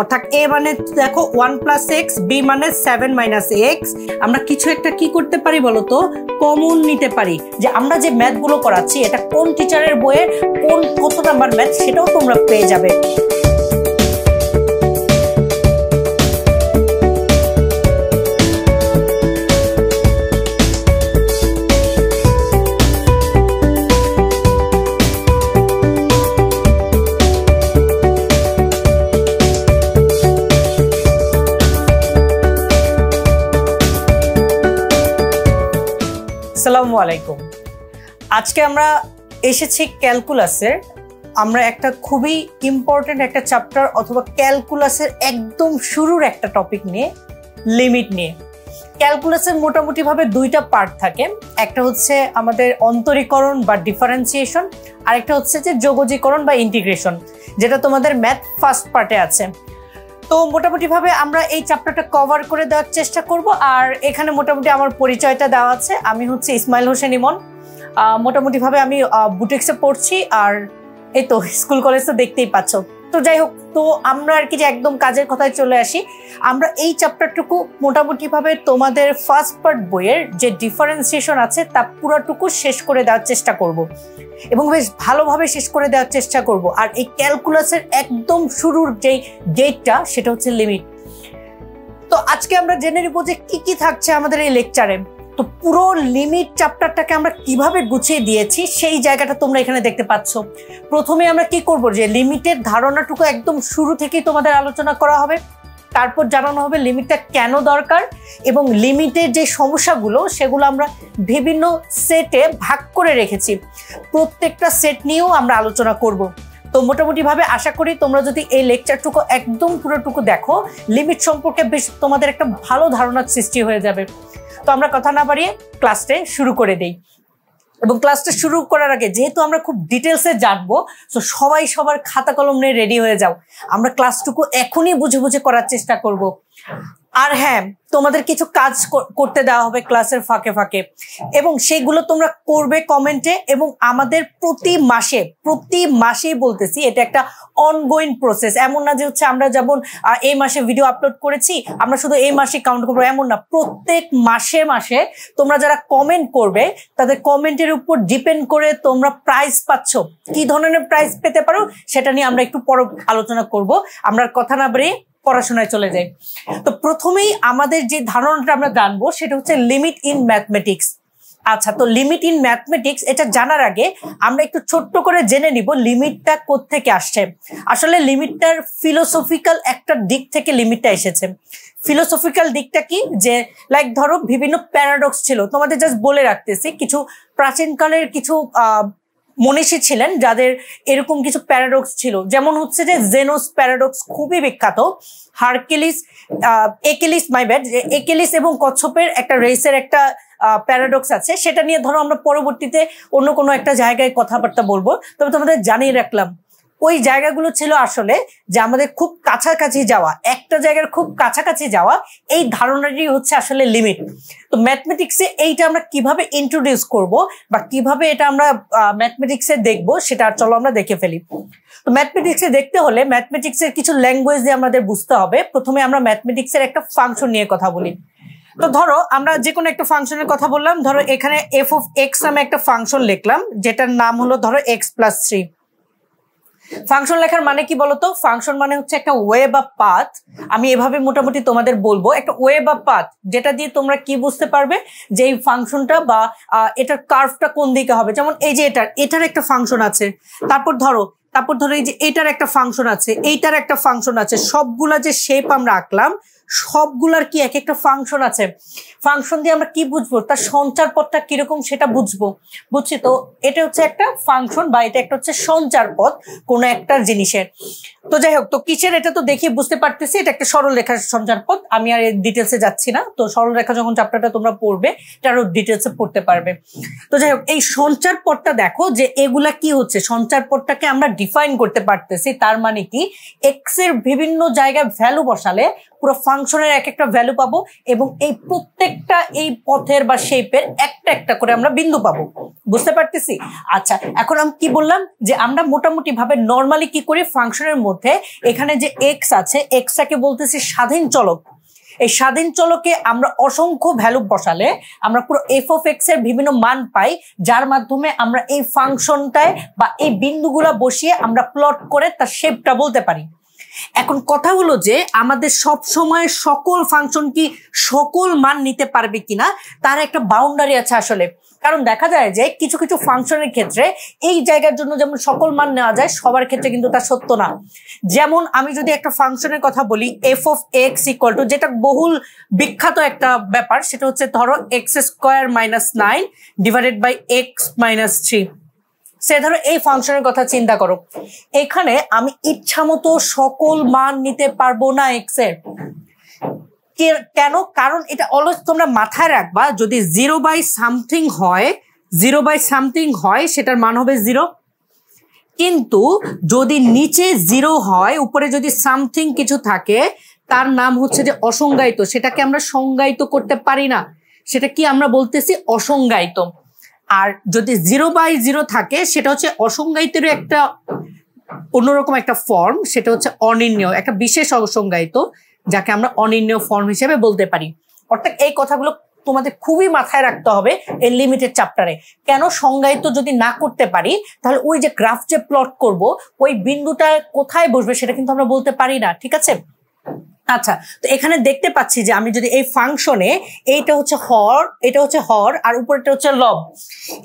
অর্থাৎ এ মানে দেখো ওয়ান প্লাস এক্স বি মানে সেভেন মাইনাস এক্স আমরা কিছু একটা কি করতে পারি বলতো কমন নিতে পারি যে আমরা যে ম্যাথগুলো করাচ্ছি এটা কোন টিচারের বইয়ের কোন কত নাম্বার ম্যাথ সেটাও তোমরা পেয়ে যাবে আসসালামু আলাইকুম আজকে আমরা এসেছি ক্যালকুলাসের আমরা একটা খুবই ইম্পর্টেন্ট একটা চ্যাপ্টার অথবা ক্যালকুলাসের একদম শুরুর একটা টপিক নিয়ে লিমিট নিয়ে ক্যালকুলাসের মোটামুটিভাবে দুইটা পার্ট থাকে একটা হচ্ছে আমাদের অন্তরীকরণ বা ডিফারেন্সিয়েশন আর একটা হচ্ছে যে যোগজীকরণ বা ইন্টিগ্রেশন যেটা তোমাদের ম্যাথ ফার্স্ট পার্টে আছে তো মোটামুটিভাবে আমরা এই চ্যাপ্টারটা কভার করে দেওয়ার চেষ্টা করব আর এখানে মোটামুটি আমার পরিচয়টা দেওয়া আছে আমি হচ্ছে ইসমাইল হোসেন ইমন মোটামুটিভাবে আমি বুটেক্সে পড়ছি আর এই তো স্কুল কলেজ তো দেখতেই পাচ্ছ তো যাই হোক তো আমরা আর কি যে একদম কাজের কথায় চলে আসি আমরা এই চ্যাপ্টারটুকু মোটামুটিভাবে তোমাদের ফার্স্ট পার্ট বইয়ের যে ডিফারেন্সিয়েশন আছে তা পুরোটুকু শেষ করে দেওয়ার চেষ্টা করব। এবং বেশ ভালোভাবে শেষ করে দেওয়ার চেষ্টা করব আর এই ক্যালকুলাসের একদম শুরুর যেই ডেটটা সেটা হচ্ছে লিমিট তো আজকে আমরা জেনে নেব যে কি কি থাকছে আমাদের এই লেকচারে তো পুরো লিমিট চ্যাপ্টারটাকে আমরা কিভাবে গুছিয়ে দিয়েছি সেই জায়গাটা তোমরা এখানে দেখতে পাচ্ছ প্রথমে আমরা কি করব যে লিমিটের ধারণাটুকু একদম শুরু থেকেই তোমাদের আলোচনা করা হবে তারপর জানানো হবে লিমিটটা কেন দরকার এবং লিমিটের যে সমস্যাগুলো সেগুলো আমরা বিভিন্ন সেটে ভাগ করে রেখেছি প্রত্যেকটা সেট নিয়েও আমরা আলোচনা করব তো মোটামুটিভাবে আশা করি তোমরা যদি এই লেকচারটুকু একদম পুরোটুকু দেখো লিমিট সম্পর্কে বেশ তোমাদের একটা ভালো ধারণার সৃষ্টি হয়ে যাবে তো আমরা কথা না বাড়িয়ে ক্লাসটা শুরু করে দেই এবং ক্লাসটা শুরু করার আগে যেহেতু আমরা খুব ডিটেলসে জানবো তো সবাই সবার খাতা কলম নিয়ে রেডি হয়ে যাও আমরা ক্লাসটুকু এখনই বুঝে বুঝে করার চেষ্টা করব আর হ্যাঁ তোমাদের কিছু কাজ করতে দেওয়া হবে ক্লাসের ফাঁকে ফাঁকে এবং সেগুলো তোমরা করবে কমেন্টে এবং আমাদের প্রতি মাসে প্রতি মাসেই বলতেছি এটা একটা অনগোয়িং প্রসেস এমন না যে হচ্ছে আমরা যেমন এই মাসে ভিডিও আপলোড করেছি আমরা শুধু এই মাসে কাউন্ট করবো এমন না প্রত্যেক মাসে মাসে তোমরা যারা কমেন্ট করবে তাদের কমেন্টের উপর ডিপেন্ড করে তোমরা প্রাইজ পাচ্ছ কি ধরনের প্রাইজ পেতে পারো সেটা নিয়ে আমরা একটু পর আলোচনা করব আমরা কথা না বেরিয়ে পড়াশোনায় চলে যাই তো প্রথমেই আমাদের যে ধারণাটা আমরা জানবো সেটা হচ্ছে লিমিট ইন ম্যাথমেটিক্স আচ্ছা তো লিমিট ইন ম্যাথমেটিক্স এটা জানার আগে আমরা একটু ছোট্ট করে জেনে নিব লিমিটটা কোথেকে আসছে আসলে লিমিটটার ফিলোসফিক্যাল একটা দিক থেকে লিমিটটা এসেছে ফিলোসফিক্যাল দিকটা কি যে লাইক ধরো বিভিন্ন প্যারাডক্স ছিল তোমাদের জাস্ট বলে রাখতেছি কিছু প্রাচীনকালের কিছু মনীষী ছিলেন যাদের এরকম কিছু প্যারাডক্স ছিল যেমন হচ্ছে যে জেনোস প্যারাডক্স খুবই বিখ্যাত আহ একেলিস মাই ব্যাড একেলিস এবং কচ্ছপের একটা রেসের একটা প্যারাডক্স আছে সেটা নিয়ে ধরো আমরা পরবর্তীতে অন্য কোনো একটা জায়গায় কথাবার্তা বলবো তবে তোমাদের জানিয়ে রাখলাম ওই জায়গাগুলো ছিল আসলে যে আমাদের খুব কাছাকাছি যাওয়া একটা জায়গার খুব কাছাকাছি যাওয়া এই ধারণাটি হচ্ছে আসলে লিমিট তো ম্যাথমেটিক্সে এইটা আমরা কিভাবে ইন্ট্রোডিউস করব বা কিভাবে এটা আমরা ম্যাথমেটিক্সে দেখব সেটা চলো আমরা দেখে ফেলি তো ম্যাথমেটিক্সে দেখতে হলে ম্যাথমেটিক্সের কিছু ল্যাঙ্গুয়েজ দিয়ে আমাদের বুঝতে হবে প্রথমে আমরা ম্যাথমেটিক্সের একটা ফাংশন নিয়ে কথা বলি তো ধরো আমরা যে কোনো একটা ফাংশনের কথা বললাম ধরো এখানে এফ অফ এক্স নামে একটা ফাংশন লিখলাম যেটার নাম হলো ধরো এক্স প্লাস থ্রি ফাংশন লেখার মানে কি বলতো ফাংশন মানে হচ্ছে একটা ওয়ে বা পাথ আমি এভাবে মোটামুটি তোমাদের বলবো একটা ওয়ে বা পাথ যেটা দিয়ে তোমরা কি বুঝতে পারবে যে এই ফাংশনটা বা এটার কার্ভটা কোন দিকে হবে যেমন এই যে এটার এটার একটা ফাংশন আছে তারপর ধরো তারপর ধরো এই যে এটার একটা ফাংশন আছে এইটার একটা ফাংশন আছে সবগুলা যে শেপ আমরা আঁকলাম সবগুলার কি এক একটা ফাংশন আছে ফাংশন দিয়ে আমরা কি বুঝবো তার সঞ্চার পথটা কিরকম সেটা বুঝবো বুঝছি তো এটা হচ্ছে একটা ফাংশন বা এটা একটা হচ্ছে সঞ্চার পথ কোনো একটা জিনিসের তো যাই হোক তো কিসের এটা তো দেখে বুঝতে পারতেছি এটা একটা সরল রেখার সঞ্চার পথ আমি আর ডিটেলসে যাচ্ছি না তো সরল রেখা যখন চ্যাপ্টারটা তোমরা পড়বে এটা আরো ডিটেলসে পড়তে পারবে তো যাই হোক এই সঞ্চার পথটা দেখো যে এগুলা কি হচ্ছে সঞ্চার পথটাকে আমরা ডিফাইন করতে পারতেছি তার মানে কি এক্স এর বিভিন্ন জায়গায় ভ্যালু বসালে পুরো ফাংশনের এক একটা ভ্যালু পাবো এবং এই প্রত্যেকটা এই পথের বা শেপের একটা একটা করে আমরা বিন্দু পাবো বুঝতে পারতেছি আচ্ছা এখন আমি কি বললাম যে আমরা মোটামুটি ভাবে নর্মালি কি করি ফাংশনের মধ্যে এখানে যে এক্স আছে এক্সটাকে বলতেছি স্বাধীন চলক এই স্বাধীন চলকে আমরা অসংখ্য ভ্যালু বসালে আমরা পুরো এফ অফ এক্স এর বিভিন্ন মান পাই যার মাধ্যমে আমরা এই ফাংশনটায় বা এই বিন্দুগুলা বসিয়ে আমরা প্লট করে তার শেপটা বলতে পারি এখন কথা হলো যে আমাদের সব সময় সকল ফাংশন কি সকল মান নিতে পারবে কিনা তার একটা বাউন্ডারি আছে আসলে কারণ দেখা যায় যে কিছু কিছু ফাংশনের ক্ষেত্রে এই জায়গার জন্য যেমন সকল মান নেওয়া যায় সবার ক্ষেত্রে কিন্তু তা সত্য না যেমন আমি যদি একটা ফাংশনের কথা বলি f of x equal to যেটা বহুল বিখ্যাত একটা ব্যাপার সেটা হচ্ছে ধরো x square minus nine divided by x minus three say ধরো এই ফাংশনের কথা চিন্তা করো এখানে আমি ইচ্ছা মতো সকল মান নিতে পারবো না এক্স এর কেন কারণ এটা অলস তোমরা মাথায় রাখবা যদি জিরো বাই সামথিং হয় জিরো বাই সামথিং হয় সেটার মান হবে জিরো কিন্তু যদি নিচে জিরো হয় উপরে যদি সামথিং কিছু থাকে তার নাম হচ্ছে যে অসংজ্ঞায়িত সেটাকে আমরা সংজ্ঞায়িত করতে পারি না সেটা কি আমরা বলতেছি অসংজ্ঞায়িত আর যদি জিরো বাই জিরো থাকে সেটা হচ্ছে অসংজ্ঞায়িতেরও একটা অন্যরকম একটা ফর্ম সেটা হচ্ছে অনির্ণয় একটা বিশেষ অসংজ্ঞায়িত যাকে আমরা অনির্ণয় ফর্ম হিসেবে বলতে পারি অর্থাৎ এই কথাগুলো তোমাদের খুবই মাথায় রাখতে হবে এই লিমিটেড চ্যাপ্টারে কেন সংজ্ঞায়িত যদি না করতে পারি তাহলে ওই যে গ্রাফ যে প্লট করব ওই বিন্দুটা কোথায় বসবে সেটা কিন্তু আমরা বলতে পারি না ঠিক আছে আচ্ছা তো এখানে দেখতে পাচ্ছি যে আমি যদি এই ফাংশনে এইটা হচ্ছে হর এটা হচ্ছে হর আর উপরেটা হচ্ছে লব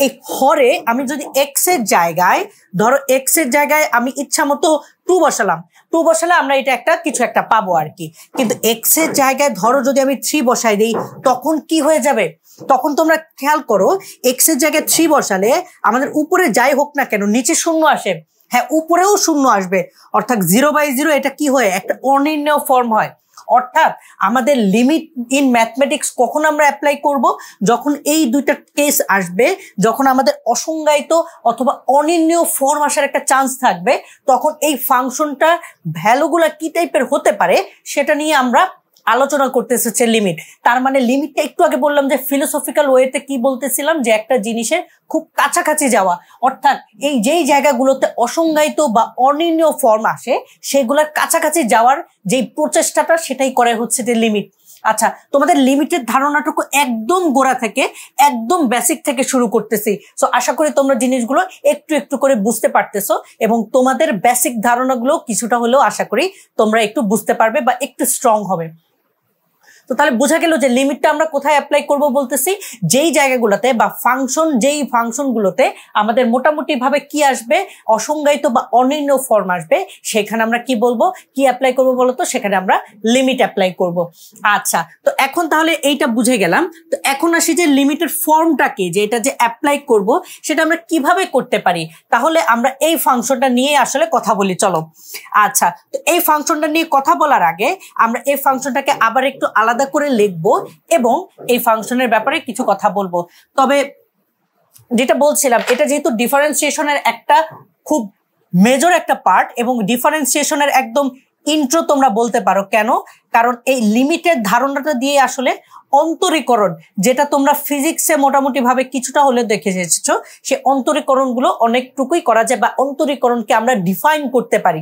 এই হরে আমি যদি এক্স এর জায়গায় ধরো এক্স এর জায়গায় আমি ইচ্ছা মতো টু বসালাম টু বসালে আমরা এটা একটা কিছু একটা পাবো আর কি কিন্তু এক্স এর জায়গায় ধরো যদি আমি থ্রি বসাই দিই তখন কি হয়ে যাবে তখন তোমরা খেয়াল করো এক্স এর জায়গায় থ্রি বসালে আমাদের উপরে যাই হোক না কেন নিচে শূন্য আসে হ্যাঁ উপরেও শূন্য আসবে অর্থাৎ জিরো বাই জিরো এটা কি হয় একটা অনির্ণয় ফর্ম হয় অর্থাৎ আমাদের লিমিট ইন ম্যাথমেটিক্স কখন আমরা অ্যাপ্লাই করব যখন এই দুইটা কেস আসবে যখন আমাদের অসংজ্ঞায়িত অথবা অনির্ণীয় ফর্ম আসার একটা চান্স থাকবে তখন এই ফাংশনটা ভ্যালুগুলা কি টাইপের হতে পারে সেটা নিয়ে আমরা আলোচনা করতেছে হচ্ছে লিমিট তার মানে লিমিটটা একটু আগে বললাম যে ফিলোসফিক্যাল ওয়েতে কি বলতেছিলাম যে একটা জিনিসের খুব কাছাকাছি যাওয়া অর্থাৎ এই যেই জায়গাগুলোতে অসংজ্ঞায়িত বা অনির্ণীয় ফর্ম আসে সেগুলোর কাছাকাছি যাওয়ার যেই প্রচেষ্টাটা সেটাই করে হচ্ছে যে লিমিট আচ্ছা তোমাদের লিমিটের ধারণাটুকু একদম গোড়া থেকে একদম বেসিক থেকে শুরু করতেছি সো আশা করি তোমরা জিনিসগুলো একটু একটু করে বুঝতে পারতেছো এবং তোমাদের বেসিক ধারণাগুলো কিছুটা হলেও আশা করি তোমরা একটু বুঝতে পারবে বা একটু স্ট্রং হবে তো তাহলে বোঝা গেল যে লিমিটটা আমরা কোথায় অ্যাপ্লাই করব বলতেছি যেই জায়গাগুলোতে বা ফাংশন যেই ফাংশনগুলোতে আমাদের মোটামুটিভাবে কি আসবে অসংজ্ঞায়িত বা অনির্ণ ফর্ম আসবে সেখানে আমরা কি বলবো কি অ্যাপ্লাই করব বলতো সেখানে আমরা লিমিট অ্যাপ্লাই করব আচ্ছা তো এখন তাহলে এইটা বুঝে গেলাম তো এখন আসি যে লিমিটের ফর্মটা কি যে এটা যে অ্যাপ্লাই করব সেটা আমরা কিভাবে করতে পারি তাহলে আমরা এই ফাংশনটা নিয়ে আসলে কথা বলি চলো আচ্ছা তো এই ফাংশনটা নিয়ে কথা বলার আগে আমরা এই ফাংশনটাকে আবার একটু আলাদা আলাদা করে লিখব এবং এই ফাংশনের ব্যাপারে কিছু কথা বলবো তবে যেটা বলছিলাম এটা যেহেতু ডিফারেন্সিয়েশনের একটা খুব মেজর একটা পার্ট এবং ডিফারেন্সিয়েশনের একদম ইন্ট্রো তোমরা বলতে পারো কেন কারণ এই লিমিটেড ধারণাটা দিয়ে আসলে অন্তরীকরণ যেটা তোমরা ফিজিক্সে মোটামুটি ভাবে কিছুটা হলে দেখে এসেছো সে অন্তরীকরণগুলো অনেকটুকুই করা যায় বা অন্তরীকরণকে আমরা ডিফাইন করতে পারি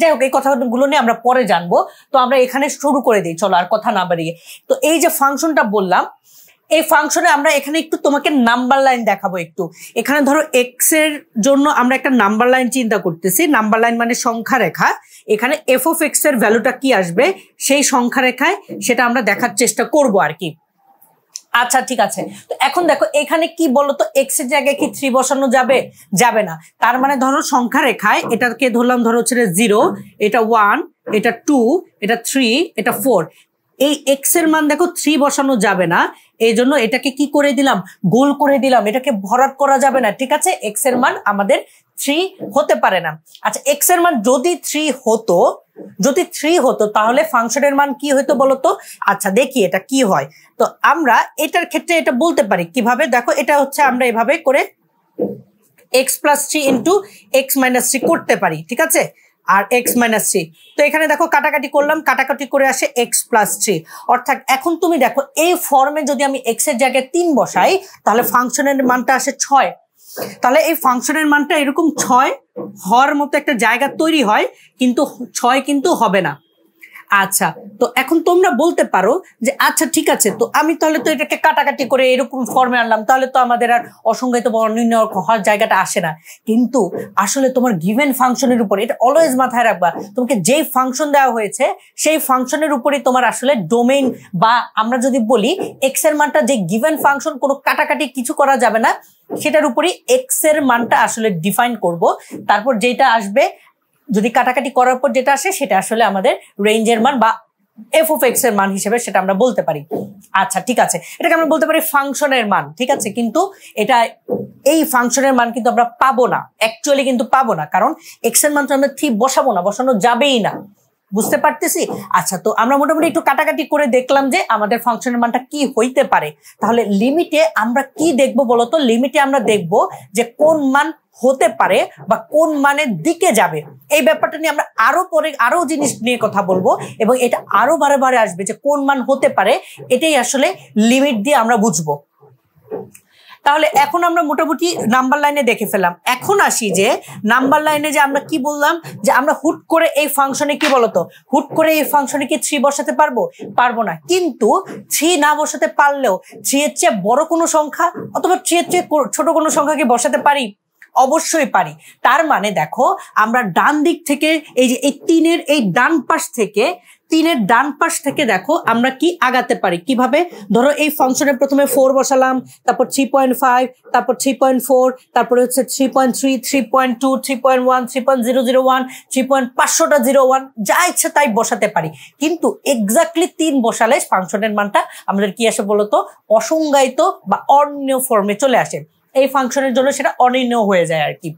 যাই হোক এই কথাগুলো নিয়ে আমরা পরে জানবো তো আমরা এখানে শুরু করে দিই চলো আর কথা না বাড়িয়ে তো এই যে ফাংশনটা বললাম এই ফাংশনে আমরা এখানে একটু তোমাকে নাম্বার লাইন দেখাবো একটু এখানে ধরো এক্স এর জন্য আমরা একটা নাম্বার লাইন চিন্তা করতেছি নাম্বার লাইন মানে সংখ্যা রেখা এখানে এফ অফ এক্স এর ভ্যালুটা কি আসবে সেই সংখ্যা রেখায় সেটা আমরা দেখার চেষ্টা করব আর কি আচ্ছা ঠিক আছে তো এখন দেখো এখানে কি বলতো এক্স এর জায়গায় কি থ্রি বসানো যাবে যাবে না তার মানে ধরো সংখ্যা রেখায় এটাকে ধরলাম ধরো হচ্ছে জিরো এটা ওয়ান এটা টু এটা থ্রি এটা ফোর এই এক্স এর মান দেখো থ্রি বসানো যাবে না এই জন্য এটাকে কি করে দিলাম গোল করে দিলাম এটাকে ভরাট করা যাবে না ঠিক আছে এক্স এর মান আমাদের থ্রি হতে পারে না আচ্ছা এক্স এর মান যদি থ্রি হতো যদি থ্রি হতো তাহলে ফাংশনের মান কি হতো বলতো আচ্ছা দেখি এটা কি হয় তো আমরা এটার ক্ষেত্রে এটা বলতে পারি কিভাবে দেখো এটা হচ্ছে আমরা এভাবে করে x plus three into x minus three করতে পারি ঠিক আছে আর এক্স মাইনাস থ্রি তো এখানে দেখো কাটাকাটি করলাম কাটাকাটি করে আসে এক্স প্লাস থ্রি অর্থাৎ এখন তুমি দেখো এই ফর্মে যদি আমি এক্স এর জায়গায় তিন বসাই তাহলে ফাংশনের মানটা আসে ছয় তাহলে এই ফাংশনের মানটা এরকম ছয় হওয়ার মতো একটা জায়গা তৈরি হয় কিন্তু ছয় কিন্তু হবে না আচ্ছা তো এখন তোমরা বলতে পারো যে আচ্ছা ঠিক আছে তো আমি তাহলে তো এটাকে কাটাকাটি করে এরকম ফর্মে আনলাম তাহলে তো আমাদের আর অসংজ্ঞায়িত বা অনির্ণয় হওয়ার জায়গাটা আসে না কিন্তু আসলে তোমার গিভেন ফাংশনের উপরে এটা অলওয়েজ মাথায় রাখবা তোমাকে যেই ফাংশন দেওয়া হয়েছে সেই ফাংশনের উপরেই তোমার আসলে ডোমেইন বা আমরা যদি বলি এক্স এর মানটা যে গিভেন ফাংশন কোনো কাটাকাটি কিছু করা যাবে না সেটার উপরই এক্স এর মানটা আসলে ডিফাইন করব তারপর যেটা আসবে যদি কাটাকাটি করার পর যেটা আসে সেটা আসলে আমাদের রেঞ্জের মান বা এফ অফ এক্স এর মান হিসেবে সেটা আমরা বলতে পারি আচ্ছা ঠিক আছে এটাকে আমরা বলতে পারি ফাংশনের মান ঠিক আছে কিন্তু এটা এই ফাংশনের মান কিন্তু আমরা পাবো না অ্যাকচুয়ালি কিন্তু পাবো না কারণ এক্স এর মান তো আমরা ঠিক বসাবো না বসানো যাবেই না বুঝতে পারতেছি আচ্ছা তো আমরা মোটামুটি একটু কাটাকাটি করে দেখলাম যে আমাদের ফাংশনের মানটা কি হইতে পারে তাহলে লিমিটে আমরা কি দেখব বলতো লিমিটে আমরা দেখব যে কোন মান হতে পারে বা কোন মানের দিকে যাবে এই ব্যাপারটা নিয়ে আমরা আরো পরে আরো জিনিস নিয়ে কথা বলবো এবং এটা আরো বারে বারে আসবে যে কোন মান হতে পারে এটাই আসলে লিমিট দিয়ে আমরা বুঝবো তাহলে এখন আমরা মোটামুটি নাম্বার লাইনে দেখে ফেলাম এখন আসি যে নাম্বার লাইনে যে আমরা কি বললাম যে আমরা হুট করে এই ফাংশনে কি বলতো হুট করে এই ফাংশনে কি থ্রি বসাতে পারবো পারবো না কিন্তু থ্রি না বসাতে পারলেও থ্রি এর চেয়ে বড় কোনো সংখ্যা অথবা থ্রি এর চেয়ে ছোট কোনো সংখ্যাকে বসাতে পারি অবশ্যই পারি তার মানে দেখো আমরা ডান দিক থেকে এই যে এই তিনের এই ডান পাশ থেকে তিনের ডান পাশ থেকে দেখো আমরা কি আগাতে পারি কিভাবে ধরো এই ফাংশনে প্রথমে ফোর বসালাম তারপর থ্রি পয়েন্ট ফাইভ তারপর থ্রি পয়েন্ট ফোর তারপরে হচ্ছে three point three three point two three point one three point zero zero one three point পাঁচশোটা জিরো ওয়ান যা ইচ্ছে তাই বসাতে পারি কিন্তু এক্স্যাক্টলি তিন বসালে ফাংশনের মানটা আমাদের কি আসে বলতো অসংজ্ঞায়িত বা অন্য ফর্মে চলে আসে এই ফাংশনের জন্য সেটা অনির্ণয় হয়ে যায় আর কি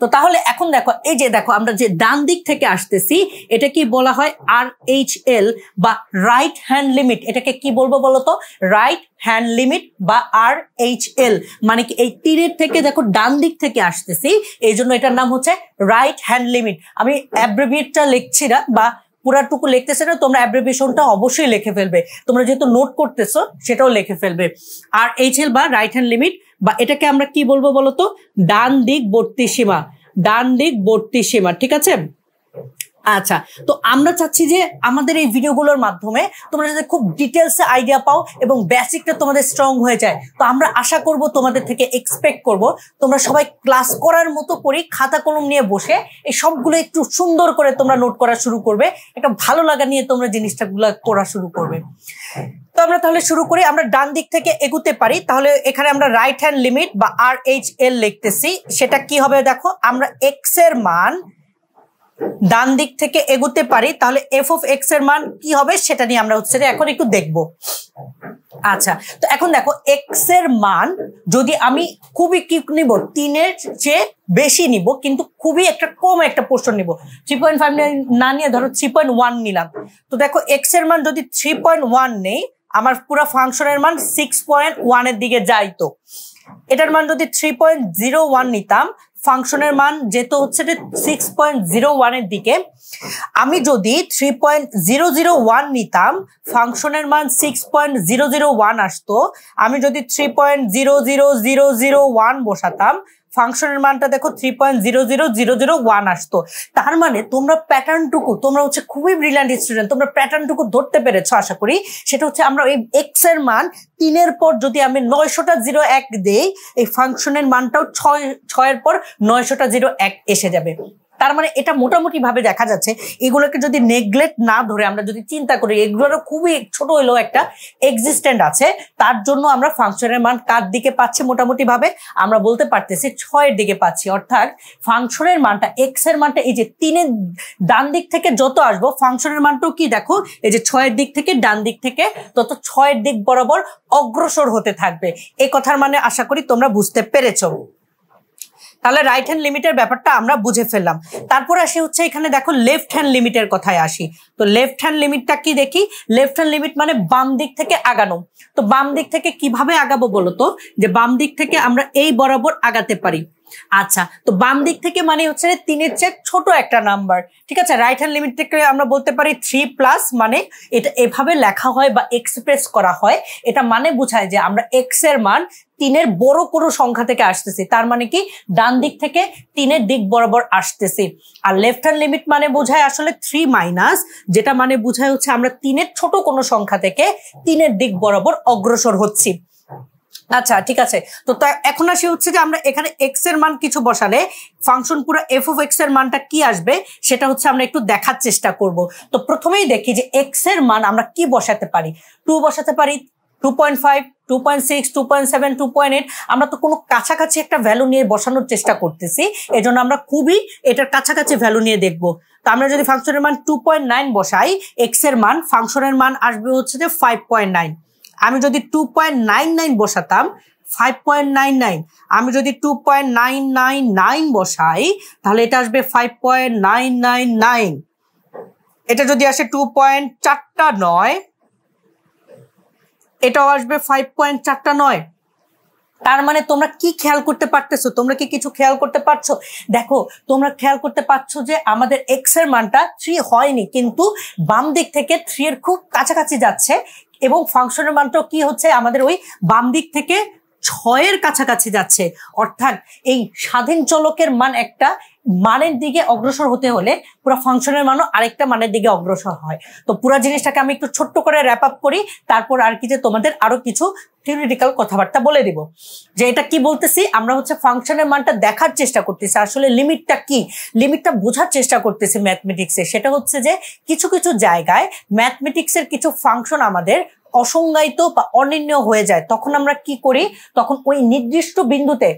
তো তাহলে এখন দেখো এই যে দেখো আমরা যে ডান দিক থেকে আসতেছি এটা কি বলা হয় আর এইচ এল বা রাইট হ্যান্ড লিমিট এটাকে কি বলবো বলতো রাইট হ্যান্ড লিমিট বা আর এইচ এল মানে কি এই তীরের থেকে দেখো ডান দিক থেকে আসতেছি এই জন্য এটার নাম হচ্ছে রাইট হ্যান্ড লিমিট আমি অ্যাব্রিভিয়েটটা লিখছি না বা পুরাটুকু লিখতেছে না তোমরা অ্যাব্রিভিয়েশনটা অবশ্যই লিখে ফেলবে তোমরা যেহেতু নোট করতেছো সেটাও লিখে ফেলবে আর এইচ এল বা রাইট হ্যান্ড লিমিট বা এটাকে আমরা কি বলবো বলতো ডান দিক বর্তী সীমা ডান দিক বর্তী সীমা ঠিক আছে আচ্ছা তো আমরা চাচ্ছি যে আমাদের এই ভিডিওগুলোর মাধ্যমে তোমরা যাতে খুব ডিটেলসে আইডিয়া পাও এবং বেসিকটা তোমাদের স্ট্রং হয়ে যায় তো আমরা আশা করব তোমাদের থেকে এক্সপেক্ট করব তোমরা সবাই ক্লাস করার মতো করে খাতা কলম নিয়ে বসে এই সবগুলো একটু সুন্দর করে তোমরা নোট করা শুরু করবে একটা ভালো লাগা নিয়ে তোমরা জিনিসটা করা শুরু করবে তো আমরা তাহলে শুরু করি আমরা ডান দিক থেকে এগুতে পারি তাহলে এখানে আমরা রাইট হ্যান্ড লিমিট বা আর এইচ এল লিখতেছি সেটা কি হবে দেখো আমরা এক্স এর মান ডান দিক থেকে এগুতে পারি তাহলে এফ অফ এক্স এর মান কি হবে সেটা নিয়ে আমরা হচ্ছে এখন একটু দেখব আচ্ছা তো এখন দেখো এক্স এর মান যদি আমি খুবই কি নিব তিনের চেয়ে বেশি নিব কিন্তু খুবই একটা কম একটা পোর্শন নিব থ্রি পয়েন্ট ফাইভ না নিয়ে ধরো থ্রি পয়েন্ট ওয়ান নিলাম তো দেখো এক্স এর মান যদি থ্রি পয়েন্ট ওয়ান নেই আমার পুরো ফাংশনের মান সিক্স পয়েন্ট ওয়ান এর দিকে যাইতো এটার মান যদি থ্রি পয়েন্ট জিরো ওয়ান নিতাম ফাংশনের মান যেহেতু হচ্ছে সিক্স পয়েন্ট জিরো ওয়ানের দিকে আমি যদি three point zero zero one নিতাম ফাংশনের মান six point zero zero one আসতো আমি যদি three point zero zero zero zero one বসাতাম ফাংশনের মানটা দেখো three point zero zero zero zero one আসতো তার মানে তোমরা প্যাটার্নটুকু তোমরা হচ্ছে খুবই ব্রিলিয়ান্ট স্টুডেন্ট তোমরা প্যাটার্নটুকু ধরতে পেরেছ আশা করি সেটা হচ্ছে আমরা এই এক্স এর মান তিনের পর যদি আমি নয়শোটা জিরো এক দেই এই ফাংশনের মানটাও ছয় ছয়ের পর নয়শোটা জিরো এক এসে যাবে তার মানে এটা মোটামুটি ভাবে দেখা যাচ্ছে এগুলোকে যদি নেগলেক্ট না ধরে আমরা যদি চিন্তা করি এগুলোর খুবই ছোট হলেও একটা এক্সিস্টেন্ট আছে তার জন্য আমরা ফাংশনের মান কার দিকে পাচ্ছি মোটামুটি ভাবে আমরা বলতে পারতেছি ছয়ের দিকে পাচ্ছি অর্থাৎ ফাংশনের মানটা এক্স এর মানটা এই যে তিনের ডান দিক থেকে যত আসবো ফাংশনের মানটাও কি দেখো এই যে ছয়ের দিক থেকে ডান দিক থেকে তত ছয়ের দিক বরাবর অগ্রসর হতে থাকবে এ কথার মানে আশা করি তোমরা বুঝতে পেরেছো তাহলে রাইট হ্যান্ড লিমিটের ব্যাপারটা আমরা বুঝে ফেললাম তারপর আসি হচ্ছে এখানে দেখো লেফট হ্যান্ড লিমিটের কথায় আসি তো লেফট হ্যান্ড লিমিটটা কি দেখি লেফট হ্যান্ড লিমিট মানে বাম দিক থেকে আগানো তো বাম দিক থেকে কিভাবে আগাবো বলতো যে বাম দিক থেকে আমরা এই বরাবর আগাতে পারি আচ্ছা তো বাম দিক থেকে মানে হচ্ছে তিনের চেয়ে ছোট একটা নাম্বার ঠিক আছে রাইট হ্যান্ড লিমিট থেকে আমরা বলতে পারি থ্রি প্লাস মানে এটা এভাবে লেখা হয় বা এক্সপ্রেস করা হয় এটা মানে বোঝায় যে আমরা এক্স এর মান তিনের বড় কোনো সংখ্যা থেকে আসতেছি তার মানে কি ডান দিক থেকে তিনের দিক বরাবর আসতেছি আর লেফট হ্যান্ড লিমিট মানে বোঝায় আসলে থ্রি মাইনাস যেটা মানে বোঝায় হচ্ছে আমরা তিনের ছোট কোনো সংখ্যা থেকে তিনের দিক বরাবর অগ্রসর হচ্ছি আচ্ছা ঠিক আছে তো এখন আসি হচ্ছে যে আমরা এখানে এক্স এর মান কিছু বসালে ফাংশন পুরো এফ অফ এক্স এর মানটা কি আসবে সেটা হচ্ছে আমরা একটু দেখার চেষ্টা করব তো প্রথমেই দেখি যে এক্স এর মান আমরা কি বসাতে পারি টু বসাতে পারি two point five two point six two point seven two point eight আমরা তো কোনো কাছাকাছি একটা ভ্যালু নিয়ে বসানোর চেষ্টা করতেছি এজন্য আমরা খুবই এটার কাছাকাছি ভ্যালু নিয়ে দেখব তো আমরা যদি ফাংশনের মান টু পয়েন্ট নাইন বসাই এক্স এর মান ফাংশনের মান আসবে হচ্ছে যে ফাইভ পয়েন্ট নাইন আমি যদি টু পয়েন্ট নাইন নাইন বসাতাম ফাইভ পয়েন্ট নাইন নাইন আমি যদি two point nine nine nine বসাই তাহলে এটা আসবে five point nine nine nine এটা যদি আসে টু পয়েন্ট চারটা নয় এটাও আসবে ফাইভ পয়েন্ট চারটা নয় তার মানে তোমরা কি খেয়াল করতে পারতেছো তোমরা কি কিছু খেয়াল করতে পারছো দেখো তোমরা খেয়াল করতে পারছো যে আমাদের এক্স এর মানটা থ্রি হয়নি কিন্তু বাম দিক থেকে থ্রি এর খুব কাছাকাছি যাচ্ছে এবং ফাংশনের মানটাও কি হচ্ছে আমাদের ওই বাম দিক থেকে ছয়ের কাছাকাছি যাচ্ছে অর্থাৎ এই স্বাধীন চলকের মান একটা মানের দিকে অগ্রসর হতে হলে পুরো ফাংশনের মানও আরেকটা মানের দিকে অগ্রসর হয় তো পুরো জিনিসটাকে আমি একটু ছোট্ট করে র্যাপ আপ করি তারপর আর কি যে তোমাদের আরো কিছু থিওরিটিক্যাল কথাবার্তা বলে দিব যে এটা কি বলতেছি আমরা হচ্ছে ফাংশনের মানটা দেখার চেষ্টা করতেছি আসলে লিমিটটা কি লিমিটটা বোঝার চেষ্টা করতেছি ম্যাথমেটিক্সে সেটা হচ্ছে যে কিছু কিছু জায়গায় ম্যাথমেটিক্সের কিছু ফাংশন আমাদের অসংজ্ঞায়িত বা অনির্ণয় হয়ে যায় তখন আমরা কি করি তখন ওই নির্দিষ্ট বিন্দুতে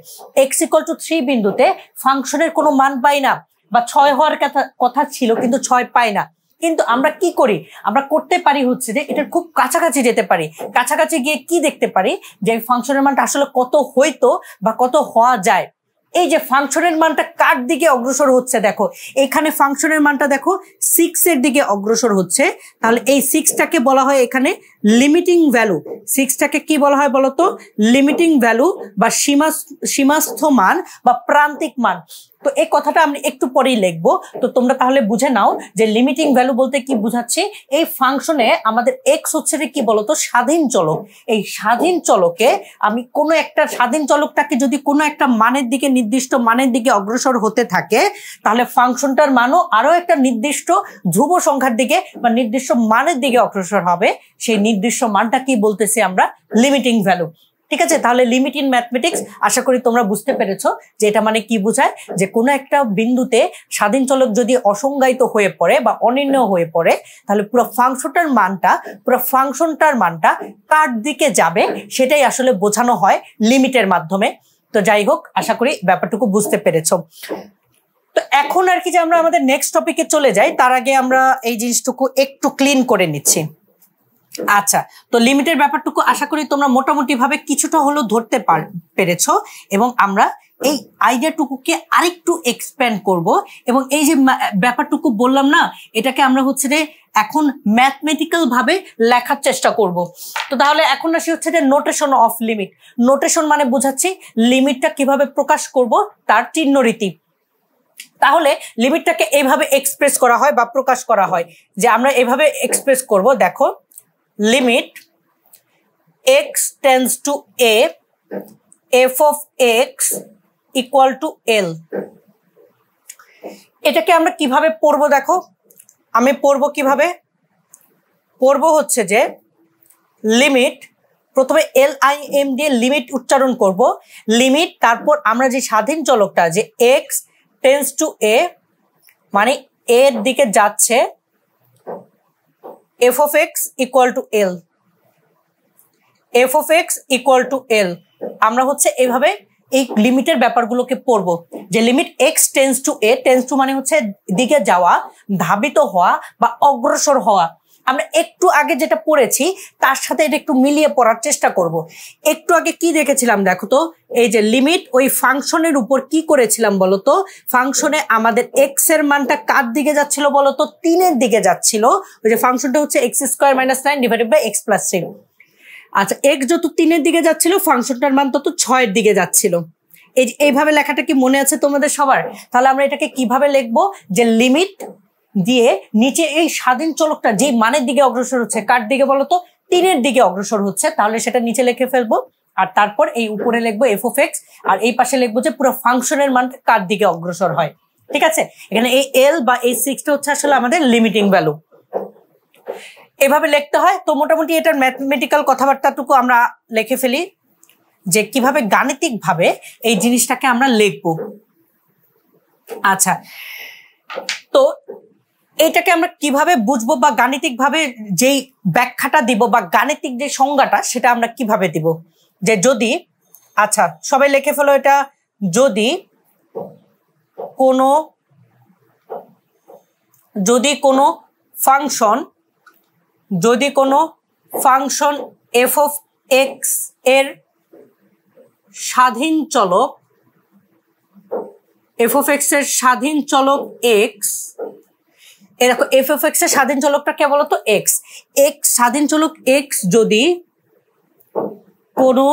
এক্স ইকল টু থ্রি বিন্দুতে ফাংশনের কোনো মান পাই না বা ছয় হওয়ার কথা কথা ছিল কিন্তু ছয় পাই না কিন্তু আমরা কি করি আমরা করতে পারি হচ্ছে যে এটার খুব কাছাকাছি যেতে পারি কাছাকাছি গিয়ে কি দেখতে পারি যে ফাংশনের মানটা আসলে কত হইতো বা কত হওয়া যায় এই যে ফাংশনের মানটা কার দিকে অগ্রসর হচ্ছে দেখো এখানে ফাংশনের মানটা দেখো সিক্স এর দিকে অগ্রসর হচ্ছে তাহলে এই সিক্সটাকে বলা হয় এখানে লিমিটিং ভ্যালু সিক্সটাকে কি বলা হয় বলতো লিমিটিং ভ্যালু বা সীমা সীমাস্থ মান বা প্রান্তিক মান তো এই কথাটা আমি একটু পরেই লিখবো তো তোমরা তাহলে বুঝে নাও যে লিমিটিং ভ্যালু বলতে কি বুঝাচ্ছি এই ফাংশনে আমাদের এক্স হচ্ছে কি বলতো স্বাধীন চলক এই স্বাধীন চলকে আমি কোনো একটা স্বাধীন চলকটাকে যদি কোনো একটা মানের দিকে নির্দিষ্ট মানের দিকে অগ্রসর হতে থাকে তাহলে ফাংশনটার মানও আরও একটা নির্দিষ্ট ধ্রুব সংখ্যার দিকে বা নির্দিষ্ট মানের দিকে অগ্রসর হবে সেই নির্দিষ্ট মানটা কি বলতেছি আমরা লিমিটিং ভ্যালু ঠিক আছে তাহলে লিমিট ইন ম্যাথমেটিক্স আশা করি তোমরা বুঝতে পেরেছো যে এটা মানে কি বোঝায় যে কোনো একটা বিন্দুতে স্বাধীন চলক যদি অসংজ্ঞায়িত হয়ে পড়ে বা অনির্ণয় হয়ে পড়ে তাহলে পুরো ফাংশনটার মানটা পুরো ফাংশনটার মানটা কার দিকে যাবে সেটাই আসলে বোঝানো হয় লিমিটের মাধ্যমে তো যাই হোক আশা করি ব্যাপারটুকু বুঝতে পেরেছ তো এখন আর কি যে আমরা আমাদের নেক্সট টপিকে চলে যাই তার আগে আমরা এই জিনিসটুকু একটু ক্লিন করে নিচ্ছি আচ্ছা তো লিমিটের ব্যাপারটুকু আশা করি তোমরা মোটামুটি ভাবে কিছুটা হলো ধরতে পেরেছ এবং আমরা এই আইডিয়াটুকুকে আরেকটু এক্সপ্যান্ড করব এবং এই যে ব্যাপারটুকু বললাম না এটাকে আমরা হচ্ছে যে এখন ম্যাথমেটিক্যাল ভাবে লেখার চেষ্টা করব তো তাহলে এখন আসি হচ্ছে যে নোটেশন অফ লিমিট নোটেশন মানে বোঝাচ্ছি লিমিটটা কিভাবে প্রকাশ করব তার চিহ্নরীতি তাহলে লিমিটটাকে এভাবে এক্সপ্রেস করা হয় বা প্রকাশ করা হয় যে আমরা এভাবে এক্সপ্রেস করব দেখো limit x tends to a, f of x equal to l. এটাকে আমরা কিভাবে পড়ব দেখো আমি পড়ব কিভাবে পড়ব হচ্ছে যে লিমিট প্রথমে এল আই এম দিয়ে লিমিট উচ্চারণ করব লিমিট তারপর আমরা যে স্বাধীন চলকটা যে এক্স টেন্স টু এ মানে এর দিকে যাচ্ছে f of x equal to L f of x equal to L আমরা হচ্ছে এইভাবে এই লিমিটের ব্যাপারগুলোকে পড়বো যে limit x tends to a tends to মানে হচ্ছে দিকে যাওয়া ধাবিত হওয়া বা অগ্রসর হওয়া আমরা একটু আগে যেটা পড়েছি তার সাথে এটা একটু মিলিয়ে পড়ার চেষ্টা করব। একটু আগে কি দেখেছিলাম দেখো তো এই যে লিমিট ওই ফাংশনের উপর কি করেছিলাম বলতো ফাংশনে আমাদের এক্স এর মানটা কার দিকে যাচ্ছিল বলতো তিনের দিকে যাচ্ছিল ওই যে ফাংশনটা হচ্ছে x square minus nine divided by x plus three আচ্ছা এক্স যত তিনের দিকে যাচ্ছিল ফাংশনটার মান তত ছয়ের দিকে যাচ্ছিল এই এইভাবে লেখাটা কি মনে আছে তোমাদের সবার তাহলে আমরা এটাকে কিভাবে লিখবো যে লিমিট দিয়ে নিচে এই স্বাধীন চলকটা যে মানের দিকে অগ্রসর হচ্ছে কার দিকে বলতো তিনের দিকে অগ্রসর হচ্ছে তাহলে সেটা নিচে লিখে ফেলবো আর তারপর এই উপরে লিখবো এফ ওফ এক্স আর এই পাশে লিখবো যে পুরো ফাংশনের মান কার দিকে অগ্রসর হয় ঠিক আছে এখানে এই এল বা এই সিক্সটা হচ্ছে আসলে আমাদের লিমিটিং ভ্যালু এভাবে লিখতে হয় তো মোটামুটি এটার ম্যাথমেটিক্যাল কথাবার্তাটুকু আমরা লিখে ফেলি যে কিভাবে গাণিতিকভাবে এই জিনিসটাকে আমরা লিখব আচ্ছা তো এটাকে আমরা কিভাবে বুঝবো বা গাণিতিকভাবে যেই ব্যাখ্যাটা দিব বা গাণিতিক যে সংজ্ঞাটা সেটা আমরা কিভাবে দিব যে যদি আচ্ছা সবাই লিখে ফেলো এটা যদি কোনো যদি কোনো ফাংশন যদি কোনো ফাংশন এফ অফ এক্স এর স্বাধীন চলক এফ অফ এক্স এর স্বাধীন চলক এক্স এরকম এফ এফ এক্স এর স্বাধীন চলকটা কে বলতো এক্স এক্স স্বাধীন চলক এক্স যদি কোনো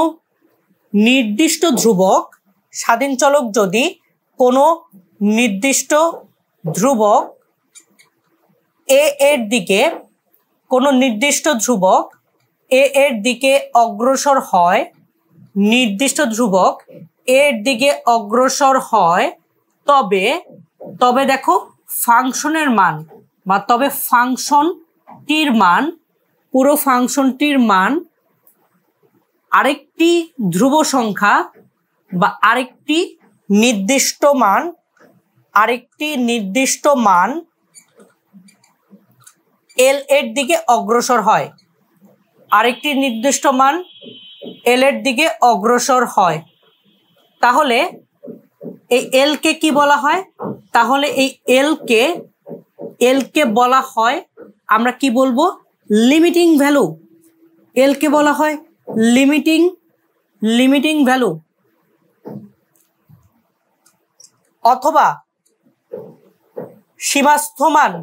নির্দিষ্ট ধ্রুবক স্বাধীন চলক যদি কোনো নির্দিষ্ট ধ্রুবক এ এর দিকে কোনো নির্দিষ্ট ধ্রুবক এ এর দিকে অগ্রসর হয় নির্দিষ্ট ধ্রুবক এর দিকে অগ্রসর হয় তবে তবে দেখো ফাংশনের মান বা তবে ফাংশনটির মান পুরো ফাংশনটির মান আরেকটি ধ্রুব সংখ্যা বা আরেকটি নির্দিষ্ট মান আরেকটি নির্দিষ্ট মান এল এর দিকে অগ্রসর হয় আরেকটি নির্দিষ্ট মান এল এর দিকে অগ্রসর হয় তাহলে এই এলকে কি বলা হয় তাহলে এই এলকে এলকে বলা হয় আমরা কি বলবো লিমিটিং ভ্যালু এলকে বলা হয় লিমিটিং লিমিটিং ভ্যালু অথবা সীমাস্থমান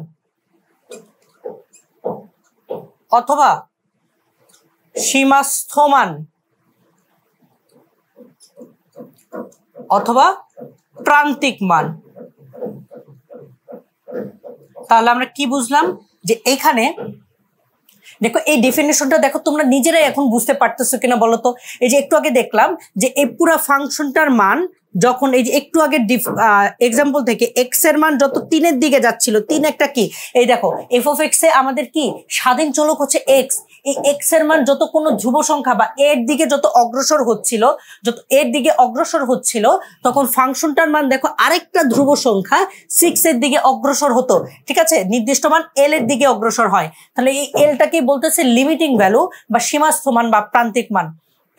অথবা সীমাস্থমান অথবা প্রান্তিক মান তাহলে আমরা কি বুঝলাম যে এখানে দেখো এই ডেফিনেশনটা দেখো তোমরা নিজেরাই এখন বুঝতে পারতেছো কিনা বলো তো এই যে একটু আগে দেখলাম যে এই পুরো ফাংশনটার মান যখন এই যে একটু আগে এক্সাম্পল থেকে এক্স এর মান যত তিনের দিকে যাচ্ছিল তিন একটা কি এই দেখো এফ অফ এক্স এ আমাদের কি স্বাধীন চলক হচ্ছে এক্স এই এক্স এর মান যত কোন ধ্রুব সংখ্যা বা এর দিকে যত অগ্রসর হচ্ছিল যত এর দিকে অগ্রসর হচ্ছিল তখন ফাংশনটার মান দেখো আরেকটা ধ্রুব সংখ্যা সিক্স এর দিকে অগ্রসর হতো ঠিক আছে নির্দিষ্ট মান এল এর দিকে অগ্রসর হয় তাহলে এই এলটাকে বলতেছে লিমিটিং ভ্যালু বা সীমাস্থ মান বা প্রান্তিক মান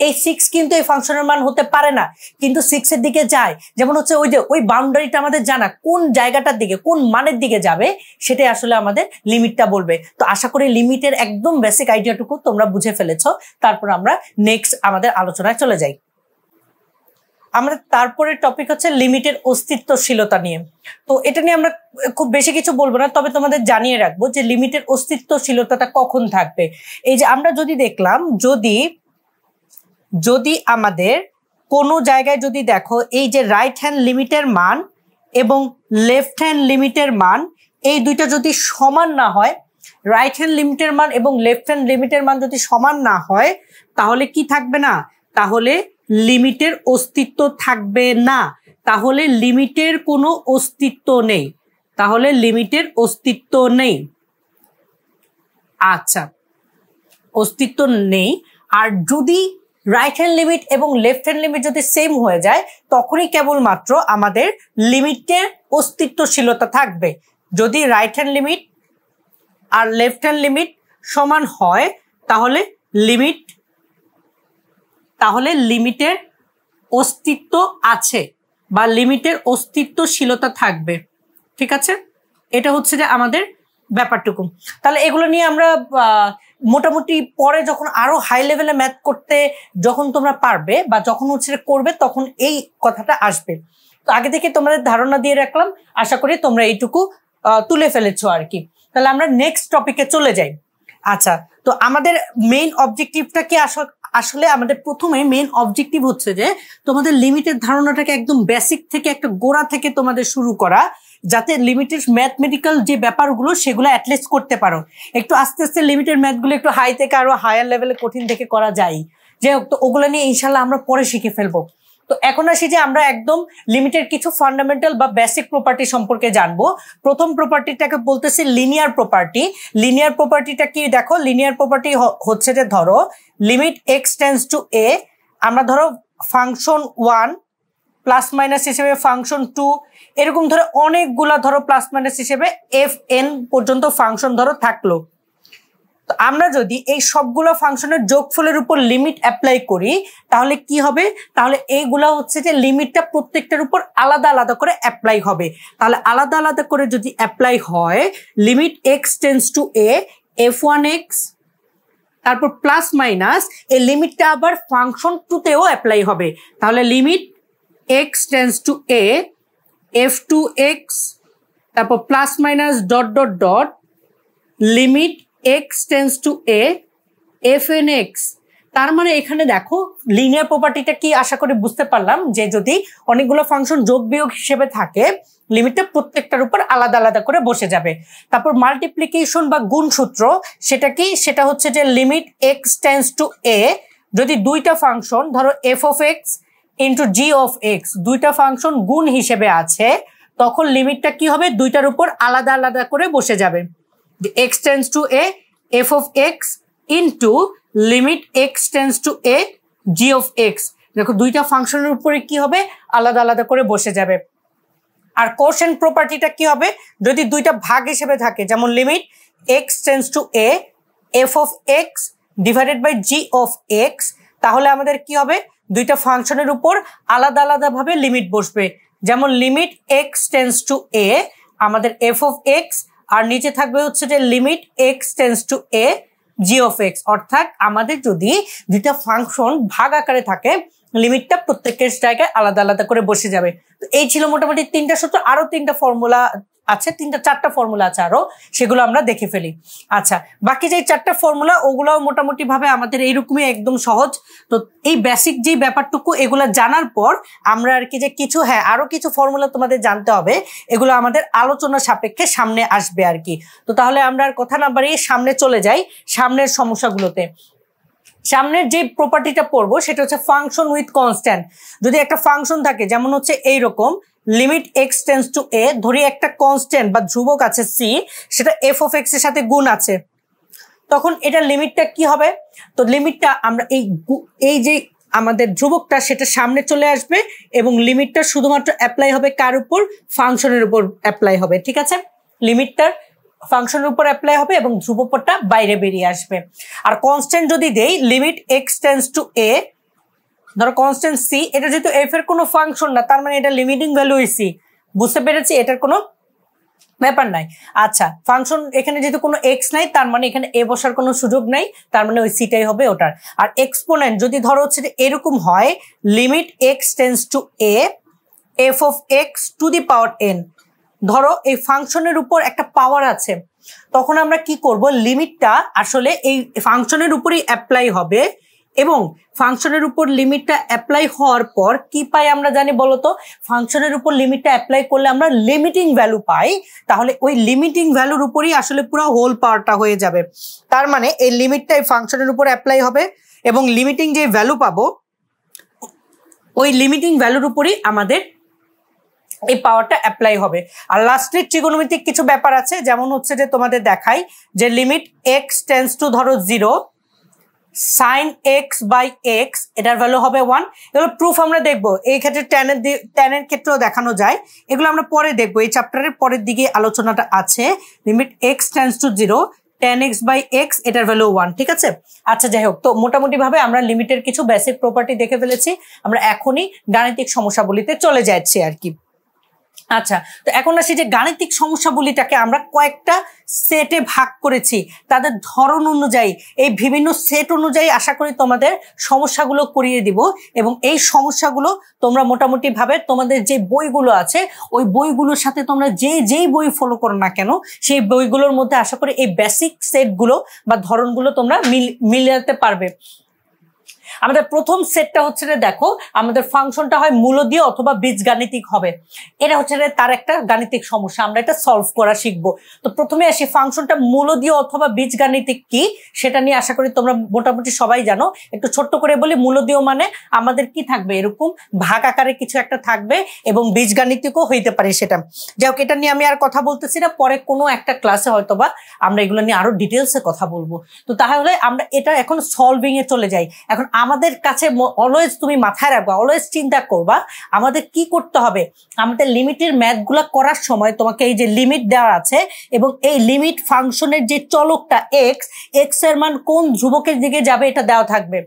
এই সিক্স কিন্তু এই ফাংশনের মান হতে পারে না কিন্তু সিক্সের দিকে যায় যেমন হচ্ছে ওই যে ওই বাউন্ডারিটা আমাদের জানা কোন জায়গাটার দিকে কোন মানের দিকে যাবে সেটাই আসলে আমাদের লিমিটটা বলবে তো আশা করি লিমিটের একদম বেসিক আইডিয়াটুকু তোমরা বুঝে ফেলেছ তারপর আমরা নেক্সট আমাদের আলোচনায় চলে যাই আমাদের তারপরের টপিক হচ্ছে লিমিটের অস্তিত্বশীলতা নিয়ে তো এটা নিয়ে আমরা খুব বেশি কিছু বলবো না তবে তোমাদের জানিয়ে রাখবো যে লিমিটের অস্তিত্বশীলতাটা কখন থাকবে এই যে আমরা যদি দেখলাম যদি যদি আমাদের কোনো জায়গায় যদি দেখো এই যে রাইট হ্যান্ড লিমিটের মান এবং লেফট হ্যান্ড লিমিটের মান এই দুইটা যদি সমান না হয় রাইট হ্যান্ড লিমিটের মান এবং লেফট হ্যান্ড লিমিটের মান যদি সমান না হয় তাহলে কি থাকবে না তাহলে লিমিটের অস্তিত্ব থাকবে না তাহলে লিমিটের কোনো অস্তিত্ব নেই তাহলে লিমিটের অস্তিত্ব নেই আচ্ছা অস্তিত্ব নেই আর যদি রাইট হ্যান্ড লিমিট এবং লেফট হ্যান্ড লিমিট যদি সেম হয়ে যায় তখনই কেবলমাত্র আমাদের লিমিটের অস্তিত্বশীলতা থাকবে যদি রাইট হ্যান্ড লিমিট আর লেফট হ্যান্ড লিমিট সমান হয় তাহলে লিমিট তাহলে লিমিটের অস্তিত্ব আছে বা লিমিটের অস্তিত্বশীলতা থাকবে ঠিক আছে এটা হচ্ছে যে আমাদের ব্যাপারটুকু তাহলে এগুলো নিয়ে আমরা মোটামুটি পরে যখন আরো হাই লেভেলে ম্যাথ করতে যখন তোমরা পারবে বা যখন হচ্ছে করবে তখন এই কথাটা আসবে তো আগে থেকে তোমাদের ধারণা দিয়ে রাখলাম আশা করি তোমরা এইটুকু তুলে ফেলেছো আর কি তাহলে আমরা নেক্সট টপিকে চলে যাই আচ্ছা তো আমাদের মেইন অবজেক্টিভটা কি আসলে আমাদের প্রথমে মেইন অবজেক্টিভ হচ্ছে যে তোমাদের লিমিটের ধারণাটাকে একদম বেসিক থেকে একটা গোড়া থেকে তোমাদের শুরু করা যাতে লিমিটেড ম্যাথমেটিক্যাল যে ব্যাপারগুলো সেগুলো অ্যাটলিস্ট করতে পারো একটু আস্তে আস্তে লিমিটেড ম্যাথগুলো একটু হাই থেকে আরো হায়ার লেভেলে কঠিন থেকে করা যায় যাই হোক তো ওগুলো নিয়ে ইনশাল্লাহ আমরা পরে শিখে ফেলবো তো এখন আসি যে আমরা একদম লিমিটেড কিছু ফান্ডামেন্টাল বা বেসিক প্রপার্টি সম্পর্কে জানবো প্রথম প্রপার্টিটাকে বলতেছি লিনিয়ার প্রপার্টি লিনিয়ার প্রপার্টিটা কি দেখো লিনিয়ার প্রপার্টি হচ্ছে যে ধরো limit x tends to a আমরা ধরো ফাংশন ওয়ান প্লাস মাইনাস হিসেবে ফাংশন টু এরকম ধরো অনেকগুলা ধরো প্লাস মাইনাস হিসেবে এফ এন পর্যন্ত ফাংশন ধরো থাকলো তো আমরা যদি এই সবগুলো ফাংশনের যোগফলের উপর লিমিট অ্যাপ্লাই করি তাহলে কি হবে তাহলে এইগুলা হচ্ছে যে লিমিটটা প্রত্যেকটার উপর আলাদা আলাদা করে অ্যাপ্লাই হবে তাহলে আলাদা আলাদা করে যদি অ্যাপ্লাই হয় limit x tends to a f one x তারপর প্লাস মাইনাস এই লিমিটটা আবার ফাংশন টুতেও অ্যাপ্লাই হবে তাহলে limit x tends to a f two x তারপর plus minus dot dot dot limit x tends to a f n x তার মানে এখানে দেখো লিনিয়ার প্রপার্টিটা কি আশা করে বুঝতে পারলাম যে যদি অনেকগুলো ফাংশন যোগ বিয়োগ হিসেবে থাকে লিমিটটা প্রত্যেকটার উপর আলাদা আলাদা করে বসে যাবে তারপর মাল্টিপ্লিকেশন বা গুণ সূত্র সেটা কি সেটা হচ্ছে যে limit x tends to a যদি দুইটা ফাংশন ধরো f of x into g of x দুইটা ফাংশন গুণ হিসেবে আছে তখন লিমিটটা কি হবে দুইটার উপর আলাদা আলাদা করে বসে যাবে x tends to a f of x into limit x tends to a g of x দেখো দুইটা ফাংশনের উপরে কি হবে আলাদা আলাদা করে বসে যাবে আর কোশেন প্রপার্টিটা কি হবে যদি দুইটা ভাগ হিসেবে থাকে যেমন limit x tends to a f of x divided by g of x তাহলে আমাদের কি হবে দুইটা ফাংশনের উপর আলাদা আলাদাভাবে লিমিট বসবে যেমন limit x tends to a আমাদের এফ অফ এক্স আর নিচে থাকবে হচ্ছে যে limit x tends to a g of x অর্থাৎ আমাদের যদি দুইটা ফাংশন ভাগ আকারে থাকে লিমিটটা প্রত্যেকের জায়গায় আলাদা আলাদা করে বসে যাবে তো এই ছিল মোটামুটি তিনটা সূত্র আরও তিনটা ফর্মুলা আছে তিনটা চারটা ফর্মুলা আছে আরও সেগুলো আমরা দেখে ফেলি আচ্ছা বাকি যে চারটা ফর্মুলা ওগুলাও মোটামুটিভাবে আমাদের এইরকমই একদম সহজ তো এই বেসিক যে ব্যাপারটুকু এগুলো জানার পর আমরা আর কি যে কিছু হ্যাঁ আরও কিছু ফর্মুলা তোমাদের জানতে হবে এগুলো আমাদের আলোচনা সাপেক্ষে সামনে আসবে আর কি তো তাহলে আমরা আর কথা না বাড়িয়ে সামনে চলে যাই সামনের সমস্যাগুলোতে সামনের যে প্রপার্টিটা পড়বো সেটা হচ্ছে ফাংশন উইথ কনস্ট্যান্ট যদি একটা ফাংশন থাকে যেমন হচ্ছে এইরকম limit x tends to a ধরি একটা কনস্ট্যান্ট বা ধ্রুবক আছে সি সেটা এফ অফ এক্স এর সাথে গুণ আছে তখন এটা লিমিটটা কি হবে তো লিমিটটা আমরা এই এই যে আমাদের ধ্রুবকটা সেটা সামনে চলে আসবে এবং লিমিটটা শুধুমাত্র অ্যাপ্লাই হবে কার উপর ফাংশনের উপর অ্যাপ্লাই হবে ঠিক আছে লিমিটটার ফাংশনের উপর অ্যাপ্লাই হবে এবং ধ্রুবকটা বাইরে বেরিয়ে আসবে আর কনস্ট্যান্ট যদি দেই limit x tends to a ধরো কনস্ট্যান্ট সি এটা যেহেতু এফ এর কোনো ফাংশন না তার মানে এটা লিমিটিং ভ্যালু সি বুঝতে পেরেছি এটার কোনো ব্যাপার নাই আচ্ছা ফাংশন এখানে যেহেতু কোনো এক্স নাই তার মানে এখানে এ বসার কোনো সুযোগ নাই তার মানে ওই সিটাই হবে ওটার আর এক্সপোনেন্ট যদি ধরো হচ্ছে এরকম হয় limit x tends to a f of x to the power n ধরো এই ফাংশনের উপর একটা পাওয়ার আছে তখন আমরা কি করব লিমিটটা আসলে এই ফাংশনের উপরই অ্যাপ্লাই হবে এবং ফাংশনের উপর লিমিটটা অ্যাপ্লাই হওয়ার পর কি পাই আমরা জানি বলতো ফাংশনের উপর লিমিটটা অ্যাপ্লাই করলে আমরা লিমিটিং ভ্যালু পাই তাহলে ওই লিমিটিং ভ্যালুর উপরই আসলে পুরো হোল পাওয়ারটা হয়ে যাবে তার মানে এই লিমিটটা এই ফাংশনের উপর অ্যাপ্লাই হবে এবং লিমিটিং যে ভ্যালু পাবো ওই লিমিটিং ভ্যালুর উপরই আমাদের এই পাওয়ারটা অ্যাপ্লাই হবে আর লাস্টের ট্রিগোনোমিতিক কিছু ব্যাপার আছে যেমন হচ্ছে যে তোমাদের দেখাই যে লিমিট এক্স টেন্স টু ধরো zero sine x by x এটার ভ্যালু হবে ওয়ান এগুলো প্রুফ আমরা দেখব এই ক্ষেত্রে ট্যানের এর ক্ষেত্রেও দেখানো যায় এগুলো আমরা পরে দেখব এই চ্যাপ্টারের পরের দিকে আলোচনাটা আছে limit x tends to zero tan x by x এটার ভ্যালু ওয়ান ঠিক আছে আচ্ছা যাই হোক তো মোটামুটিভাবে আমরা লিমিটের কিছু বেসিক প্রপার্টি দেখে ফেলেছি আমরা এখনই গাণিতিক সমস্যাগুলিতে চলে যাচ্ছি আর কি আচ্ছা তো এখন আসি যে গাণিতিক সমস্যাগুলিটাকে আমরা কয়েকটা সেটে ভাগ করেছি তাদের ধরন অনুযায়ী এই বিভিন্ন সেট অনুযায়ী আশা করি তোমাদের সমস্যাগুলো করিয়ে দিব এবং এই সমস্যাগুলো তোমরা মোটামুটিভাবে তোমাদের যে বইগুলো আছে ওই বইগুলোর সাথে তোমরা যে যেই বই ফলো করো না কেন সেই বইগুলোর মধ্যে আশা করি এই বেসিক সেটগুলো বা ধরনগুলো তোমরা মিল মিলাতে পারবে আমাদের প্রথম সেটটা হচ্ছে রে দেখো আমাদের ফাংশনটা হয় মূল দিয়ে অথবা বীজ গাণিতিক হবে এটা হচ্ছে রে তার একটা গাণিতিক সমস্যা আমরা এটা সলভ করা শিখবো তো প্রথমে আসি ফাংশনটা মূল দিয়ে অথবা বীজ গাণিতিক কি সেটা নিয়ে আশা করি তোমরা মোটামুটি সবাই জানো একটু ছোট্ট করে বলি মূল মূলদীয় মানে আমাদের কি থাকবে এরকম ভাগ আকারে কিছু একটা থাকবে এবং বীজ গাণিতিকও হইতে পারে সেটা যাই হোক এটা নিয়ে আমি আর কথা বলতেছি না পরে কোনো একটা ক্লাসে হয়তো বা আমরা এগুলো নিয়ে আরো ডিটেলসে কথা বলবো তো তাহলে আমরা এটা এখন সলভিং এ চলে যাই এখন আমার আমাদের কাছে অলওয়েজ তুমি মাথায় রাখবা অলওয়েজ চিন্তা করবা আমাদের কি করতে হবে আমাদের লিমিটের ম্যাথগুলো করার সময় তোমাকে এই যে লিমিট দেওয়া আছে এবং এই লিমিট ফাংশনের যে চলকটা এক্স এক্স এর মান কোন ধ্রুবকের দিকে যাবে এটা দেওয়া থাকবে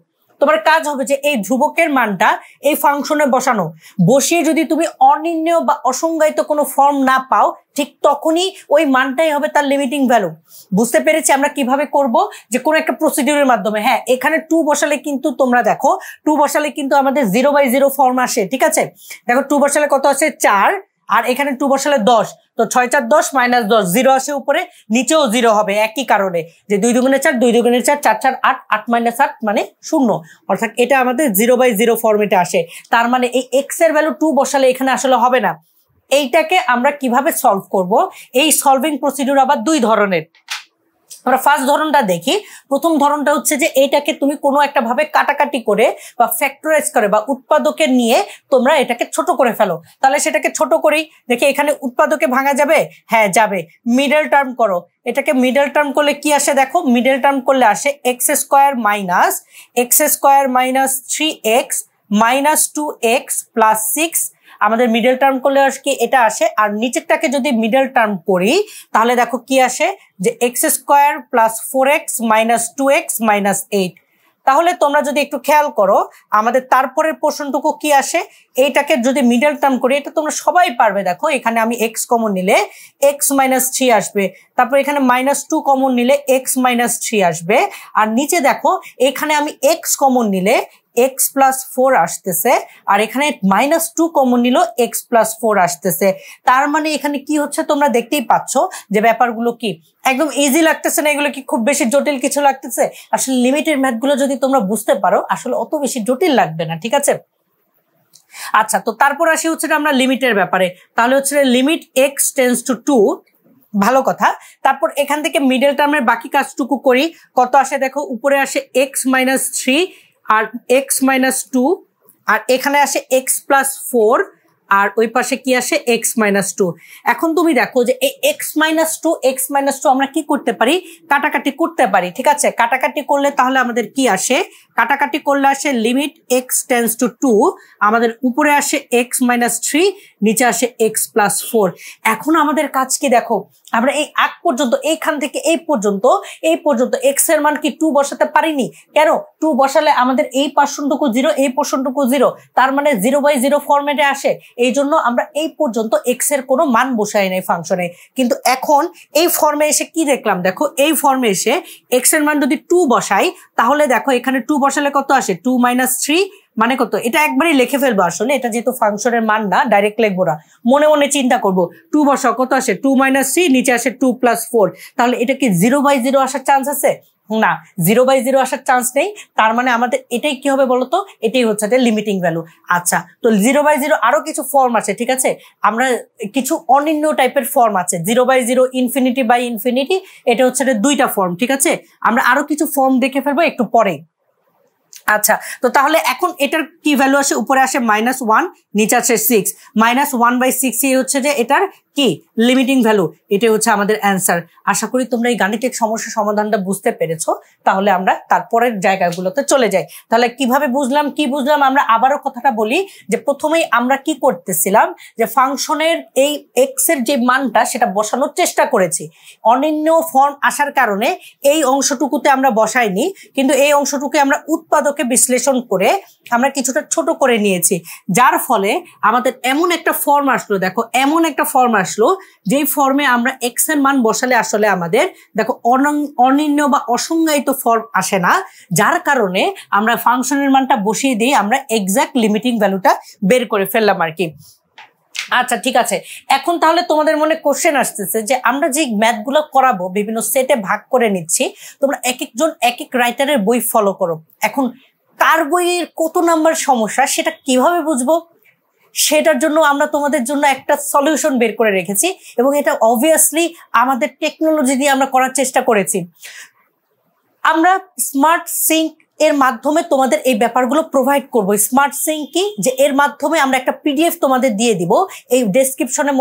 তোমার কাজ হবে যে এই ধ্রুবকের মানটা এই ফাংশনে বসানো বসিয়ে যদি তুমি অনির্ণয় বা অসংজ্ঞায়িত কোনো ফর্ম না পাও ঠিক তখনই ওই মানটাই হবে তার লিমিটিং ভ্যালু বুঝতে পেরেছি আমরা কিভাবে করব যে কোনো একটা প্রসিডিউরের মাধ্যমে হ্যাঁ এখানে টু বসালে কিন্তু তোমরা দেখো টু বসালে কিন্তু আমাদের জিরো বাই জিরো ফর্ম আসে ঠিক আছে দেখো টু বসালে কত আছে চার আর এখানে টু বসালে দশ তো ছয় চার দশ মাইনাস দশ জিরো আসে উপরে নিচেও জিরো হবে একই কারণে যে দুই দুগুণে চার দুই দুগুণে চার চার চার আট আট মাইনাস আট মানে শূন্য অর্থাৎ এটা আমাদের জিরো বাই জিরো ফর্মেটে আসে তার মানে এই এক্স এর ভ্যালু টু বসালে এখানে আসলে হবে না এইটাকে আমরা কিভাবে সলভ করব এই সলভিং প্রসিডিউর আবার দুই ধরনের আমরা ফার্স্ট ধরনটা দেখি প্রথম ধরনটা হচ্ছে যে এইটাকে তুমি কোনো একটা ভাবে কাটাকাটি করে বা ফ্যাক্টরাইজ করে বা উৎপাদকের নিয়ে তোমরা এটাকে ছোট করে ফেলো তাহলে সেটাকে ছোট করেই দেখি এখানে উৎপাদকে ভাঙা যাবে হ্যাঁ যাবে মিডল টার্ম করো এটাকে মিডল টার্ম করলে কি আসে দেখো মিডল টার্ম করলে আসে x square minus x square minus three x minus two x plus six আমাদের মিডল টার্ম করলে কি এটা আসে আর নিচেরটাকে যদি মিডল টার্ম করি তাহলে দেখো কি আসে যে x square plus four x minus two x minus eight তাহলে তোমরা যদি একটু খেয়াল করো আমাদের তারপরের পোর্শনটুকু কি আসে এইটাকে যদি মিডল টার্ম করি এটা তোমরা সবাই পারবে দেখো এখানে আমি এক্স কমন নিলে এক্স মাইনাস থ্রি আসবে তারপর এখানে মাইনাস টু কমন নিলে এক্স মাইনাস থ্রি আসবে আর নিচে দেখো এখানে আমি এক্স কমন নিলে এক্স প্লাস ফোর আসতেছে আর এখানে মাইনাস টু কমন নিল এক্স প্লাস ফোর আসতেছে তার মানে এখানে কি হচ্ছে তোমরা দেখতেই পাচ্ছ যে ব্যাপারগুলো কি একদম ইজি লাগতেছে না এগুলো কি খুব বেশি জটিল কিছু লাগতেছে আসলে লিমিটেড ম্যাথগুলো যদি তোমরা বুঝতে পারো আসলে অত বেশি জটিল লাগবে না ঠিক আছে আচ্ছা তো তারপর আসি হচ্ছে আমরা লিমিটের ব্যাপারে তাহলে হচ্ছে limit x tends to two ভালো কথা তারপর এখান থেকে মিডল টার্মের বাকি কাজটুকু করি কত আসে দেখো উপরে আসে এক্স মাইনাস থ্রি আর এক্স মাইনাস টু আর এখানে আসে এক্স প্লাস ফোর আর ওই পাশে কি আসে এক্স মাইনাস টু এখন তুমি দেখো যে এই x minus two x minus two আমরা কি করতে পারি কাটাকাটি করতে পারি ঠিক আছে কাটাকাটি করলে তাহলে আমাদের কি আসে কাটাকাটি করলে আসে limit x tends to two আমাদের উপরে আসে এক্স মাইনাস থ্রি নিচে আসে এক্স প্লাস ফোর এখন আমাদের কাজ কি দেখো আমরা এই আগ পর্যন্ত এইখান থেকে এই পর্যন্ত এই পর্যন্ত এক্স এর মান কি টু বসাতে পারিনি কেন টু বসালে আমাদের এই পার্সনটুকু জিরো এই পার্সনটুকু জিরো তার মানে জিরো বাই জিরো ফর্মেটে আসে এই জন্য আমরা এই পর্যন্ত এক্স এর কোনো মান বসাই নাই ফাংশনে কিন্তু এখন এই ফর্মে এসে কি দেখলাম দেখো এই ফর্মে এসে এক্স এর মান যদি টু বসাই তাহলে দেখো এখানে টু বসালে কত আসে টু মাইনাস থ্রি মানে কত এটা একবারই লিখে ফেলবো আসলে এটা যেহেতু ফাংশনের মান না ডাইরেক্ট লিখবো না মনে মনে চিন্তা করব টু বসা কত আসে টু মাইনাস থ্রি নিচে আসে টু প্লাস ফোর তাহলে এটা কি জিরো বাই জিরো আসার চান্স আছে না জিরো বাই জিরো আসার চান্স নেই তার মানে আমাদের এটাই কি হবে বলতো এটাই হচ্ছে যে লিমিটিং ভ্যালু আচ্ছা তো জিরো বাই জিরো আরো কিছু ফর্ম আছে ঠিক আছে আমরা কিছু অনিন্য টাইপের ফর্ম আছে zero by zero infinity by infinity এটা হচ্ছে দুইটা ফর্ম ঠিক আছে আমরা আরো কিছু ফর্ম দেখে ফেলবো একটু পরে আচ্ছা তো তাহলে এখন এটার কি ভ্যালু আসে উপরে আসে মাইনাস ওয়ান নিচে আসে six minus one by six হচ্ছে যে এটার কি লিমিটিং ভ্যালু এটাই হচ্ছে আমাদের অ্যান্সার আশা করি তোমরা এই গাণিতিক সমস্যা সমাধানটা বুঝতে পেরেছো তাহলে আমরা তারপরের জায়গাগুলোতে চলে যাই তাহলে কিভাবে বুঝলাম কি বুঝলাম আমরা আবারও কথাটা বলি যে প্রথমেই আমরা কি করতেছিলাম যে ফাংশনের এই এক্স এর যে মানটা সেটা বসানোর চেষ্টা করেছি অনন্য ফর্ম আসার কারণে এই অংশটুকুতে আমরা বসাইনি কিন্তু এই অংশটুকু আমরা উৎপাদকে বিশ্লেষণ করে আমরা কিছুটা ছোট করে নিয়েছি যার ফলে আমাদের এমন একটা ফর্ম আসলো দেখো এমন একটা ফর্ম আসলো যেই ফর্মে আমরা এক্স এর মান বসালে আসলে আমাদের দেখো অনির্ণ বা অসংজ্ঞায়িত ফর্ম আসে না যার কারণে আমরা ফাংশনের মানটা বসিয়ে দিয়ে আমরা এক্সাক্ট লিমিটিং ভ্যালুটা বের করে ফেললাম আর কি আচ্ছা ঠিক আছে এখন তাহলে তোমাদের মনে কোশ্চেন আসতেছে যে আমরা যে ম্যাথগুলো করাবো বিভিন্ন সেটে ভাগ করে নিচ্ছি তোমরা এক একজন এক এক রাইটারের বই ফলো করো এখন কার বইয়ের কত নাম্বার সমস্যা সেটা কিভাবে বুঝবো সেটার জন্য আমরা তোমাদের জন্য একটা সলিউশন বের করে রেখেছি এবং এটা অবভিয়াসলি আমাদের টেকনোলজি দিয়ে আমরা করার চেষ্টা করেছি আমরা স্মার্ট সিঙ্ক এর মাধ্যমে তোমাদের এই ব্যাপারগুলো প্রোভাইড করবো স্মার্ট সিং কি যে এর মাধ্যমে আমরা একটা পিডিএফ তোমাদের দিয়ে দিব এই ডেসক্রিপশনে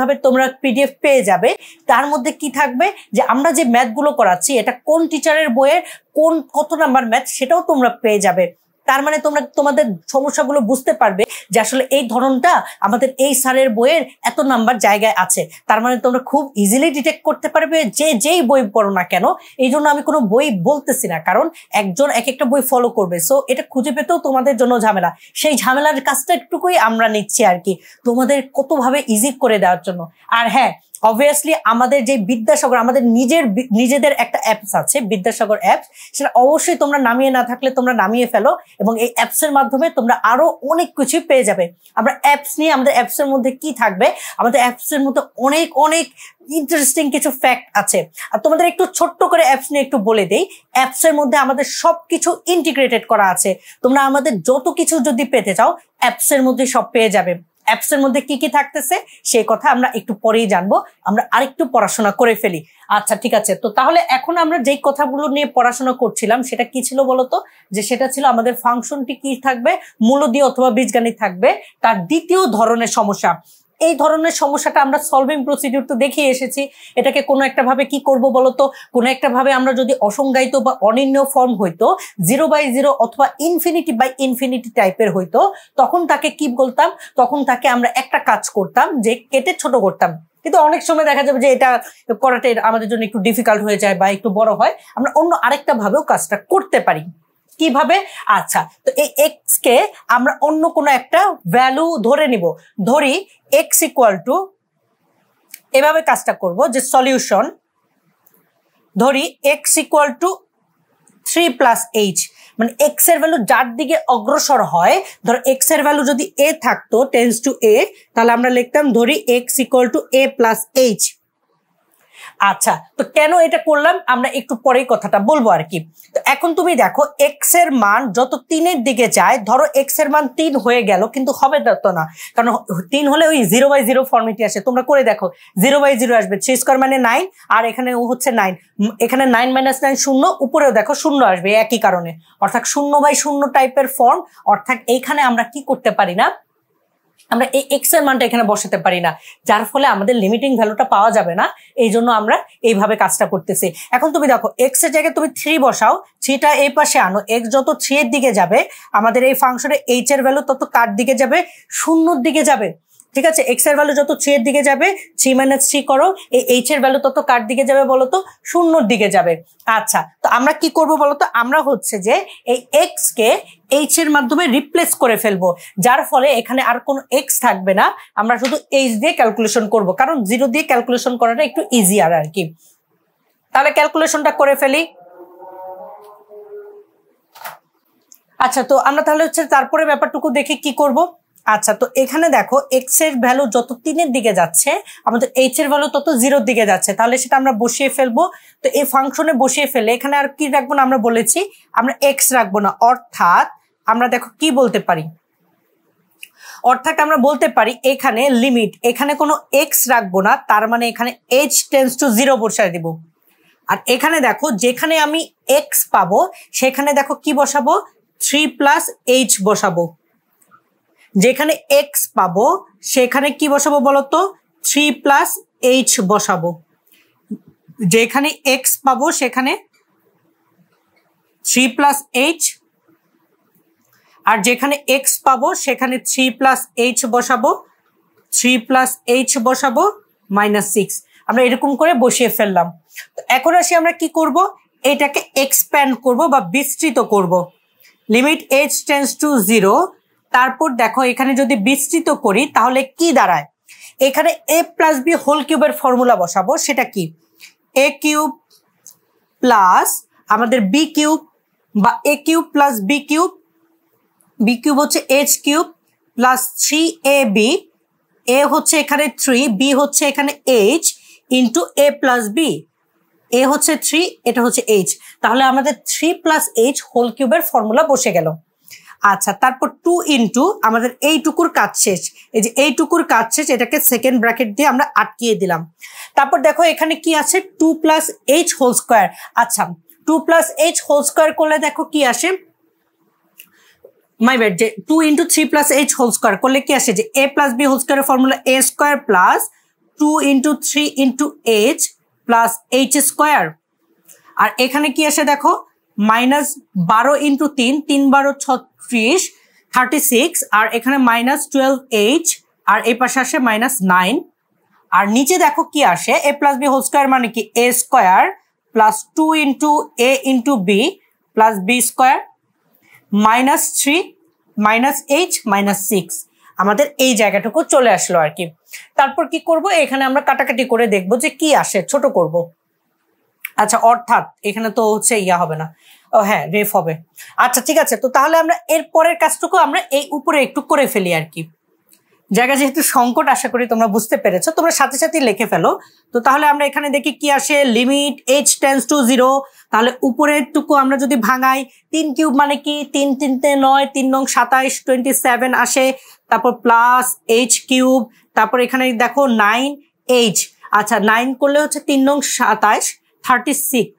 ভাবে তোমরা পিডিএফ পেয়ে যাবে তার মধ্যে কি থাকবে যে আমরা যে ম্যাথগুলো করাচ্ছি এটা কোন টিচারের বইয়ের কোন কত নাম্বার ম্যাথ সেটাও তোমরা পেয়ে যাবে তার মানে তোমরা তোমাদের সমস্যাগুলো বুঝতে পারবে যে আসলে এই ধরনটা আমাদের এই সারের বইয়ের এত নাম্বার জায়গায় আছে তার মানে তোমরা খুব ইজিলি ডিটেক্ট করতে পারবে যে যেই বই পড়ো না কেন এই জন্য আমি কোনো বই বলতেছি না কারণ একজন এক একটা বই ফলো করবে সো এটা খুঁজে পেতেও তোমাদের জন্য ঝামেলা সেই ঝামেলার কাজটা একটুকুই আমরা নিচ্ছি আর কি তোমাদের কতভাবে ইজি করে দেওয়ার জন্য আর হ্যাঁ অবভিয়াসলি আমাদের যে বিদ্যাসাগর আমাদের নিজের নিজেদের একটা অ্যাপস আছে বিদ্যাসাগর অ্যাপস সেটা অবশ্যই তোমরা নামিয়ে না থাকলে তোমরা নামিয়ে ফেলো এবং এই অ্যাপসের মাধ্যমে তোমরা আরো অনেক কিছু পেয়ে যাবে আমরা অ্যাপস নিয়ে আমাদের অ্যাপসের মধ্যে কি থাকবে আমাদের অ্যাপসের মধ্যে অনেক অনেক ইন্টারেস্টিং কিছু ফ্যাক্ট আছে আর তোমাদের একটু ছোট্ট করে অ্যাপস নিয়ে একটু বলে দেই অ্যাপসের মধ্যে আমাদের সব কিছু ইন্টিগ্রেটেড করা আছে তোমরা আমাদের যত কিছু যদি পেতে চাও অ্যাপসের মধ্যে সব পেয়ে যাবে অ্যাপসের মধ্যে কি কি থাকতেছে সেই কথা আমরা একটু পরেই জানবো আমরা আরেকটু পড়াশোনা করে ফেলি আচ্ছা ঠিক আছে তো তাহলে এখন আমরা যেই কথাগুলো নিয়ে পড়াশোনা করছিলাম সেটা কি ছিল বলতো যে সেটা ছিল আমাদের ফাংশনটি কি থাকবে মূলদীয় অথবা বীজগাণিত থাকবে তার দ্বিতীয় ধরনের সমস্যা এই ধরনের সমস্যাটা আমরা সলভিং প্রসিডিউর তো দেখিয়ে এসেছি এটাকে কোনো একটা ভাবে কি করব বলতো কোনো একটা ভাবে আমরা যদি অসংজ্ঞায়িত বা অনির্ণ ফর্ম হইতো জিরো বাই জিরো অথবা ইনফিনিটি বাই ইনফিনিটি টাইপের হইতো তখন তাকে কি বলতাম তখন তাকে আমরা একটা কাজ করতাম যে কেটে ছোট করতাম কিন্তু অনেক সময় দেখা যাবে যে এটা করাটা আমাদের জন্য একটু ডিফিকাল্ট হয়ে যায় বা একটু বড় হয় আমরা অন্য আরেকটা ভাবেও কাজটা করতে পারি কিভাবে আচ্ছা তো এই এক্স কে আমরা অন্য কোনো একটা ভ্যালু ধরে নিব ধরি এক্স ইকুয়াল টু এভাবে কাজটা করব যে সলিউশন ধরি x equal to three plus h মানে এক্স এর ভ্যালু যার দিকে অগ্রসর হয় ধরো এক্স এর ভ্যালু যদি এ থাকতো টেন্স টু এ তাহলে আমরা লিখতাম ধরি x equal to a plus h আচ্ছা তো কেন এটা করলাম আমরা একটু পরেই কথাটা বলবো আর কি তো এখন তুমি দেখো এক্স এর মান যত তিনের দিকে যায় ধরো এক্স এর মান তিন হয়ে গেল কিন্তু হবে তো না কারণ তিন হলে ওই জিরো বাই জিরো ফর্মেটি আসে তোমরা করে দেখো জিরো বাই জিরো আসবে থ্রি স্কোয়ার মানে নাইন আর এখানে হচ্ছে নাইন এখানে নাইন মাইনাস নাইন শূন্য উপরেও দেখো শূন্য আসবে একই কারণে অর্থাৎ শূন্য বাই শূন্য টাইপের ফর্ম অর্থাৎ এইখানে আমরা কি করতে পারি না আমরা এই এক্স এর মানটা এখানে বসাতে পারি না যার ফলে আমাদের লিমিটিং ভ্যালুটা পাওয়া যাবে না এই জন্য আমরা এইভাবে কাজটা করতেছি এখন তুমি দেখো এক্স এর জায়গায় তুমি থ্রি বসাও থ্রিটা এই পাশে আনো এক্স যত থ্রি এর দিকে যাবে আমাদের এই ফাংশনে এইচ এর ভ্যালু তত কার দিকে যাবে শূন্যর দিকে যাবে ঠিক আছে এক্স এর ভ্যালু যত থ্রি এর দিকে যাবে থ্রি মাইনাস থ্রি করো এই এইচ এর ভ্যালু তত কার দিকে যাবে বলো তো শূন্যর দিকে যাবে আচ্ছা তো আমরা কি করব বলো তো আমরা হচ্ছে যে এই এক্স কে এইচ এর মাধ্যমে রিপ্লেস করে ফেলবো যার ফলে এখানে আর কোনো এক্স থাকবে না আমরা শুধু এইচ দিয়ে ক্যালকুলেশন করব কারণ জিরো দিয়ে ক্যালকুলেশন করাটা একটু ইজি আর আর কি তাহলে ক্যালকুলেশনটা করে ফেলি আচ্ছা তো আমরা তাহলে হচ্ছে তারপরে ব্যাপারটুকু দেখে কি করব আচ্ছা তো এখানে দেখো এক্স এর ভ্যালু যত তিনের দিকে যাচ্ছে আমাদের এইচ এর ভ্যালু তত জিরোর দিকে যাচ্ছে তাহলে সেটা আমরা বসিয়ে ফেলবো তো এই ফাংশনে বসিয়ে ফেলে এখানে আর কি রাখবো না আমরা বলেছি আমরা এক্স রাখবো না অর্থাৎ আমরা দেখো কি বলতে পারি অর্থাৎ আমরা বলতে পারি এখানে লিমিট এখানে কোনো এক্স রাখবো না তার মানে এখানে এইচ টেন্স টু জিরো বসাই দিব আর এখানে দেখো যেখানে আমি এক্স পাবো সেখানে দেখো কি বসাবো থ্রি প্লাস এইচ বসাবো যেখানে এক্স পাবো সেখানে কি বসাবো বলতো থ্রি প্লাস এইচ বসাবো যেখানে এক্স পাবো সেখানে থ্রি প্লাস এইচ আর যেখানে এক্স পাবো সেখানে থ্রি প্লাস এইচ বসাবো থ্রি প্লাস এইচ বসাবো মাইনাস সিক্স আমরা এরকম করে বসিয়ে ফেললাম এখন আসি আমরা কি করব এটাকে এক্সপ্যান্ড করব বা বিস্তৃত করব limit h tends to zero তারপর দেখো এখানে যদি বিস্তৃত করি তাহলে কি দাঁড়ায় এখানে এ প্লাস বি হোল কিউবের ফর্মুলা বসাবো সেটা কি এ কিউব প্লাস আমাদের বি কিউব বা a cube plus b cube b cube হচ্ছে h cube plus three a b a হচ্ছে এখানে থ্রি বি হচ্ছে এখানে h into a plus b a হচ্ছে থ্রি এটা হচ্ছে এইচ তাহলে আমাদের থ্রি প্লাস এইচ হোল কিউবের ফর্মুলা বসে গেল আচ্ছা তারপর টু ইন্টু আমাদের এইটুকুর কাজ শেষ এই যে এইটুকুর কাজ শেষ এটাকে সেকেন্ড ব্র্যাকেট দিয়ে আমরা আটকিয়ে দিলাম তারপর দেখো এখানে কি আছে two plus h whole square আচ্ছা two plus h whole square করলে দেখো কি আসে মাই ব্যাড যে two into three plus h whole square করলে কি আসে যে এ প্লাস বি হোল স্কোয়ারের formula a square plus two into three into h plus h square আর এখানে কি আসে দেখো মাইনাস বারো ইন্টু তিন তিন বারো ছত্রিশ থার্টি সিক্স আর এখানে মাইনাস টুয়েলভ এইচ আর এ পাশে আসে মাইনাস নাইন আর নিচে দেখো কি আসে a plus b whole square মানে কি a square plus two into a into b plus b square minus three minus h minus six আমাদের এই জায়গাটুকু চলে আসলো আর কি তারপর কি করব এখানে আমরা কাটাকাটি করে দেখব যে কি আসে ছোট করবো আচ্ছা অর্থাৎ এখানে তো হচ্ছে ইয়া হবে না ও হ্যাঁ রেফ হবে আচ্ছা ঠিক আছে তো তাহলে আমরা এর পরের কাজটুকু আমরা এই উপরে একটু করে ফেলি আর কি জায়গা যেহেতু সংকট আশা করি তোমরা বুঝতে পেরেছো তোমরা সাথে সাথে লিখে ফেলো তো তাহলে আমরা এখানে দেখি কি আসে limit h tends to zero তাহলে উপরের টুকু আমরা যদি ভাঙাই তিন কিউব মানে কি তিন তিনতে নয় তিন নং সাতাইশ টোয়েন্টি সেভেন আসে তারপর প্লাস এইচ কিউব তারপর এখানে দেখো নাইন এইচ আচ্ছা নাইন করলে হচ্ছে তিন নং সাতাইশ thirty six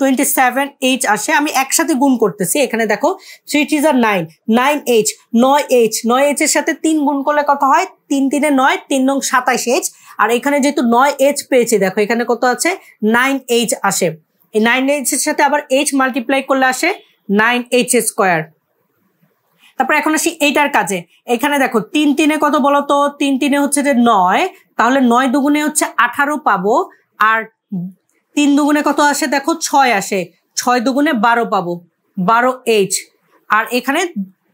twenty seven h আসে আমি একসাথে গুণ করতেছি এখানে দেখো থ্রি টিজ আর নাইন নাইন এইচ নয় এইচ নয় এইচের সাথে তিন গুণ করলে কত হয় তিন তিনে নয় তিন নং সাতাইশ এইচ আর এখানে যেহেতু নয় এইচ পেয়েছে দেখো এখানে কত আছে নাইন এইচ আসে এই নাইন এইচের সাথে আবার এইচ মাল্টিপ্লাই করলে আসে নাইন এইচ স্কোয়ার তারপর এখন আসি এইটার কাজে এখানে দেখো তিন তিনে কত বলো তো তিন তিনে হচ্ছে যে নয় তাহলে নয় দুগুণে হচ্ছে আঠারো পাবো আর তিন দুগুণে কত আসে দেখো ছয় আসে ছয় দুগুণে বারো পাবো বারো এইচ আর এখানে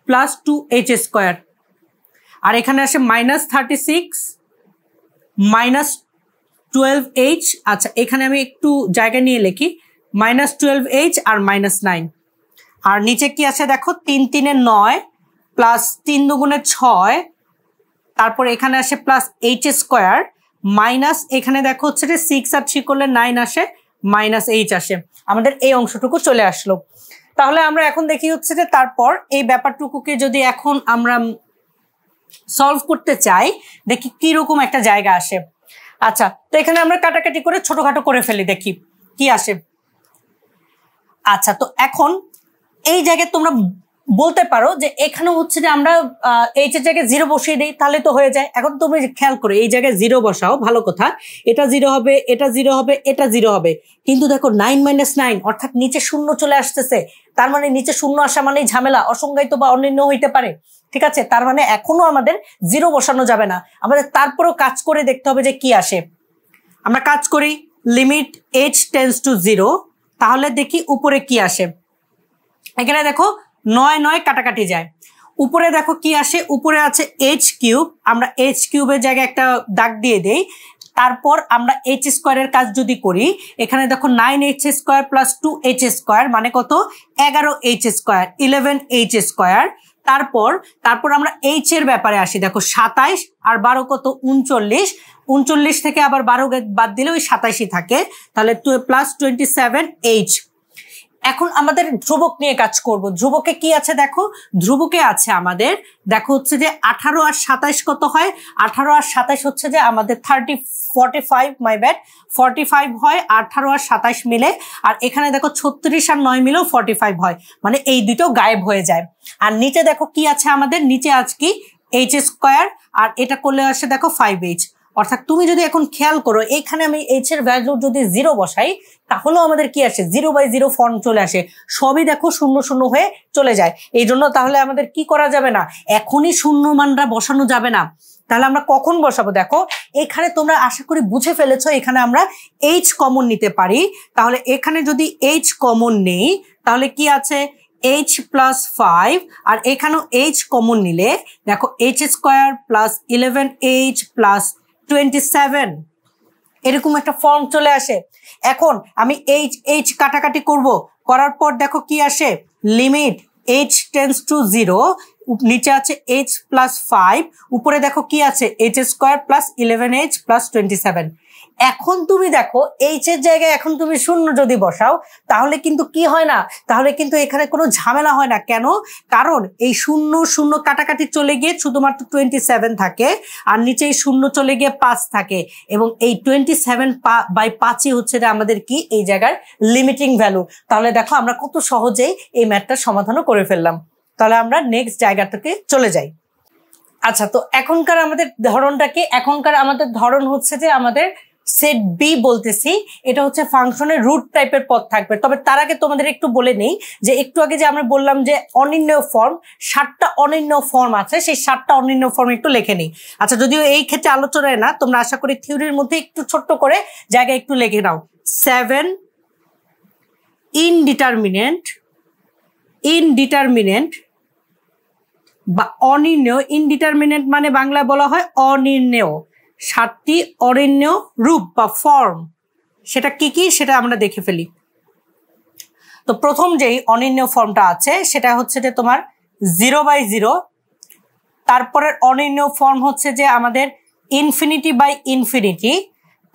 প্লাস টু এইচ স্কোয়ার আর এখানে আসে minus thirty six minus twelve h আচ্ছা এখানে আমি একটু জায়গা নিয়ে লিখি মাইনাস টুয়েলভ এইচ আর মাইনাস নাইন আর নিচে কি আছে দেখো তিন তিনে নয় প্লাস তিন দুগুণে ছয় তারপর এখানে আসে প্লাস এইচ স্কোয়ার মাইনাস এখানে দেখো হচ্ছে যে সিক্স আর থ্রি করলে নাইন আসে মাইনাস এইচ আসে আমাদের এই অংশটুকু চলে আসলো তাহলে আমরা এখন দেখি হচ্ছে যে তারপর এই ব্যাপারটুকুকে যদি এখন আমরা সলভ করতে চাই দেখি কিরকম একটা জায়গা আসে আচ্ছা তো এখানে আমরা কাটাকাটি করে ছোটখাটো করে ফেলি দেখি কি আসে আচ্ছা তো এখন এই জায়গায় তোমরা বলতে পারো যে এখানে হচ্ছে যে আমরা এই যে জায়গায় জিরো বসিয়ে দিই তাহলে তো হয়ে যায় এখন তুমি খেয়াল করো এই জায়গায় জিরো বসাও ভালো কথা এটা জিরো হবে এটা জিরো হবে এটা জিরো হবে কিন্তু দেখো নাইন মাইনাস নাইন অর্থাৎ নিচে শূন্য চলে আসতেছে তার মানে নিচে শূন্য আসা মানেই ঝামেলা অসংজ্ঞায়িত বা অনির্ণ হইতে পারে ঠিক আছে তার মানে এখনো আমাদের জিরো বসানো যাবে না আমাদের তারপরেও কাজ করে দেখতে হবে যে কি আসে আমরা কাজ করি limit h tends to zero তাহলে দেখি উপরে কি আসে এখানে দেখো নয় নয় কাটাকাটি যায় উপরে দেখো কি আসে উপরে আছে এইচ কিউব আমরা এইচ কিউবের জায়গায় একটা দাগ দিয়ে দেই তারপর আমরা এইচ স্কোয়ারের কাজ যদি করি এখানে দেখো nine h square plus two h square মানে কত এগারো h square eleven h square তারপর তারপর আমরা এইচ এর ব্যাপারে আসি দেখো সাতাইশ আর বারো কত উনচল্লিশ উনচল্লিশ থেকে আবার বারো বাদ দিলে ওই সাতাইশই থাকে তাহলে প্লাস টোয়েন্টি সেভেন এইচ এখন আমাদের ধ্রুবক নিয়ে কাজ করব ধ্রুবকে কি আছে দেখো ধ্রুবকে আছে আমাদের দেখো হচ্ছে যে আঠারো আর সাতাইশ কত হয় আঠারো আর সাতাইশ হচ্ছে যে আমাদের thirty forty five my bad forty five হয় আঠারো আর সাতাইশ মিলে আর এখানে দেখো ছত্রিশ আর নয় মিলেও ফর্টি ফাইভ হয় মানে এই দুটো গায়েব হয়ে যায় আর নিচে দেখো কি আছে আমাদের নিচে আজ কি এইচ স্কোয়ার আর এটা করলে আসে দেখো ফাইভ এইচ অর্থাৎ তুমি যদি এখন খেয়াল করো এখানে আমি এইচ এর ভ্যালু যদি জিরো বসাই তাহলেও আমাদের কি আসে জিরো বাই জিরো ফর্ম চলে আসে সবই দেখো শূন্য শূন্য হয়ে চলে যায় এই জন্য তাহলে আমাদের কি করা যাবে না এখনই শূন্য মানরা বসানো যাবে না তাহলে আমরা কখন বসাবো দেখো এখানে তোমরা আশা করি বুঝে ফেলেছ এখানে আমরা এইচ কমন নিতে পারি তাহলে এখানে যদি এইচ কমন নেই তাহলে কি আছে এইচ প্লাস ফাইভ আর এখানেও এইচ কমন নিলে দেখো h square plus eleven h plus twenty seven এরকম একটা ফর্ম চলে আসে এখন আমি এইচ এইচ কাটাকাটি করব করার পর দেখো কি আসে limit h tends to zero নিচে আছে এইচ প্লাস ফাইভ উপরে দেখো কি আছে h square plus eleven h plus twenty seven এখন তুমি দেখো এইচ এর জায়গায় এখন তুমি শূন্য যদি বসাও তাহলে কিন্তু কি হয় না তাহলে কিন্তু এখানে কোনো ঝামেলা হয় না কেন কারণ এই শূন্য শূন্য কাটাকাটি চলে গিয়ে শুধুমাত্র টোয়েন্টি সেভেন থাকে আর নিচে এই শূন্য চলে গিয়ে পাঁচ থাকে এবং এই টোয়েন্টি সেভেন বাই পাঁচই হচ্ছে আমাদের কি এই জায়গার লিমিটিং ভ্যালু তাহলে দেখো আমরা কত সহজেই এই ম্যাটটা সমাধানও করে ফেললাম তাহলে আমরা নেক্সট জায়গাটাতে চলে যাই আচ্ছা তো এখনকার আমাদের ধরনটা কি এখনকার আমাদের ধরন হচ্ছে যে আমাদের সেট বি বলতেছি এটা হচ্ছে ফাংশনের রুট টাইপের পদ থাকবে তবে তার আগে তোমাদের একটু বলে নেই যে একটু আগে যে আমরা বললাম যে অনিন্য ফর্ম ষাটটা অনিন্য ফর্ম আছে সেই ষাটটা অনিন্য ফর্ম একটু লেখে নিই আচ্ছা যদিও এই ক্ষেত্রে আলোচনায় না তোমরা আশা করি থিওরির মধ্যে একটু ছোট্ট করে জায়গায় একটু লেখে নাও সেভেন ইনডিটারমিনেন্ট ইনডিটারমিনেন্ট বা অনির্ণেয় ইনডিটারমিনেন্ট মানে বাংলায় বলা হয় অনির্ণেয় সাতটি অরণ্য রূপ বা ফর্ম সেটা কি কি সেটা আমরা দেখে ফেলি তো প্রথম যেই অনন্য ফর্মটা আছে সেটা হচ্ছে যে তোমার জিরো বাই জিরো তারপরের অনন্য ফর্ম হচ্ছে যে আমাদের ইনফিনিটি বাই ইনফিনিটি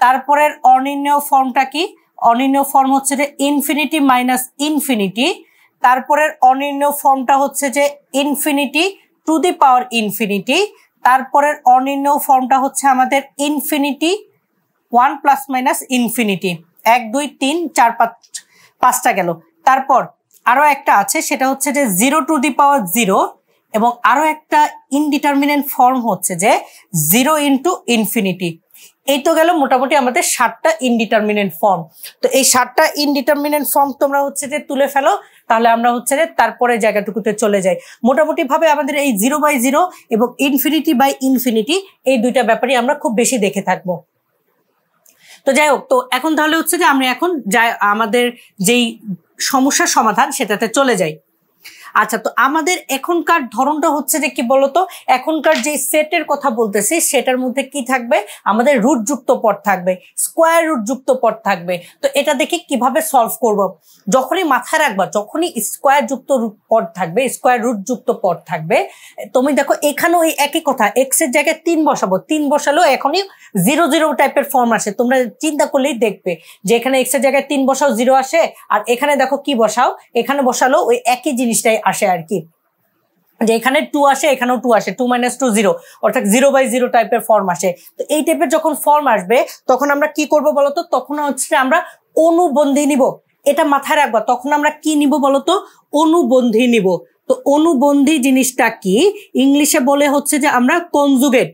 তারপরের অনন্য ফর্মটা কি অনন্য ফর্ম হচ্ছে যে ইনফিনিটি মাইনাস ইনফিনিটি তারপরের অনন্য ফর্মটা হচ্ছে যে infinity to the power infinity তারপরের অনির্ণয় ফর্মটা হচ্ছে আমাদের infinity one plus minus infinity এক দুই তিন চার পাঁচ পাঁচটা গেল তারপর আরও একটা আছে সেটা হচ্ছে যে zero to the power zero এবং আরও একটা ইনডিটারমিনেন্ট ফর্ম হচ্ছে যে জিরো ইন্টু ইনফিনিটি এই তো গেল মোটামুটি আমাদের ষাটটা ইনডিটারমিনেন্ট ফর্ম তো এই ষাটটা ইনডিটারমিনেন্ট ফর্ম তোমরা হচ্ছে যে তুলে ফেলো তাহলে আমরা হচ্ছে যে তারপরে জায়গাটুকুতে চলে যাই মোটামুটিভাবে আমাদের এই জিরো বাই জিরো এবং ইনফিনিটি বাই ইনফিনিটি এই দুইটা ব্যাপারই আমরা খুব বেশি দেখে থাকবো তো যাই হোক তো এখন তাহলে হচ্ছে যে আমরা এখন যা আমাদের যেই সমস্যার সমাধান সেটাতে চলে যাই আচ্ছা তো আমাদের এখনকার ধরনটা হচ্ছে যে কি বলতো এখনকার যে সেটের কথা বলতেছি সেটার মধ্যে কি থাকবে আমাদের রুটযুক্ত পদ থাকবে স্কোয়ার রুটযুক্ত পট থাকবে তো এটা দেখে কিভাবে সলভ করব। যখনই মাথায় রাখবা যখনই স্কোয়ার যুক্ত পট থাকবে স্কোয়ার রুটযুক্ত পট থাকবে তুমি দেখো এখানেও ওই একই কথা এক্স এর জায়গায় তিন বসাবো তিন বসালেও এখনই জিরো জিরো টাইপের ফর্ম আসে তোমরা চিন্তা করলেই দেখবে যে এখানে এক্স এর জায়গায় তিন বসাও জিরো আসে আর এখানে দেখো কি বসাও এখানে বসালো ওই একই জিনিসটাই আসে আর কি যে এখানে টু আসে এখানেও টু আসে টু মাইনাস টু জিরো অর্থাৎ জিরো বাই জিরো টাইপের ফর্ম আসে তো এই টাইপের যখন ফর্ম আসবে তখন আমরা কি করব বলতো তখন হচ্ছে আমরা অনুবন্ধী নিব এটা মাথায় রাখবো তখন আমরা কি নিব বলতো অনুবন্ধী নিব তো অনুবন্ধী জিনিসটা কি ইংলিশে বলে হচ্ছে যে আমরা কনজুগেট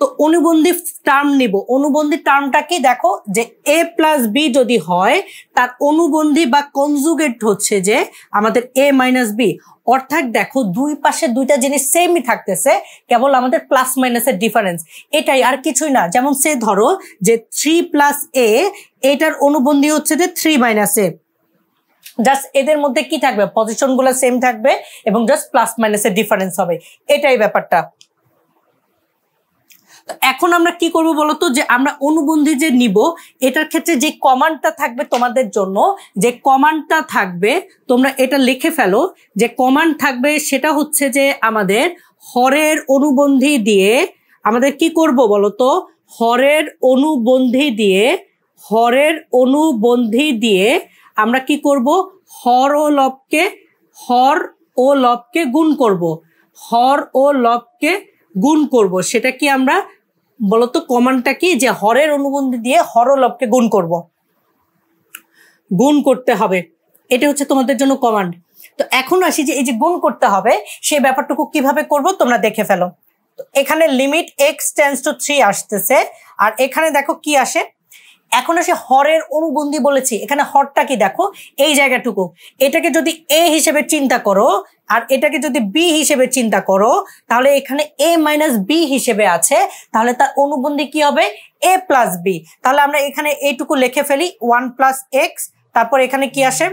তো অনুবন্ধী টার্ম নিব অনুবন্ধী টার্মটা কি দেখো যে এ প্লাস বি যদি হয় তার অনুবন্ধী বা কনজুগেট হচ্ছে যে আমাদের এ মাইনাস বি অর্থাৎ দেখো দুই পাশে দুইটা জিনিস সেমই থাকতেছে কেবল আমাদের প্লাস মাইনাসের ডিফারেন্স এটাই আর কিছুই না যেমন সে ধরো যে থ্রি প্লাস এ এটার অনুবন্ধী হচ্ছে যে থ্রি মাইনাস এ জাস্ট এদের মধ্যে কি থাকবে পজিশনগুলো সেম থাকবে এবং জাস্ট প্লাস মাইনাসের ডিফারেন্স হবে এটাই ব্যাপারটা এখন আমরা কি করব বলতো যে আমরা অনুবন্ধী যে নিব এটার ক্ষেত্রে যে কমান্ডটা থাকবে তোমাদের জন্য যে কমান্ডটা থাকবে তোমরা এটা লিখে ফেলো যে কমান্ড থাকবে সেটা হচ্ছে যে আমাদের হরের অনুবন্ধী দিয়ে আমাদের কি করব বলতো হরের অনুবন্ধী দিয়ে হরের অনুবন্ধী দিয়ে আমরা কি করব হর ও লবকে হর ও লবকে গুণ করব হর ও লবকে গুণ করব সেটা কি আমরা বলতো কমান্ডটা কি যে হরের অনুবন্ধী দিয়ে হরলভকে গুণ করব। গুণ করতে হবে এটা হচ্ছে তোমাদের জন্য কমান্ড তো এখন আসি যে এই যে গুণ করতে হবে সেই ব্যাপারটুকু কিভাবে করব তোমরা দেখে ফেলো এখানে limit x tends to three আসতেছে আর এখানে দেখো কি আসে এখন আসে হরের অনুবন্ধী বলেছি এখানে হরটা কি দেখো এই জায়গাটুকু এটাকে যদি এ হিসেবে চিন্তা করো আর এটাকে যদি বি হিসেবে চিন্তা করো তাহলে এখানে এ মাইনাস বি হিসেবে আছে তাহলে তার অনুবন্ধী কি হবে এ প্লাস বি তাহলে আমরা এখানে এইটুকু লিখে ফেলি ওয়ান প্লাস এক্স তারপর এখানে কি আসে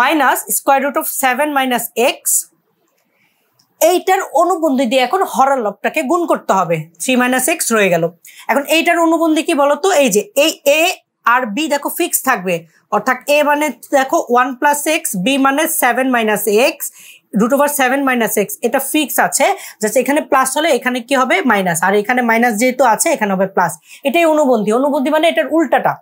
minus square root of seven minus x এইটার অনুবন্ধী দিয়ে এখন হরার লবটাকে গুণ করতে হবে থ্রি মাইনাস এক্স রয়ে গেল এখন এইটার অনুবন্ধী কি বলতো এই যে এই এ আর বি দেখো ফিক্স থাকবে অর্থাৎ এ মানে দেখো ওয়ান প্লাস এক্স বি মানে seven minus x root over seven minus x এটা ফিক্স আছে জাস্ট এখানে প্লাস হলে এখানে কি হবে মাইনাস আর এখানে মাইনাস যেহেতু আছে এখানে হবে প্লাস এটাই অনুবন্ধী অনুবন্ধী মানে এটার উল্টাটা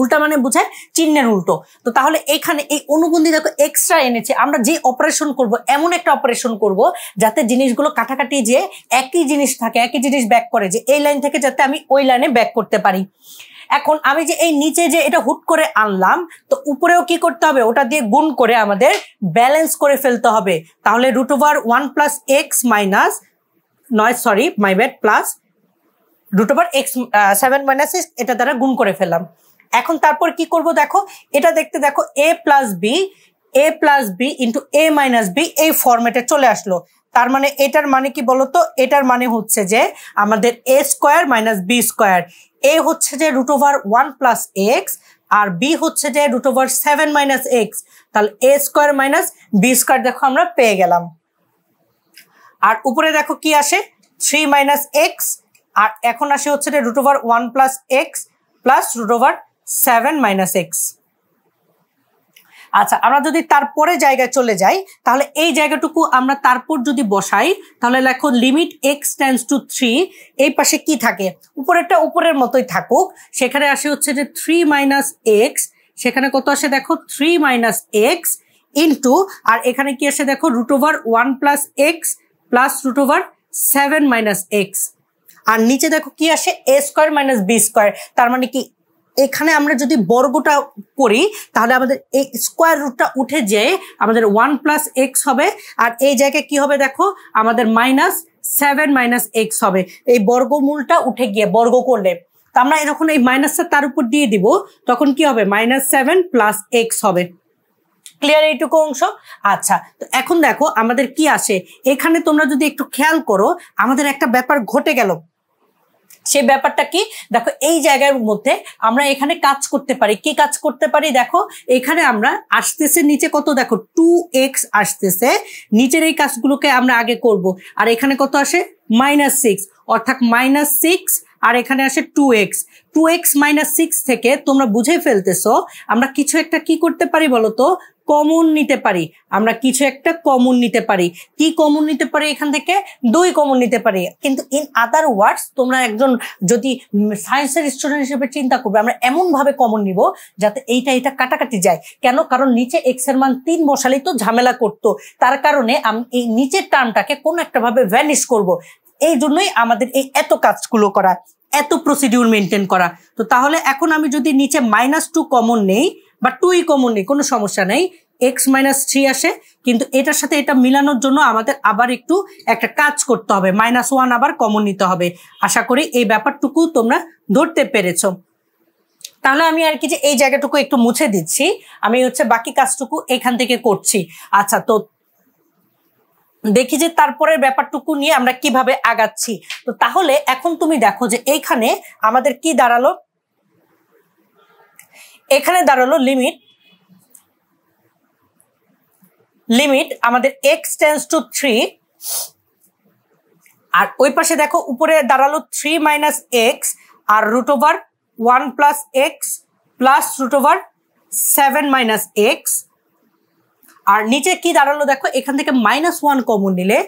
উল্টা মানে বুঝায় চিহ্নের উল্টো তো তাহলে এখানে এই অনুবন্ধী দেখো এক্সট্রা এনেছে আমরা যে অপারেশন করব এমন একটা অপারেশন করব যাতে জিনিসগুলো কাটাকাটি যে একই জিনিস থাকে একই জিনিস ব্যাক করে যে এই লাইন থেকে যাতে আমি ওই লাইনে ব্যাক করতে পারি এখন আমি যে এই নিচে যে এটা হুট করে আনলাম তো উপরেও কি করতে হবে ওটা দিয়ে গুণ করে আমাদের ব্যালেন্স করে ফেলতে হবে তাহলে root over one plus x minus নয় sorry my bad plus root over x seven minus x এটা দ্বারা গুণ করে ফেললাম এখন তারপর কি করব দেখো এটা দেখতে দেখো a plus b a plus b into a minus b এই ফর্মেটে চলে আসলো তার মানে এটার মানে কি বলতো এটার মানে হচ্ছে যে আমাদের a square minus b square a হচ্ছে যে root over one plus x আর বি হচ্ছে যে root over seven minus x তাহলে a square minus b square দেখো আমরা পেয়ে গেলাম আর উপরে দেখো কি আসে থ্রি মাইনাস এক্স আর এখন আসে হচ্ছে যে root over one plus x plus root over seven minus x আচ্ছা আমরা যদি তারপরে জায়গায় চলে যাই তাহলে এই জায়গাটুকু আমরা তারপর যদি বসাই তাহলে লেখো limit x tends to three এই পাশে কি থাকে উপরেরটা উপরের মতোই থাকুক সেখানে আসে হচ্ছে যে থ্রি মাইনাস এক্স সেখানে কত আসে দেখো থ্রি মাইনাস এক্স ইন্টু আর এখানে কি আসে দেখো root over one plus x plus root over seven minus x আর নিচে দেখো কি আসে a square minus b square তার মানে কি এখানে আমরা যদি বর্গটা করি তাহলে আমাদের এই স্কোয়ার রুটটা উঠে যেয়ে আমাদের ওয়ান প্লাস এক্স হবে আর এই জায়গায় কি হবে দেখো আমাদের মাইনাস সেভেন মাইনাস এক্স হবে এই বর্গমূলটা উঠে গিয়ে বর্গ করলে তো আমরা যখন এই মাইনাসটা তার উপর দিয়ে দিব তখন কি হবে মাইনাস সেভেন প্লাস এক্স হবে ক্লিয়ার এইটুকু অংশ আচ্ছা তো এখন দেখো আমাদের কি আসে এখানে তোমরা যদি একটু খেয়াল করো আমাদের একটা ব্যাপার ঘটে গেল সে ব্যাপারটা কি দেখো এই জায়গার মধ্যে আমরা এখানে কাজ করতে পারি কি কাজ করতে পারি দেখো এখানে আমরা আসতেছে নিচে কত দেখো টু এক্স আসতেছে নিচের এই কাজগুলোকে আমরা আগে করব আর এখানে কত আসে মাইনাস সিক্স অর্থাৎ মাইনাস সিক্স আর এখানে আসে two x two x minus six থেকে তোমরা বুঝে ফেলতেছো আমরা কিছু একটা কি করতে পারি বলতো কমন নিতে পারি আমরা কিছু একটা কমন নিতে পারি কি কমন নিতে পারি এখান থেকে দুই কমন নিতে পারি কিন্তু ইন আদার ওয়ার্ডস তোমরা একজন যদি সায়েন্সের স্টুডেন্ট হিসেবে চিন্তা করবে আমরা এমনভাবে কমন নিব যাতে এইটা এটা কাটাকাটি যায় কেন কারণ নিচে এক্স এর মান তিন বসালেই তো ঝামেলা করতো তার কারণে আমি এই নিচের টার্মটাকে কোনো একটা ভাবে ভ্যানিশ করব। এই জন্যই আমাদের এই এত কাজগুলো করা এত প্রসিডিউর মেনটেন করা তো তাহলে এখন আমি যদি নিচে মাইনাস টু কমন নেই বা টুই কমন নেই কোনো সমস্যা নেই এক্স মাইনাস থ্রি আসে কিন্তু এটার সাথে এটা মিলানোর জন্য আমাদের আবার একটু একটা কাজ করতে হবে মাইনাস ওয়ান আবার কমন নিতে হবে আশা করি এই ব্যাপারটুকু তোমরা ধরতে পেরেছো তাহলে আমি আর কি যে এই জায়গাটুকু একটু মুছে দিচ্ছি আমি হচ্ছে বাকি কাজটুকু এখান থেকে করছি আচ্ছা তো দেখি যে তারপরের ব্যাপারটুকু নিয়ে আমরা কিভাবে আগাচ্ছি তো তাহলে এখন তুমি দেখো যে এইখানে আমাদের কি দাঁড়ালো এখানে দাঁড়ালো লিমিট লিমিট আমাদের এক্স টেন্স টু থ্রি আর ওই পাশে দেখো উপরে দাঁড়ালো থ্রি মাইনাস এক্স আর root over one plus x plus root over seven minus x আর নিচে কি দাঁড়ালো দেখো এখান থেকে মাইনাস ওয়ান কমন নিলে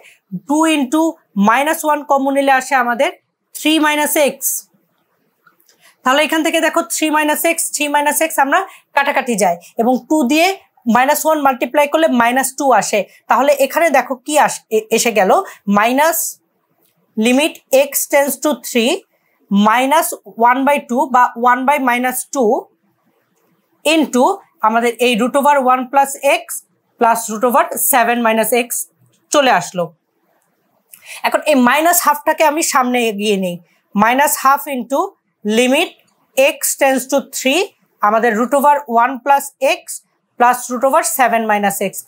two into minus one common নিলে আসে আমাদের থ্রি মাইনাস এক্স তাহলে এখান থেকে দেখো three minus x three minus x আমরা কাটাকাটি যাই এবং টু দিয়ে মাইনাস ওয়ান মাল্টিপ্লাই করলে মাইনাস টু আসে তাহলে এখানে দেখো কি আস এসে গেল minus limit x tends to three minus one by two বা one by minus two into আমাদের এই root over one plus x plus root over seven minus x চলে আসলো এখন এই মাইনাস হাফটাকে আমি সামনে এগিয়ে নিই minus half into limit x tends to three আমাদের root over one plus x plus root over seven minus x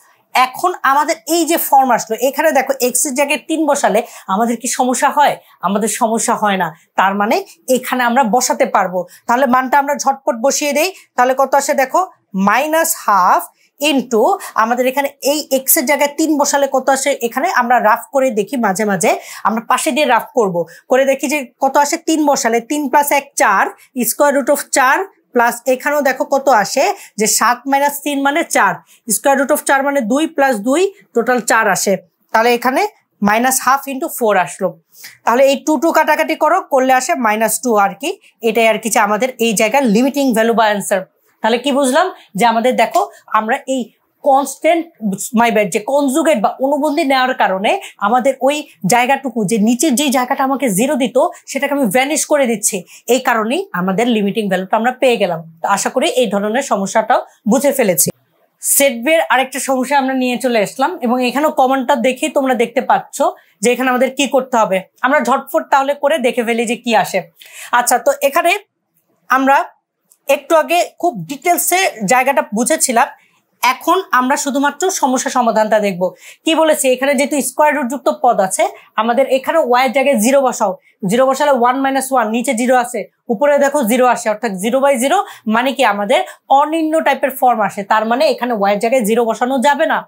এখন আমাদের এই যে ফর্ম আসলো এখানে দেখো এক্সের জায়গায় তিন বসালে আমাদের কি সমস্যা হয় আমাদের সমস্যা হয় না তার মানে এখানে আমরা বসাতে পারবো তাহলে মানটা আমরা ঝটপট বসিয়ে দেই তাহলে কত আসে দেখো মাইনাস হাফ ইন্টু আমাদের এখানে এই এক্সের জায়গায় তিন বসালে কত আসে এখানে আমরা রাফ করে দেখি মাঝে মাঝে আমরা পাশে দিয়ে রাফ করব করে দেখি যে কত আসে তিন বসালে তিন প্লাস এক চার স্কোয়ার রুট অফ চার প্লাস এখানেও দেখো কত আসে যে সাত মাইনাস তিন মানে চার স্কোয়ার রুট অফ চার মানে দুই প্লাস দুই টোটাল চার আসে তাহলে এখানে মাইনাস হাফ ইন্টু ফোর আসলো তাহলে এই টু টু কাটাকাটি করো করলে আসে মাইনাস টু আর কি এটাই আর কিছু আমাদের এই জায়গার লিমিটিং ভ্যালু বা অ্যান্সার তাহলে কি বুঝলাম যে আমাদের দেখো আমরা এই কনস্ট্যান্ট মাই ব্যাড যে কনজুগেট বা অনুবন্ধী নেওয়ার কারণে আমাদের ওই জায়গাটুকু যে নিচের যে জায়গাটা আমাকে জিরো দিত সেটাকে আমি ভ্যানিশ করে দিচ্ছি এই কারণেই আমাদের লিমিটিং ভ্যালুটা আমরা পেয়ে গেলাম তো আশা করি এই ধরনের সমস্যাটাও বুঝে ফেলেছি সেটবের আরেকটা সমস্যা আমরা নিয়ে চলে আসলাম এবং এখানেও কমনটা দেখেই তোমরা দেখতে পাচ্ছ যে এখানে আমাদের কি করতে হবে আমরা ঝটফট তাহলে করে দেখে ফেলি যে কি আসে আচ্ছা তো এখানে আমরা একটু আগে খুব ডিটেলসে জায়গাটা বুঝেছিলাম এখন আমরা শুধুমাত্র সমস্যা সমাধানটা দেখব কি বলেছি এখানে যেহেতু স্কোয়ার রুট যুক্ত পদ আছে আমাদের এখানে ওয়াইয়ের জায়গায় জিরো বসাও জিরো বসালে ওয়ান মাইনাস ওয়ান নিচে জিরো আছে উপরে দেখো জিরো আসে অর্থাৎ জিরো বাই জিরো মানে কি আমাদের অনিন্ন টাইপের ফর্ম আসে তার মানে এখানে ওয়াইয়ের জায়গায় জিরো বসানো যাবে না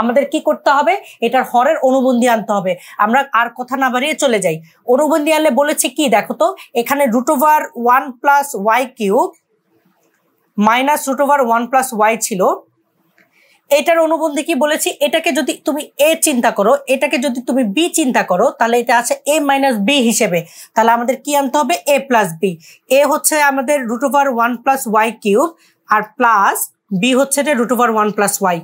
আমাদের কি করতে হবে এটার হরের অনুবন্ধি আনতে হবে আমরা আর কথা না বাড়িয়ে চলে যাই অনুবন্ধী আনলে বলেছে কি দেখো তো এখানে root over one plus y cube minus root over one plus y ছিল এটার অনুবন্ধে কি বলেছি এটাকে যদি তুমি এ চিন্তা করো এটাকে যদি তুমি বি চিন্তা করো তাহলে এটা আছে এ মাইনাস বি হিসেবে তাহলে আমাদের কি আনতে হবে এ প্লাস বি এ হচ্ছে আমাদের root over one plus y cube আর প্লাস বি হচ্ছে এটা root over one plus y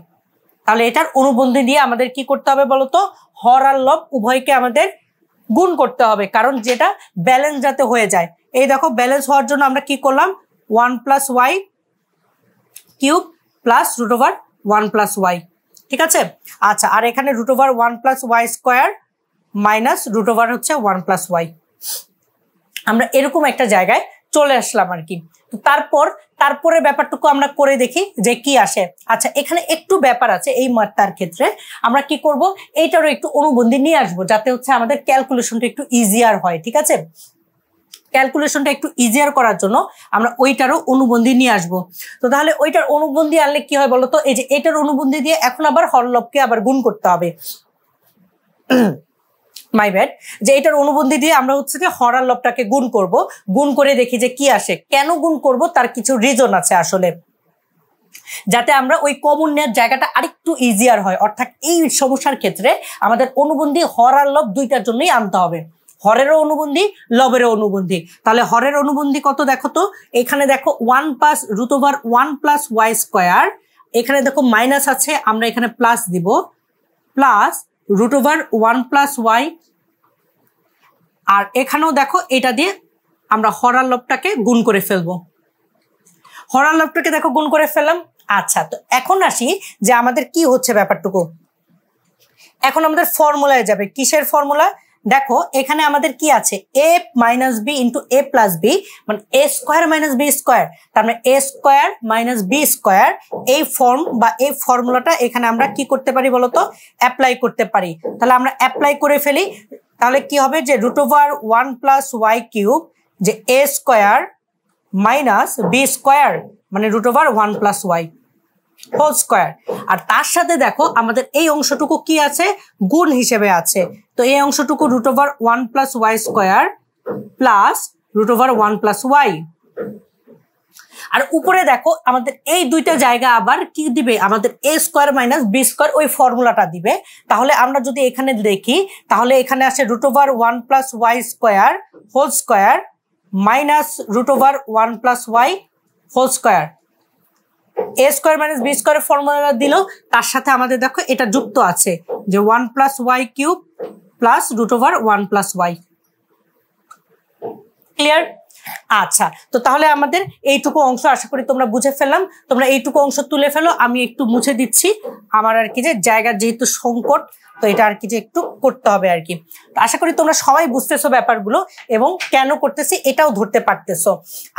তাহলে এটার অনুবন্ধী দিয়ে আমাদের কি করতে হবে বলতো হর আর লব উভয়কে আমাদের গুণ করতে হবে কারণ যেটা ব্যালেন্স যাতে হয়ে যায় এই দেখো ব্যালেন্স হওয়ার জন্য আমরা কি করলাম one plus y cube plus root over one plus y ঠিক আছে আচ্ছা আর এখানে root over one plus y square minus root over হচ্ছে ওয়ান প্লাস ওয়াই আমরা এরকম একটা জায়গায় চলে আসলাম আর কি তারপর তারপরে ব্যাপারটুকু আমরা করে দেখি যে কি আসে আচ্ছা এখানে একটু ব্যাপার আছে এই মাত্রার ক্ষেত্রে আমরা কি করব এইটারও একটু অনুবন্ধী নিয়ে আসবো যাতে হচ্ছে আমাদের ক্যালকুলেশনটা একটু ইজিয়ার হয় ঠিক আছে ক্যালকুলেশনটা একটু ইজিয়ার করার জন্য আমরা ওইটারও অনুবন্ধী নিয়ে আসবো তো তাহলে ওইটার অনুবন্ধী আনলে কি হয় বলতো এই যে এটার অনুবন্ধী দিয়ে এখন আবার হরলভকে আবার গুণ করতে হবে মাই ব্যাড যে এটার অনুবন্ধী দিয়ে আমরা হচ্ছে যে হরার লভটাকে গুণ করব গুণ করে দেখি যে কি আসে কেন গুণ করব তার কিছু রিজন আছে আসলে যাতে আমরা ওই কমন নেয়ার জায়গাটা আরেকটু ইজিয়ার হয় অর্থাৎ এই সমস্যার ক্ষেত্রে আমাদের অনুবন্ধী হরার লভ দুইটার জন্যই আনতে হবে হরেরও অনুবন্ধী লবেরও অনুবন্ধী তাহলে হরের অনুবন্ধী কত দেখো তো এখানে দেখো one plus root over one plus y square এখানে দেখো মাইনাস আছে আমরা এখানে প্লাস দিব plus root over one plus y আর এখানেও দেখো এটা দিয়ে আমরা হরার লবটাকে গুণ করে ফেলবো হরার লবটাকে দেখো গুণ করে ফেললাম আচ্ছা তো এখন আসি যে আমাদের কি হচ্ছে ব্যাপারটুকু এখন আমাদের ফর্মুলায় যাবে কিসের ফর্মুলা দেখো এখানে আমাদের কি আছে a minus b into a plus b মানে a square minus b square তার মানে a square minus b square এই ফর্ম বা এই ফর্মুলাটা এখানে আমরা কি করতে পারি বলতো অ্যাপ্লাই করতে পারি তাহলে আমরা অ্যাপ্লাই করে ফেলি তাহলে কি হবে যে root over one plus y cube যে a square minus b square মানে root over one plus y whole square আর তার সাথে দেখো আমাদের এই অংশটুকু কি আছে গুণ হিসেবে আছে তো এই অংশটুকু root over one plus y square plus root over one plus y আর উপরে দেখো আমাদের এই দুইটা জায়গা আবার কি দিবে আমাদের a square minus b square ওই ফর্মুলাটা দিবে তাহলে আমরা যদি এখানে দেখি তাহলে এখানে আসে root over one plus y square whole square minus root over one plus y whole square a square minus b square ফর্মুলাটা দিল তার সাথে আমাদের দেখো এটা যুক্ত আছে যে one plus y cube plus root over one plus y clear আচ্ছা তো তাহলে আমাদের এইটুকু অংশ আশা করি তোমরা বুঝে ফেললাম তোমরা এইটুকু অংশ তুলে ফেলো আমি একটু মুছে দিচ্ছি আমার আর কি যে জায়গার যেহেতু সংকট তো এটা আর কি যে একটু করতে হবে আর কি আশা করি তোমরা সবাই বুঝতেছো ব্যাপারগুলো এবং কেন করতেছি এটাও ধরতে পারতেছো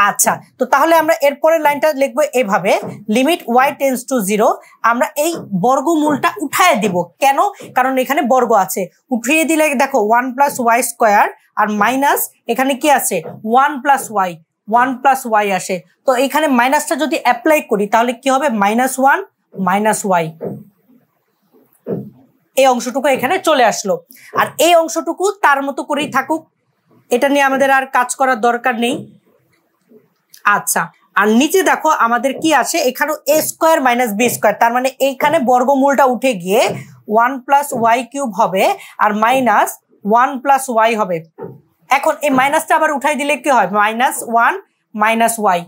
আচ্ছা তো তাহলে আমরা এরপরের লাইনটা লিখবো এভাবে limit y tends to zero আমরা এই বর্গমূলটা উঠায় দিব কেন কারণ এখানে বর্গ আছে উঠিয়ে দিলে দেখো ওয়ান প্লাস ওয়াই স্কোয়ার আর মাইনাস এখানে কি আছে one plus y one plus y আসে তো এখানে মাইনাসটা যদি অ্যাপ্লাই করি তাহলে কি হবে মাইনাস ওয়ান মাইনাস ওয়াই এই অংশটুকু এখানে চলে আসলো আর এই অংশটুকু তার মতো করেই থাকুক এটা নিয়ে আমাদের আর কাজ করার দরকার নেই আচ্ছা আর নিচে দেখো আমাদের কি আছে এখানেও a square minus b square তার মানে এইখানে বর্গমূলটা উঠে গিয়ে ওয়ান প্লাস ওয়াই কিউব হবে আর মাইনাস ওয়ান প্লাস ওয়াই হবে এখন এই মাইনাসটা আবার উঠাই দিলে কি হয় মাইনাস ওয়ান মাইনাস ওয়াই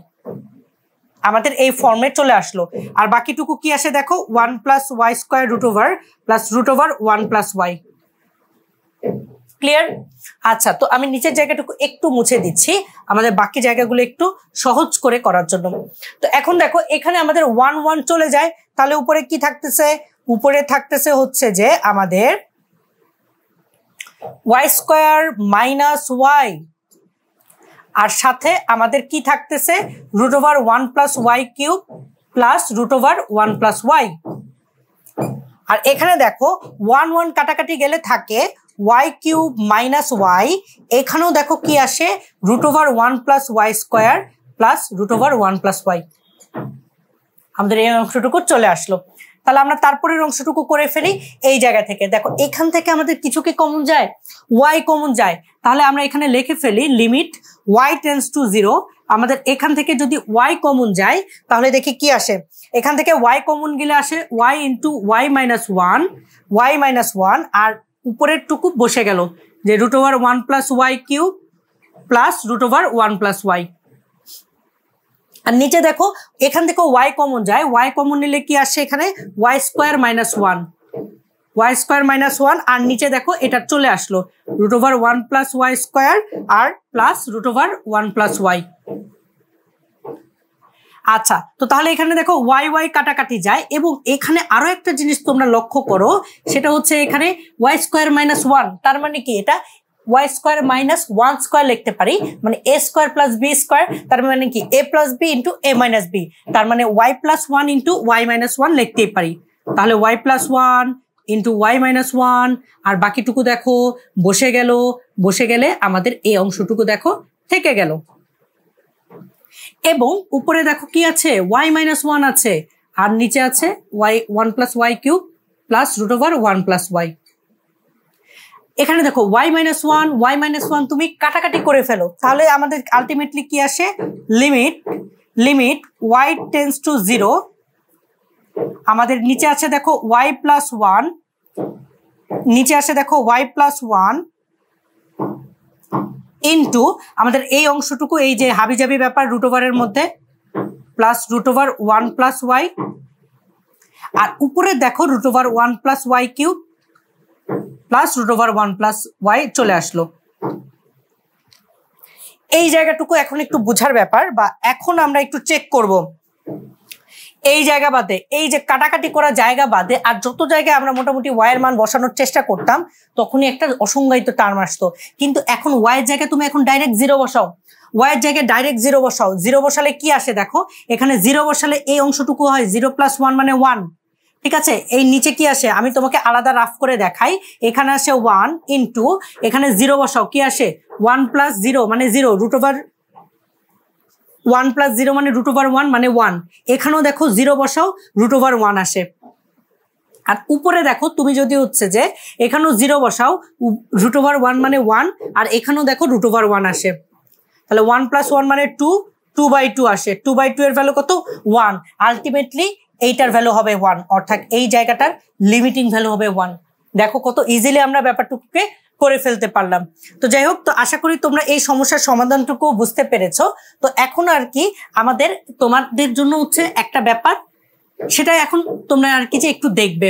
আমাদের এই ফর্মে চলে আসলো আর বাকিটুকু কি আসে দেখো one plus y square root over plus root over one plus y clear আচ্ছা তো আমি নিচের জায়গাটুকু একটু মুছে দিচ্ছি আমাদের বাকি জায়গাগুলো একটু সহজ করে করার জন্য তো এখন দেখো এখানে আমাদের ওয়ান ওয়ান চলে যায় তাহলে উপরে কি থাকতেছে উপরে থাকতেছে হচ্ছে যে আমাদের ওয়াই স্কোয়ার মাইনাস ওয়াই আর সাথে আমাদের কি থাকতেছে root over one plus y cube plus root over one plus y আর এখানে দেখো ওয়ান ওয়ান কাটাকাটি গেলে থাকে ওয়াই কিউব মাইনাস ওয়াই এখানেও দেখো কি আসে root over one plus y square plus root over one plus y আমাদের এই অংশটুকু চলে আসলো তাহলে আমরা তারপরের অংশটুকু করে ফেলি এই জায়গা থেকে দেখো এখান থেকে আমাদের কিছু কি কমন যায় ওয়াই কমন যায় তাহলে আমরা এখানে লিখে ফেলি limit y tends to zero আমাদের এখান থেকে যদি ওয়াই কমন যায় তাহলে দেখি কি আসে এখান থেকে ওয়াই কমন গেলে আসে y into y minus one y minus one আর উপরের টুকু বসে গেল যে root over one plus y cube plus root over one plus y আর নিচে দেখো এখান থেকে ওয়াই কমন যায় ওয়াই কমন নিলে কি আসে এখানে y square minus one y square minus one আর নিচে দেখো এটা চলে আসলো root over one plus y square আর plus root over one plus Y আচ্ছা তো তাহলে এখানে দেখো ওয়াই ওয়াই কাটাকাটি যায় এবং এখানে আরো একটা জিনিস তোমরা লক্ষ্য করো সেটা হচ্ছে এখানে ওয়াই স্কোয়ার মাইনাস ওয়ান তার মানে কি এটা y square minus one square লিখতে পারি মানে a square plus b square তার মানে কি a plus b into a minus b তার মানে y plus one into y minus one লিখতেই পারি তাহলে y plus one into y minus one আর বাকিটুকু দেখো বসে গেল বসে গেলে আমাদের এই অংশটুকু দেখো থেকে গেল এবং উপরে দেখো কি আছে ওয়াই মাইনাস ওয়ান আছে আর নিচে আছে y one plus y cube plus root over one plus y এখানে দেখো y minus one y minus one তুমি কাটাকাটি করে ফেলো তাহলে আমাদের আলটিমেটলি কি আসে limit limit y tends to zero আমাদের নিচে আছে দেখো ওয়াই প্লাস ওয়ান নিচে আসে দেখো ওয়াই প্লাস ওয়ান ইন্টু আমাদের এই অংশটুকু এই যে হাবিজাবি ব্যাপার রুট ওভারের মধ্যে plus root over one plus y আর উপরে দেখো root over one plus y cube plus root over one plus y চলে আসলো এই জায়গাটুকু এখন একটু বোঝার ব্যাপার বা এখন আমরা একটু চেক করব এই জায়গা বাদে এই যে কাটাকাটি করা জায়গা বাদে আর যত জায়গায় আমরা মোটামুটি ওয়াইয়ের মান বসানোর চেষ্টা করতাম তখনই একটা অসংজ্ঞায়িত টার্ম আসতো কিন্তু এখন ওয়াইয়ের জায়গায় তুমি এখন ডাইরেক্ট জিরো বসাও ওয়াইয়ের জায়গায় ডাইরেক্ট জিরো বসাও জিরো বসালে কি আসে দেখো এখানে জিরো বসালে এই অংশটুকু হয় জিরো প্লাস ওয়ান মানে ওয়ান ঠিক আছে এই নিচে কি আসে আমি তোমাকে আলাদা রাফ করে দেখাই এখানে আসে ওয়ান ইন্টু এখানে জিরো বসাও কি আসে ওয়ান প্লাস জিরো মানে zero root over one plus zero মানে রুট ওভার ওয়ান মানে ওয়ান এখানেও দেখো জিরো বসাও রুট ওভার ওয়ান আসে আর উপরে দেখো তুমি যদি হচ্ছে যে এখানেও জিরো বসাও রুট ওভার ওয়ান মানে ওয়ান আর এখানেও দেখো রুট ওভার ওয়ান আসে তাহলে ওয়ান প্লাস ওয়ান মানে টু টু বাই টু আসে টু বাই টু এর ভ্যালু কত ওয়ান আলটিমেটলি এইটার ভ্যালু হবে ওয়ান অর্থাৎ এই জায়গাটার লিমিটিং ভ্যালু হবে ওয়ান দেখো কত ইজিলি আমরা ব্যাপারটুকুকে করে ফেলতে পারলাম তো যাই হোক তো আশা করি তোমরা এই সমস্যার সমাধানটুকু বুঝতে পেরেছ তো এখন আর কি আমাদের তোমাদের জন্য হচ্ছে একটা ব্যাপার সেটা এখন তোমরা আর কি যে একটু দেখবে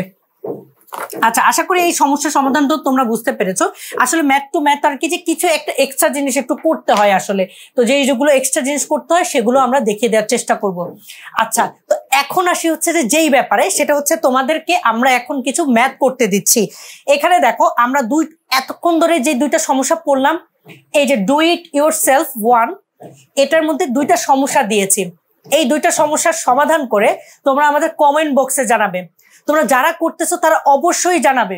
আচ্ছা আশা করি এই সমস্যার সমাধান তো তোমরা বুঝতে পেরেছ আসলে ম্যাথ টু ম্যাথ আর কি যে কিছু একটা এক্সট্রা জিনিস একটু করতে হয় আসলে তো যেগুলো এক্সট্রা জিনিস করতে হয় সেগুলো আমরা দেখিয়ে দেওয়ার চেষ্টা করব আচ্ছা তো এখন আসি হচ্ছে যে যেই ব্যাপারে সেটা হচ্ছে তোমাদেরকে আমরা এখন কিছু ম্যাথ করতে দিচ্ছি এখানে দেখো আমরা দুই এতক্ষণ ধরে যে দুইটা সমস্যা পড়লাম এই যে do it yourself one এটার মধ্যে দুইটা সমস্যা দিয়েছি এই দুইটা সমস্যার সমাধান করে তোমরা আমাদের কমেন্ট বক্সে জানাবে তোমরা যারা করতেছো তারা অবশ্যই জানাবে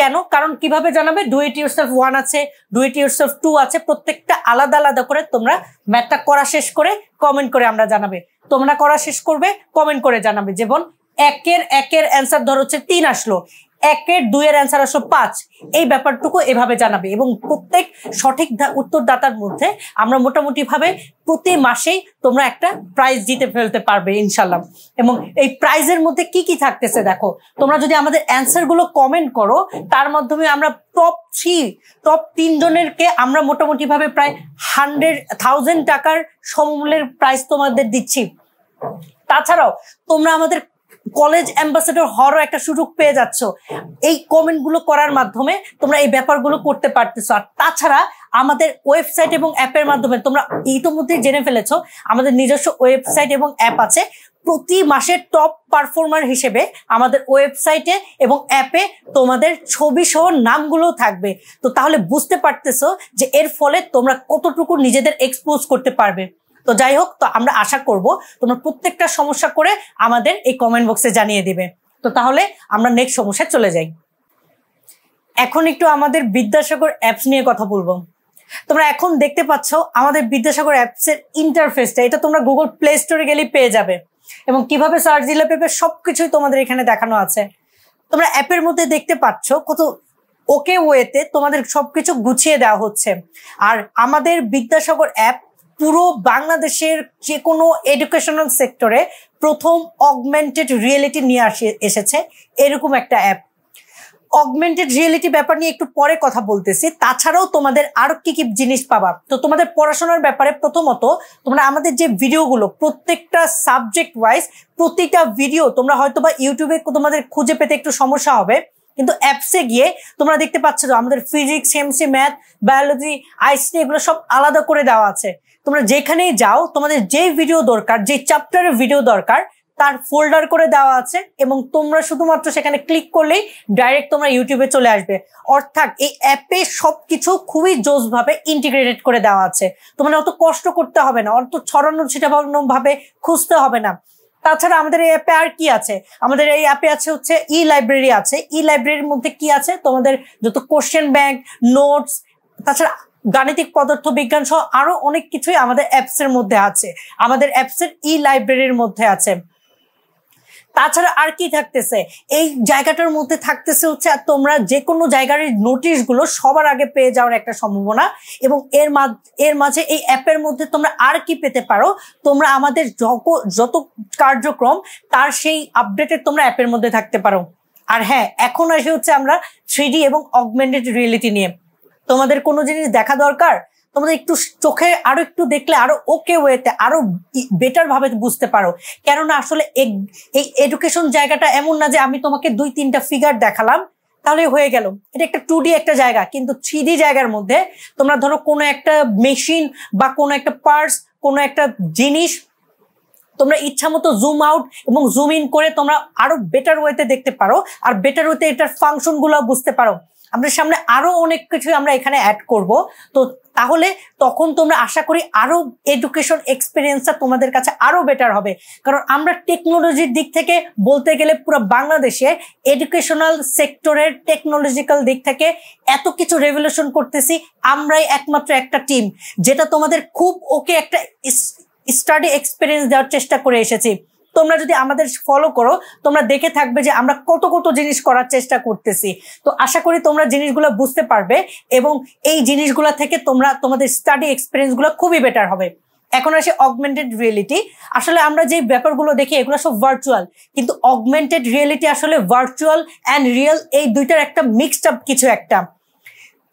কেন কারণ কিভাবে জানাবে ডু ইট ইউরসেলফ ওয়ান আছে ডু ইট ইউরসেলফ টু আছে প্রত্যেকটা আলাদা আলাদা করে তোমরা ম্যাথটা করা শেষ করে কমেন্ট করে আমরা জানাবে তোমরা করা শেষ করবে কমেন্ট করে জানাবে যেমন একের একের অ্যান্সার ধর হচ্ছে তিন আসলো একের দুইয়ের অ্যান্সার আসো পাঁচ এই ব্যাপারটুকু এভাবে জানাবে এবং প্রত্যেক সঠিক উত্তরদাতার মধ্যে আমরা মোটামুটিভাবে প্রতি মাসেই তোমরা একটা প্রাইজ জিতে ফেলতে পারবে ইনশাল্লাহ এবং এই প্রাইজের মধ্যে কি কি থাকতেছে দেখো তোমরা যদি আমাদের অ্যান্সারগুলো কমেন্ট করো তার মাধ্যমে আমরা টপ থ্রি টপ তিনজনেরকে আমরা মোটামুটিভাবে প্রায় হান্ড্রেড থাউজেন্ড টাকার সমূলের প্রাইজ তোমাদের দিচ্ছি তাছাড়াও তোমরা আমাদের কলেজ অ্যাম্বাসেডর হওয়ারও একটা সুযোগ পেয়ে যাচ্ছ এই কমেন্টগুলো করার মাধ্যমে তোমরা এই ব্যাপারগুলো করতে পারতেছো আর তাছাড়া আমাদের ওয়েবসাইট এবং অ্যাপের মাধ্যমে তোমরা ইতিমধ্যে জেনে ফেলেছ আমাদের নিজস্ব ওয়েবসাইট এবং অ্যাপ আছে প্রতি মাসে টপ পারফর্মার হিসেবে আমাদের ওয়েবসাইটে এবং অ্যাপে তোমাদের ছবি সহ নামগুলো থাকবে তো তাহলে বুঝতে পারতেছো যে এর ফলে তোমরা কতটুকু নিজেদের এক্সপোজ করতে পারবে তো যাই হোক তো আমরা আশা করব তোমরা প্রত্যেকটা সমস্যা করে আমাদের এই কমেন্ট বক্সে জানিয়ে দিবে তো তাহলে আমরা নেক্সট সমস্যায় চলে যাই এখন একটু আমাদের বিদ্যাসাগর অ্যাপস নিয়ে কথা বলবো তোমরা এখন দেখতে পাচ্ছ আমাদের বিদ্যাসাগর অ্যাপসের ইন্টারফেসটা এটা তোমরা গুগল প্লে স্টোরে গেলেই পেয়ে যাবে এবং কিভাবে সার্চ দিলে পেপে সবকিছুই তোমাদের এখানে দেখানো আছে তোমরা অ্যাপের মধ্যে দেখতে পাচ্ছ কত ওকে ওয়েতে তোমাদের সবকিছু গুছিয়ে দেওয়া হচ্ছে আর আমাদের বিদ্যাসাগর অ্যাপ পুরো বাংলাদেশের যে কোনো এডুকেশনাল সেক্টরে প্রথম অগমেন্টেড রিয়েলিটি নিয়ে আসে এসেছে এরকম একটা অ্যাপ অগমেন্টেড রিয়েলিটি ব্যাপার নিয়ে একটু পরে কথা বলতেছি তাছাড়াও তোমাদের আরো কি কি জিনিস পাবা তো তোমাদের পড়াশোনার ব্যাপারে প্রথমত তোমরা আমাদের যে ভিডিওগুলো প্রত্যেকটা সাবজেক্ট ওয়াইজ প্রতিটা ভিডিও তোমরা হয়তো বা ইউটিউবে তোমাদের খুঁজে পেতে একটু সমস্যা হবে কিন্তু অ্যাপসে গিয়ে তোমরা দেখতে পাচ্ছ তো আমাদের physics MC math biology IC এগুলো সব আলাদা করে দেওয়া আছে তোমরা যেখানেই যাও তোমাদের যে ভিডিও দরকার যে চ্যাপ্টারের ভিডিও দরকার তার ফোল্ডার করে দেওয়া আছে এবং তোমরা শুধুমাত্র সেখানে ক্লিক করলেই ডাইরেক্ট তোমরা ইউটিউবে চলে আসবে অর্থাৎ এই অ্যাপে সবকিছু খুবই জোসভাবে ইন্টিগ্রেটেড করে দেওয়া আছে তোমার অত কষ্ট করতে হবে না অত ছড়ানো ছিটানো ভাবে খুঁজতে হবে না তাছাড়া আমাদের এই অ্যাপে আর কি আছে আমাদের এই অ্যাপে আছে হচ্ছে ই লাইব্রেরি আছে ই লাইব্রেরির মধ্যে কি আছে তোমাদের যত কোশ্চেন ব্যাংক নোটস তাছাড়া গাণিতিক পদার্থ বিজ্ঞান সহ আরো অনেক কিছুই আমাদের অ্যাপসের মধ্যে আছে আমাদের অ্যাপসের ই লাইব্রেরির মধ্যে আছে তাছাড়া আর কি থাকতেছে এই জায়গাটার মধ্যে থাকতেছে হচ্ছে আর তোমরা যে কোনো জায়গার নোটিশগুলো সবার আগে পেয়ে যাওয়ার একটা সম্ভাবনা এবং এর এর মাঝে এই অ্যাপের মধ্যে তোমরা আর কি পেতে পারো তোমরা আমাদের যত কার্যক্রম তার সেই আপডেটের তোমরা অ্যাপের মধ্যে থাকতে পারো আর হ্যাঁ এখন আসে হচ্ছে আমরা থ্রিডি এবং অগমেন্টেড রিয়েলিটি নিয়ে তোমাদের কোনো জিনিস দেখা দরকার তোমাদের একটু চোখে আরো একটু দেখলে আরো ওকে ওয়েতে আরো বেটার ভাবে বুঝতে পারো কেননা আসলে এই এডুকেশন জায়গাটা এমন না যে আমি তোমাকে দুই তিনটা ফিগার দেখালাম তাহলে হয়ে গেল এটা একটা টু একটা জায়গা কিন্তু থ্রি জায়গার মধ্যে তোমরা ধরো কোনো একটা মেশিন বা কোনো একটা পার্স কোনো একটা জিনিস তোমরা ইচ্ছা মতো জুম আউট এবং জুম ইন করে তোমরা আরো বেটার ওয়েতে দেখতে পারো আর বেটার ওয়েতে এটার ফাংশনগুলো বুঝতে পারো আমাদের সামনে আরো অনেক কিছু আমরা এখানে অ্যাড করব তো তাহলে তখন তোমরা আশা করি আরো এডুকেশন এক্সপিরিয়েন্সটা তোমাদের কাছে আরো বেটার হবে কারণ আমরা টেকনোলজির দিক থেকে বলতে গেলে পুরো বাংলাদেশে এডুকেশনাল সেক্টরের টেকনোলজিক্যাল দিক থেকে এত কিছু রেভলিউশন করতেছি আমরাই একমাত্র একটা টিম যেটা তোমাদের খুব ওকে একটা স্টাডি এক্সপিরিয়েন্স দেওয়ার চেষ্টা করে এসেছি তোমরা যদি আমাদের ফলো করো তোমরা দেখে থাকবে যে আমরা কত কত জিনিস করার চেষ্টা করতেছি তো আশা করি তোমরা জিনিসগুলো বুঝতে পারবে এবং এই জিনিসগুলো থেকে তোমরা তোমাদের স্টাডি এক্সপিরিয়েন্সগুলো খুবই বেটার হবে এখন আসে অগমেন্টেড রিয়েলিটি আসলে আমরা যে ব্যাপারগুলো দেখি এগুলো সব ভার্চুয়াল কিন্তু অগমেন্টেড রিয়েলিটি আসলে ভার্চুয়াল অ্যান্ড রিয়েল এই দুইটার একটা মিক্সড আপ কিছু একটা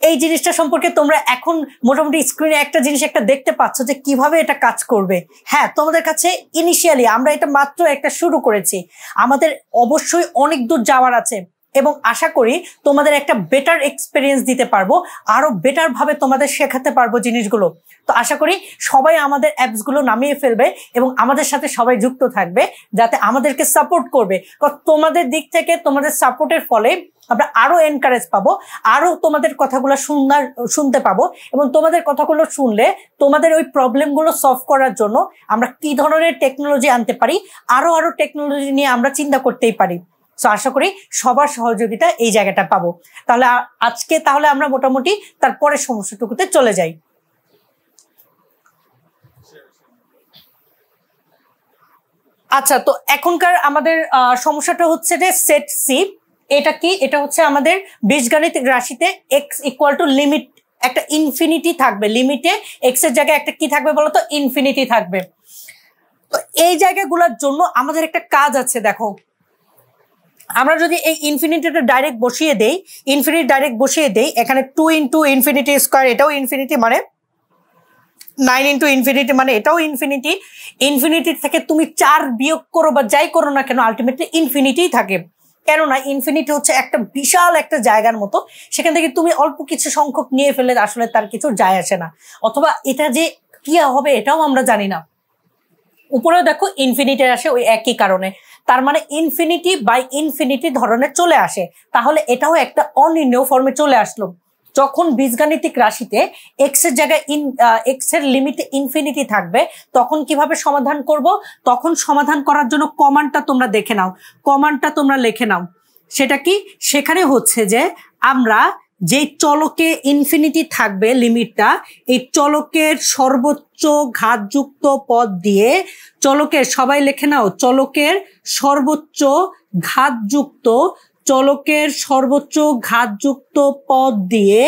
এই জিনিসটা সম্পর্কে তোমরা এখন মোটামুটি স্ক্রিনে একটা জিনিস একটা দেখতে পাচ্ছ যে কিভাবে এটা কাজ করবে হ্যাঁ তোমাদের কাছে ইনিশিয়ালি আমরা এটা মাত্র একটা শুরু করেছি আমাদের অবশ্যই অনেক দূর যাওয়ার আছে এবং আশা করি তোমাদের একটা বেটার এক্সপিরিয়েন্স দিতে পারবো আরো বেটার ভাবে তোমাদের শেখাতে পারবো জিনিসগুলো তো আশা করি সবাই আমাদের অ্যাপসগুলো নামিয়ে ফেলবে এবং আমাদের সাথে সবাই যুক্ত থাকবে যাতে আমাদেরকে সাপোর্ট করবে তোমাদের দিক থেকে তোমাদের সাপোর্টের ফলে আমরা আরো এনকারেজ পাবো আরো তোমাদের কথাগুলো শুনার শুনতে পাবো এবং তোমাদের কথাগুলো শুনলে তোমাদের ওই প্রবলেমগুলো সলভ করার জন্য আমরা কি ধরনের টেকনোলজি আনতে পারি আরো আরো টেকনোলজি নিয়ে আমরা চিন্তা করতেই পারি সো আশা করি সবার সহযোগিতা এই জায়গাটা পাবো তাহলে আজকে তাহলে আমরা মোটামুটি তারপরের সমস্যাটুকুতে চলে যাই আচ্ছা তো এখনকার আমাদের সমস্যাটা হচ্ছে যে সেট সি এটা কি এটা হচ্ছে আমাদের বীজগণিত রাশিতে এক্স ইকুয়াল টু লিমিট একটা ইনফিনিটি থাকবে লিমিটে এক্স এর জায়গায় একটা কি থাকবে বলতো ইনফিনিটি থাকবে তো এই জায়গাগুলোর জন্য আমাদের একটা কাজ আছে দেখো আমরা যদি এই ইনফিনিটিটা ডাইরেক্ট বসিয়ে দেই ইনফিনিটি ডাইরেক্ট বসিয়ে দেই এখানে টু ইন্টু ইনফিনিটি স্কোয়ার এটাও ইনফিনিটি মানে নাইন ইন্টু ইনফিনিটি মানে এটাও ইনফিনিটি ইনফিনিটি থেকে তুমি চার বিয়োগ করো বা যাই করো না কেন আলটিমেটলি ইনফিনিটিই থাকে কেননা ইনফিনিটি হচ্ছে একটা বিশাল একটা জায়গার মতো সেখান থেকে তুমি অল্প কিছু সংখ্যক নিয়ে ফেলে আসলে তার কিছু যায় আসে না অথবা এটা যে কি হবে এটাও আমরা জানি না উপরেও দেখো ইনফিনিটি আসে ওই একই কারণে তার মানে ইনফিনিটি বাই ইনফিনিটি ধরনের চলে আসে তাহলে এটাও একটা অনির্ণয় ফর্মে চলে আসলো যখন বীজগাণিতিক রাশিতে এক্স এর জায়গায় ইন এক্স এর লিমিটে ইনফিনিটি থাকবে তখন কিভাবে সমাধান করব তখন সমাধান করার জন্য কমানটা তোমরা দেখে নাও কমানটা তোমরা লেখে নাও সেটা কি সেখানে হচ্ছে যে আমরা যে চলকে ইনফিনিটি থাকবে লিমিটটা এই চলকের সর্বোচ্চ ঘাতযুক্ত পদ দিয়ে চলকের সবাই লেখে নাও চলকের সর্বোচ্চ ঘাতযুক্ত চলকের সর্বোচ্চ ঘাতযুক্ত পদ দিয়ে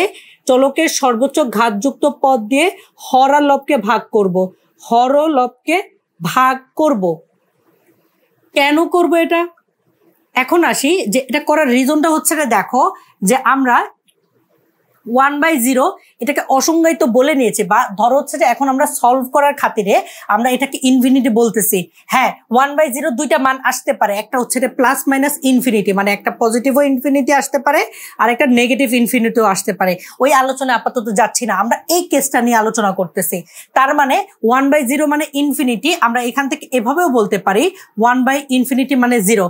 চলকের সর্বোচ্চ ঘাতযুক্ত পদ দিয়ে হরা ভাগ করব হর ভাগ করব কেন করব এটা এখন আসি যে এটা করার রিজনটা হচ্ছে এটা দেখো যে আমরা ওয়ান বাই জিরো এটাকে অসংজ্ঞায়িত বলে নিয়েছে বা ধরো হচ্ছে যে এখন আমরা সলভ করার খাতিরে আমরা এটাকে ইনফিনিটি বলতেছি হ্যাঁ ওয়ান বাই জিরো দুইটা মান আসতে পারে একটা হচ্ছে এটা প্লাস মাইনাস ইনফিনিটি মানে একটা পজিটিভও ইনফিনিটি আসতে পারে আর একটা নেগেটিভ ইনফিনিটিও আসতে পারে ওই আলোচনা আপাতত যাচ্ছি না আমরা এই কেসটা নিয়ে আলোচনা করতেছি তার মানে ওয়ান বাই জিরো মানে ইনফিনিটি আমরা এখান থেকে এভাবেও বলতে পারি ওয়ান বাই ইনফিনিটি মানে জিরো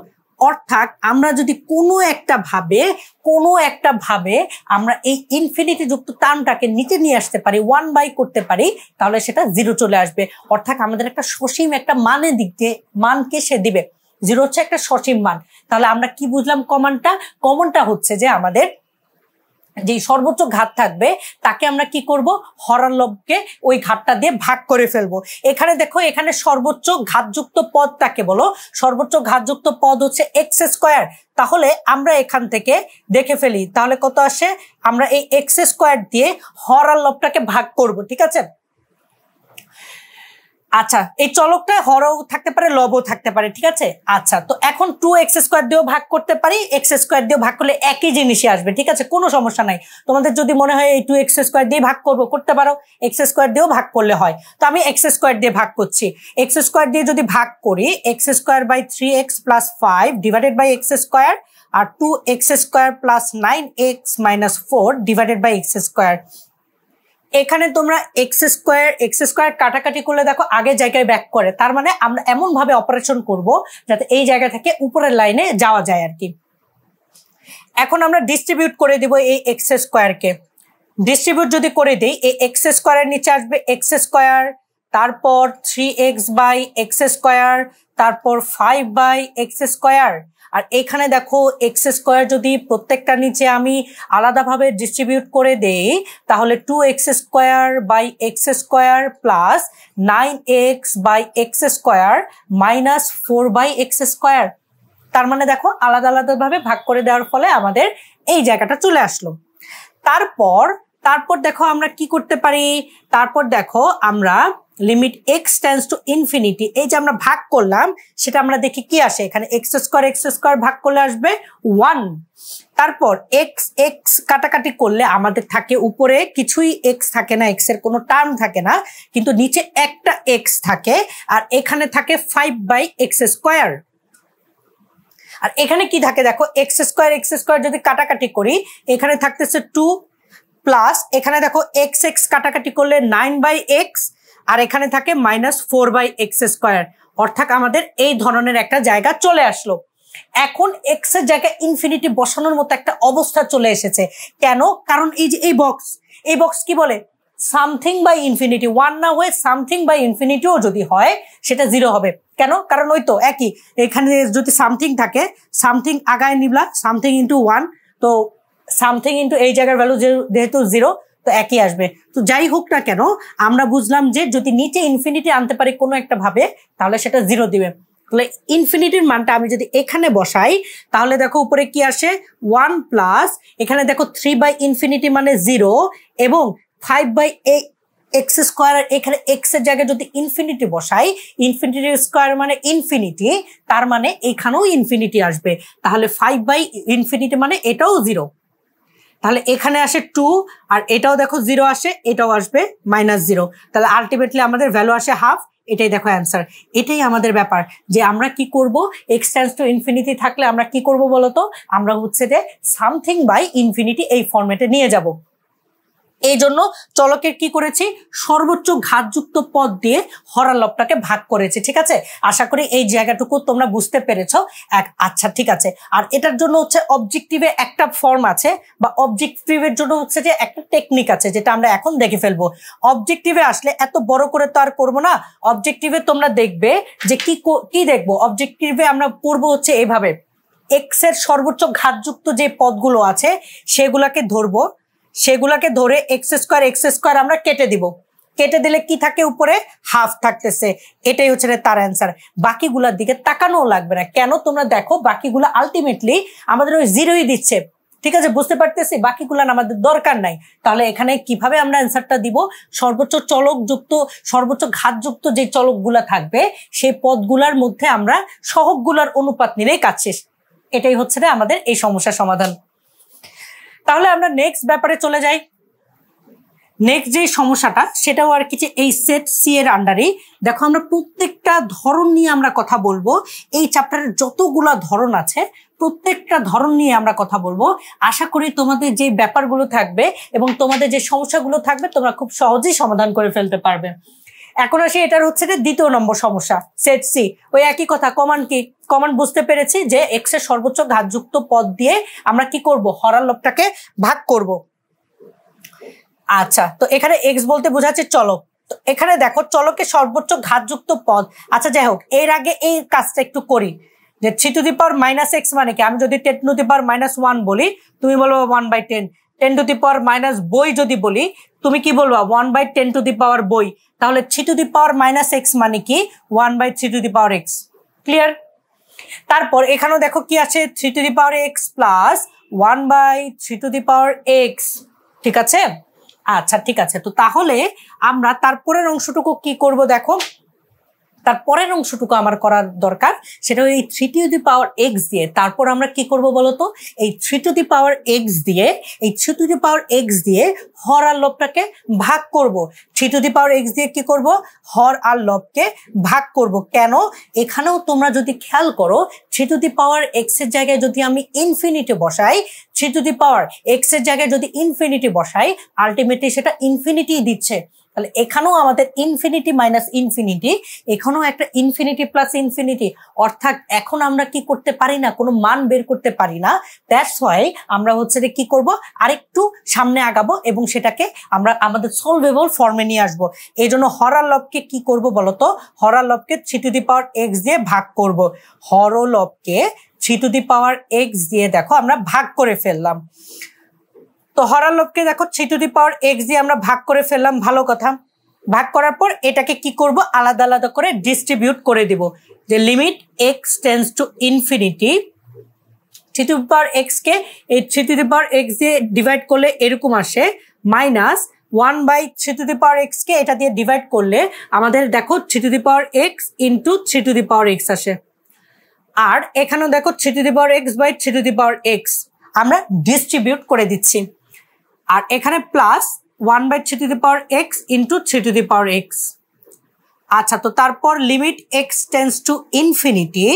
অর্থাৎ আমরা যদি কোনো একটা ভাবে কোনো একটা ভাবে আমরা এই ইনফিনিটি যুক্ত টার্মটাকে নিচে নিয়ে আসতে পারি ওয়ান বাই করতে পারি তাহলে সেটা জিরো চলে আসবে অর্থাৎ আমাদের একটা সসীম একটা মানে দিক যে মানকে সে দিবে জিরো হচ্ছে একটা সসীম মান তাহলে আমরা কি বুঝলাম কমনটা কমনটা হচ্ছে যে আমাদের যে সর্বোচ্চ ঘাত থাকবে তাকে আমরা কি করব হরার ওই ঘাটটা দিয়ে ভাগ করে ফেলবো এখানে দেখো এখানে সর্বোচ্চ ঘাতযুক্ত তাকে বলো সর্বোচ্চ ঘাতযুক্ত পদ হচ্ছে এক্স স্কোয়ার তাহলে আমরা এখান থেকে দেখে ফেলি তাহলে কত আসে আমরা এই এক্স স্কোয়ার দিয়ে হরার ভাগ করব ঠিক আছে আচ্ছা এই চলকটা হরও থাকতে পারে লবও থাকতে পারে ঠিক আছে আচ্ছা তো এখন টু এক্স স্কোয়ার দিয়েও ভাগ করতে পারি এক্স স্কোয়ার দিয়েও ভাগ করলে একই জিনিসই আসবে ঠিক আছে কোনো সমস্যা নাই তোমাদের যদি মনে হয় এই টু এক্স স্কোয়ার দিয়ে ভাগ করবো করতে পারো এক্স স্কোয়ার দিয়েও ভাগ করলে হয় তো আমি এক্স স্কোয়ার দিয়ে ভাগ করছি এক্স স্কোয়ার দিয়ে যদি ভাগ করি x square by three x plus five divided by x square আর two x square plus nine x minus four divided by x square এখানে তোমরা এক্স স্কোয়ার এক্স স্কোয়ার কাটাকাটি করলে দেখো আগে জায়গায় ব্যাক করে তার মানে আমরা এমন ভাবে অপারেশন করব যাতে এই জায়গা থেকে উপরের লাইনে যাওয়া যায় আর কি এখন আমরা ডিস্ট্রিবিউট করে দিব এই এক্স স্কোয়ারকে ডিস্ট্রিবিউট যদি করে দিই এই এক্স স্কোয়ারের নিচে আসবে এক্স স্কোয়ার তারপর three x by x square তারপর ফাইভ বাই এক্স স্কোয়ার আর এখানে দেখো এক্স স্কোয়ার যদি প্রত্যেকটা নিচে আমি আলাদাভাবে ডিস্ট্রিবিউট করে দেই তাহলে two x square by x square plus nine x by x square minus four by x square তার মানে দেখো আলাদা আলাদাভাবে ভাগ করে দেওয়ার ফলে আমাদের এই জায়গাটা চলে আসলো তারপর তারপর দেখো আমরা কি করতে পারি তারপর দেখো আমরা limit x tends to infinity এই যে আমরা ভাগ করলাম সেটা আমরা দেখি কি আসে এখানে এক্স স্কোয়ার এক্স স্কোয়ার ভাগ করলে আসবে ওয়ান তারপর এক্স এক্স কাটাকাটি করলে আমাদের থাকে উপরে কিছুই এক্স থাকে না এক্স এর কোনো টার্ম থাকে না কিন্তু নিচে একটা এক্স থাকে আর এখানে থাকে ফাইভ বাই এক্স স্কোয়ার আর এখানে কি থাকে দেখো এক্স স্কোয়ার এক্স স্কোয়ার যদি কাটাকাটি করি এখানে থাকতেছে টু প্লাস এখানে দেখো এক্স এক্স কাটাকাটি করলে নাইন বাই এক্স আর এখানে থাকে minus four by x square অর্থাৎ আমাদের এই ধরনের একটা জায়গা চলে আসলো এখন এক্স এর জায়গায় ইনফিনিটি বসানোর মতো একটা অবস্থা চলে এসেছে কেন কারণ এই যে এই বক্স এই বক্স কি বলে সামথিং বাই ইনফিনিটি ওয়ান না হয়ে সামথিং বাই ইনফিনিটিও যদি হয় সেটা জিরো হবে কেন কারণ ওই তো একই এখানে যদি সামথিং থাকে সামথিং আগায় নিবলা সামথিং ইন্টু ওয়ান তো সামথিং ইন্টু এই জায়গার ভ্যালু যেহেতু জিরো তো একই আসবে তো যাই হোক না কেন আমরা বুঝলাম যে যদি নিচে ইনফিনিটি আনতে পারি কোনো একটা ভাবে তাহলে সেটা জিরো দিবে তাহলে ইনফিনিটির মানটা আমি যদি এখানে বসাই তাহলে দেখো উপরে কি আসে ওয়ান প্লাস এখানে দেখো থ্রি বাই ইনফিনিটি মানে জিরো এবং ফাইভ বাই এক্স স্কোয়ার এখানে এক্স এর জায়গায় যদি ইনফিনিটি বসাই ইনফিনিটি স্কোয়ার মানে ইনফিনিটি তার মানে এখানেও ইনফিনিটি আসবে তাহলে ফাইভ বাই ইনফিনিটি মানে এটাও জিরো তাহলে এখানে আসে টু আর এটাও দেখো জিরো আসে এটাও আসবে মাইনাস জিরো তাহলে আলটিমেটলি আমাদের ভ্যালু আসে হাফ এটাই দেখো অ্যান্সার এটাই আমাদের ব্যাপার যে আমরা কি করব এক্সটেন্স টু ইনফিনিটি থাকলে আমরা কি করব বলতো আমরা হচ্ছে যে সামথিং বাই ইনফিনিটি এই ফর্মেটে নিয়ে যাব এই জন্য চলকের কি করেছি সর্বোচ্চ ঘাতযুক্ত পদ দিয়ে হরার লবটাকে ভাগ করেছি ঠিক আছে আশা করি এই জায়গাটুকু তোমরা বুঝতে পেরেছ এক আচ্ছা ঠিক আছে আর এটার জন্য হচ্ছে অবজেক্টিভে একটা ফর্ম আছে বা অবজেক্টিভের জন্য হচ্ছে যে একটা টেকনিক আছে যেটা আমরা এখন দেখে ফেলবো অবজেক্টিভে আসলে এত বড় করে তো আর করবো না অবজেক্টিভে তোমরা দেখবে যে কি কি দেখবো অবজেক্টিভে আমরা করবো হচ্ছে এইভাবে এক্সের সর্বোচ্চ ঘাতযুক্ত যে পদগুলো আছে সেগুলাকে ধরবো সেগুলাকে ধরে এক্স স্কোয়ার এক্স স্কোয়ার আমরা কেটে দিব কেটে দিলে কি থাকে উপরে হাফ থাকতেছে এটাই হচ্ছে তার অ্যান্সার বাকিগুলোর দিকে তাকানো লাগবে না কেন তোমরা দেখো বাকিগুলো আলটিমেটলি আমাদের ওই জিরোই দিচ্ছে ঠিক আছে বুঝতে পারতেছি বাকিগুলো আমাদের দরকার নাই তাহলে এখানে কিভাবে আমরা অ্যান্সারটা দিব সর্বোচ্চ চলকযুক্ত সর্বোচ্চ ঘাতযুক্ত যে চলকগুলা থাকবে সেই পদগুলার মধ্যে আমরা সহকগুলার অনুপাত নিলেই কাজ শেষ এটাই হচ্ছে আমাদের এই সমস্যা সমাধান তাহলে আমরা নেক্সট ব্যাপারে চলে যাই নেক্সট যে সমস্যাটা সেটাও আর কি এই সেট সি এর আন্ডারেই দেখো আমরা প্রত্যেকটা ধরন নিয়ে আমরা কথা বলবো এই চ্যাপ্টারের যতগুলা ধরন আছে প্রত্যেকটা ধরন নিয়ে আমরা কথা বলবো আশা করি তোমাদের যে ব্যাপারগুলো থাকবে এবং তোমাদের যে সমস্যাগুলো থাকবে তোমরা খুব সহজেই সমাধান করে ফেলতে পারবে এখন আসি এটার হচ্ছে যে দ্বিতীয় নম্বর সমস্যা সেট সি ওই একই কথা কমান কি কমান বুঝতে পেরেছি যে এক্স এর সর্বোচ্চ ঘাতযুক্ত পদ দিয়ে আমরা কি করব হরার লোকটাকে ভাগ করব আচ্ছা তো এখানে এক্স বলতে বোঝাচ্ছে চলক তো এখানে দেখো চলকে সর্বোচ্চ ঘাতযুক্ত পদ আচ্ছা যাই হোক এর আগে এই কাজটা একটু করি যে three to the power minus x মানে কি আমি যদি ten to the power minus one বলি তুমি বলবো one by ten ten to the power minus বই যদি বলি তুমি কি বলবা one by ten to the power বই তাহলে three to the power minus x মানে কি one by three to the power x clear তারপর এখানেও দেখো কি আছে three to the power x plus one by three to the power x ঠিক আছে আচ্ছা ঠিক আছে তো তাহলে আমরা তারপরের অংশটুকু কি করব দেখো তার পরের অংশটুকু আমার করার দরকার সেটা এই three to the power x দিয়ে তারপর আমরা কি করব বলতো এই three to the power x দিয়ে এই three to the power x দিয়ে হর আর লবটাকে ভাগ করব three to the power x দিয়ে কি করব হর আর লবকে ভাগ করব কেন এখানেও তোমরা যদি খেয়াল করো থ্রি টু দি পাওয়ার এক্সের জায়গায় যদি আমি ইনফিনিটি বসাই থ্রি টু দি পাওয়ার এক্সের জায়গায় যদি ইনফিনিটি বসাই আলটিমেটলি সেটা ইনফিনিটি দিচ্ছে তাহলে এখানেও আমাদের ইনফিনিটি মাইনাস ইনফিনিটি এখানেও একটা ইনফিনিটি প্লাস ইনফিনিটি অর্থাৎ এখন আমরা কি করতে পারি না কোনো মান বের করতে পারি না দ্যাটস হয় আমরা হচ্ছে যে কি করবো আরেকটু সামনে আগাবো এবং সেটাকে আমরা আমাদের সলভেবল ফর্মে নিয়ে আসবো এই জন্য হরার লবকে কি করব বলতো হরার লবকে three to the power x দিয়ে ভাগ করব হরলবকে three to the power x দিয়ে দেখো আমরা ভাগ করে ফেললাম তো হরার লোভকে দেখো three to the power x দিয়ে আমরা ভাগ করে ফেললাম ভালো কথা ভাগ করার পর এটাকে কি করব আলাদা আলাদা করে ডিস্ট্রিবিউট করে দিব যে limit x tends to infinity three to power power এক্সকে এই three to the power x দিয়ে ডিভাইড করলে এরকম আসে minus one by three to the power এক্সকে এটা দিয়ে ডিভাইড করলে আমাদের দেখো three to the power x into three to the power x আসে আর এখানেও দেখো three to the power x by three to the power x আমরা ডিস্ট্রিবিউট করে দিচ্ছি আর এখানে plus one by three to the power x into three to the power x আচ্ছা তো তারপর limit x tends to infinity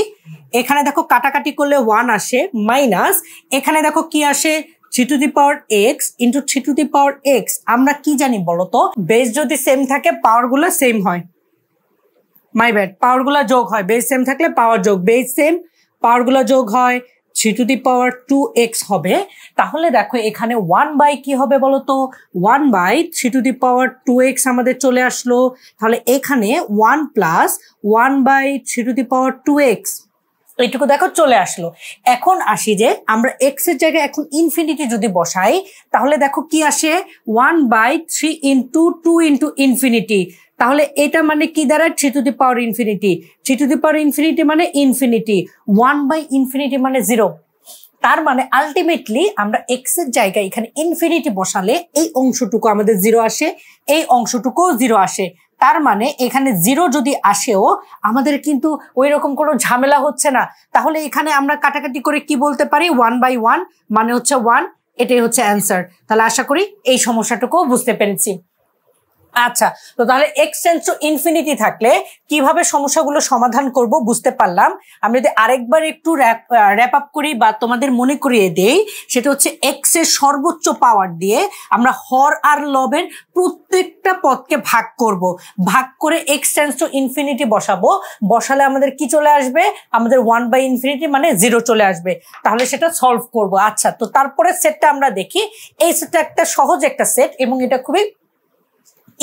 এখানে দেখো কাটাকাটি করলে ওয়ান আসে মাইনাস এখানে দেখো কি আসে three to the power x into three to the power x আমরা কি জানি বলতো বেস যদি সেম থাকে পাওয়ারগুলো সেম হয় মাই ব্যাড পাওয়ারগুলো যোগ হয় বেস সেম থাকলে পাওয়ার যোগ বেস সেম গুলা যোগ হয় three to the power two x হবে তাহলে দেখো এখানে ওয়ান বাই কি হবে বলো তো one by three to the power two x আমাদের চলে আসলো তাহলে এখানে one plus one by three to the power two x এইটুকু দেখো চলে আসলো এখন আসি যে আমরা এক্স এর জায়গায় এখন ইনফিনিটি যদি বসাই তাহলে দেখো কি আসে one by three into two into infinity তাহলে এটা মানে কি দাঁড়ায় three to the power infinity three to the power infinity মানে ইনফিনিটি ওয়ান বাই ইনফিনিটি মানে জিরো তার মানে আলটিমেটলি আমরা এক্স এর জায়গায় এখানে ইনফিনিটি বসালে এই অংশটুকু আমাদের জিরো আসে এই অংশটুকুও জিরো আসে তার মানে এখানে জিরো যদি আসেও আমাদের কিন্তু ওই রকম কোনো ঝামেলা হচ্ছে না তাহলে এখানে আমরা কাটাকাটি করে কি বলতে পারি ওয়ান বাই ওয়ান মানে হচ্ছে ওয়ান এটাই হচ্ছে অ্যান্সার তাহলে আশা করি এই সমস্যাটুকুও বুঝতে পেরেছি আচ্ছা তো তাহলে এক্সচেঞ্জ টু ইনফিনিটি থাকলে কিভাবে সমস্যাগুলো সমাধান করব বুঝতে পারলাম আমি যদি আরেকবার একটু র্যাপ আপ করি বা তোমাদের মনে করিয়ে দেই সেটা হচ্ছে এক্স এর সর্বোচ্চ পাওয়ার দিয়ে আমরা হর আর লবের প্রত্যেকটা পদকে ভাগ করব ভাগ করে এক্সচেঞ্জ টু ইনফিনিটি বসাবো বসালে আমাদের কি চলে আসবে আমাদের ওয়ান বাই ইনফিনিটি মানে জিরো চলে আসবে তাহলে সেটা সলভ করব আচ্ছা তো তারপরে সেটটা আমরা দেখি এই সেটটা একটা সহজ একটা সেট এবং এটা খুবই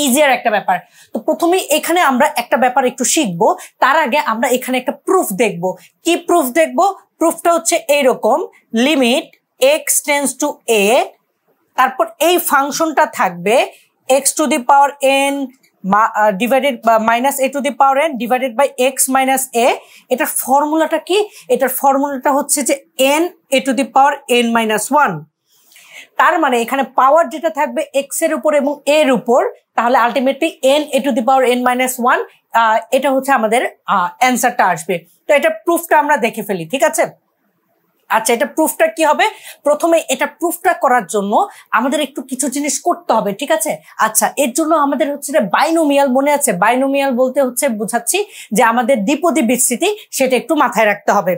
ইজিয়ার একটা ব্যাপার তো প্রথমেই এখানে আমরা একটা ব্যাপার একটু শিখবো তার আগে আমরা এখানে একটা প্রুফ দেখব কি প্রুফ দেখব প্রুফটা হচ্ছে এইরকম limit x tends to a তারপর এই ফাংশনটা থাকবে x to the power n divided minus a to the power n divided by x minus a এটার ফর্মুলাটা কি এটার ফর্মুলাটা হচ্ছে যে n a to the power n minus one তার মানে এখানে পাওয়ার যেটা থাকবে এক্স এর উপর এবং এর উপর তাহলে ultimately n a to the power n minus one এটা হচ্ছে আমাদের অ্যান্সারটা আসবে তো এটা প্রুফটা আমরা দেখে ফেলি ঠিক আছে আচ্ছা এটা প্রুফটা কি হবে প্রথমে এটা প্রুফটা করার জন্য আমাদের একটু কিছু জিনিস করতে হবে ঠিক আছে আচ্ছা এর জন্য আমাদের হচ্ছে বাইনোমিয়াল মনে আছে বাইনোমিয়াল বলতে হচ্ছে বুঝাচ্ছি যে আমাদের দ্বিপদী বিস্তৃতি সেটা একটু মাথায় রাখতে হবে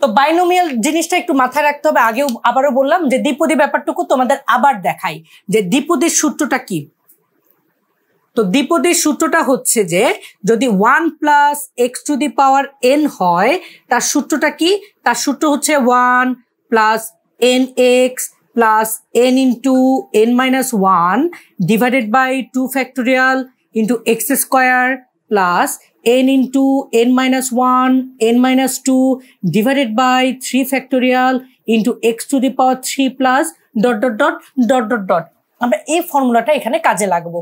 তো বাইনোমিয়াল জিনিসটা একটু মাথায় রাখতে হবে আগেও আবারও বললাম যে দ্বিপদী ব্যাপারটুকু তোমাদের আবার দেখাই যে দ্বিপদীর সূত্রটা কি তো দ্বিপদীর সূত্রটা হচ্ছে যে যদি one plus x to the power n হয় তার সূত্রটা কি তার সূত্র হচ্ছে one plus n x plus n into n minus one divided by two factorial into x square plus n into n minus 1, n minus 2 divided by 3 factorial into x to the power 3 plus dot dot dot dot dot dot. আমরা এই ফর্মুলাটা এখানে কাজে লাগবো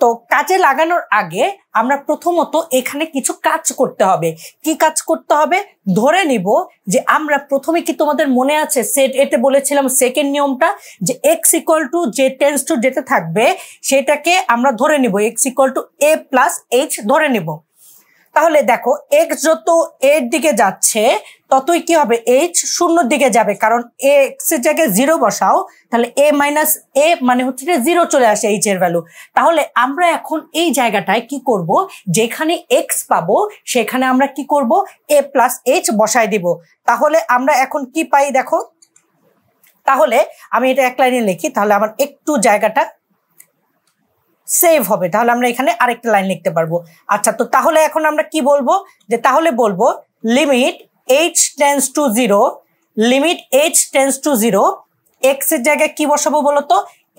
তো কাজে লাগানোর আগে আমরা প্রথমত এখানে কিছু কাজ করতে হবে কি কাজ করতে হবে ধরে নিব যে আমরা প্রথমে কি তোমাদের মনে আছে সেট এতে বলেছিলাম সেকেন্ড নিয়মটা যে এক্স ইকুয়াল টু যে টেন্স টু যেতে থাকবে সেটাকে আমরা ধরে নিব x equal to a plus h ধরে নিব তাহলে দেখো এক্স যত এর দিকে যাচ্ছে ততই কি হবে এইচ শূন্যর দিকে যাবে কারণ এক্স এর জায়গায় জিরো বসাও তাহলে এ মাইনাস এ মানে হচ্ছে যে জিরো চলে আসে এইচ এর ভ্যালু তাহলে আমরা এখন এই জায়গাটায় কি করব যেখানে এক্স পাবো সেখানে আমরা কি করব এ প্লাস এইচ বসায় দিব তাহলে আমরা এখন কি পাই দেখো তাহলে আমি এটা এক লাইনে লিখি তাহলে আমার একটু জায়গাটা সেভ হবে তাহলে আমরা এখানে আরেকটা লাইন লিখতে পারবো আচ্ছা তো তাহলে এখন আমরা কি বলবো যে তাহলে বলবো limit h tends to zero limit h tends to zero x এর জায়গায় কি বসাবো বলতো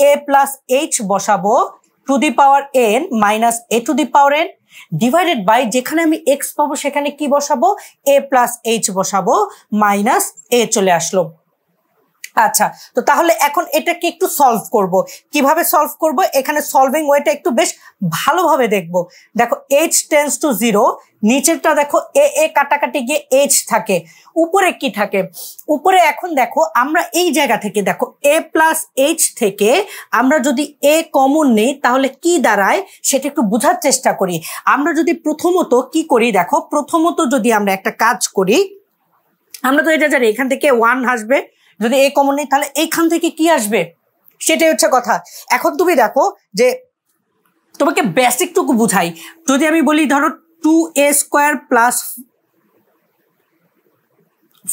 এ প্লাস এইচ বসাবো to the power n minus a to the power n divided by যেখানে আমি এক্স পাবো সেখানে কি বসাবো এ প্লাস এইচ বসাবো মাইনাস এ চলে আসলো আচ্ছা তো তাহলে এখন এটাকে একটু সলভ করব। কিভাবে সলভ করব এখানে সলভিং ওয়েটা একটু বেশ ভালোভাবে দেখব দেখো এইচ টেন্স টু জিরো নিচেরটা দেখো এ এ কাটাকাটি গিয়ে এইচ থাকে উপরে কি থাকে উপরে এখন দেখো আমরা এই জায়গা থেকে দেখো এ প্লাস এইচ থেকে আমরা যদি এ কমন নেই তাহলে কি দাঁড়ায় সেটা একটু বোঝার চেষ্টা করি আমরা যদি প্রথমত কি করি দেখো প্রথমত যদি আমরা একটা কাজ করি আমরা তো এটা জানি এখান থেকে ওয়ান আসবে যদি এ কমন নেই তাহলে এইখান থেকে কি আসবে সেটাই হচ্ছে কথা এখন তুমি দেখো যে তোমাকে বেসিকটুকু বুঝাই যদি আমি বলি ধরো two a square plus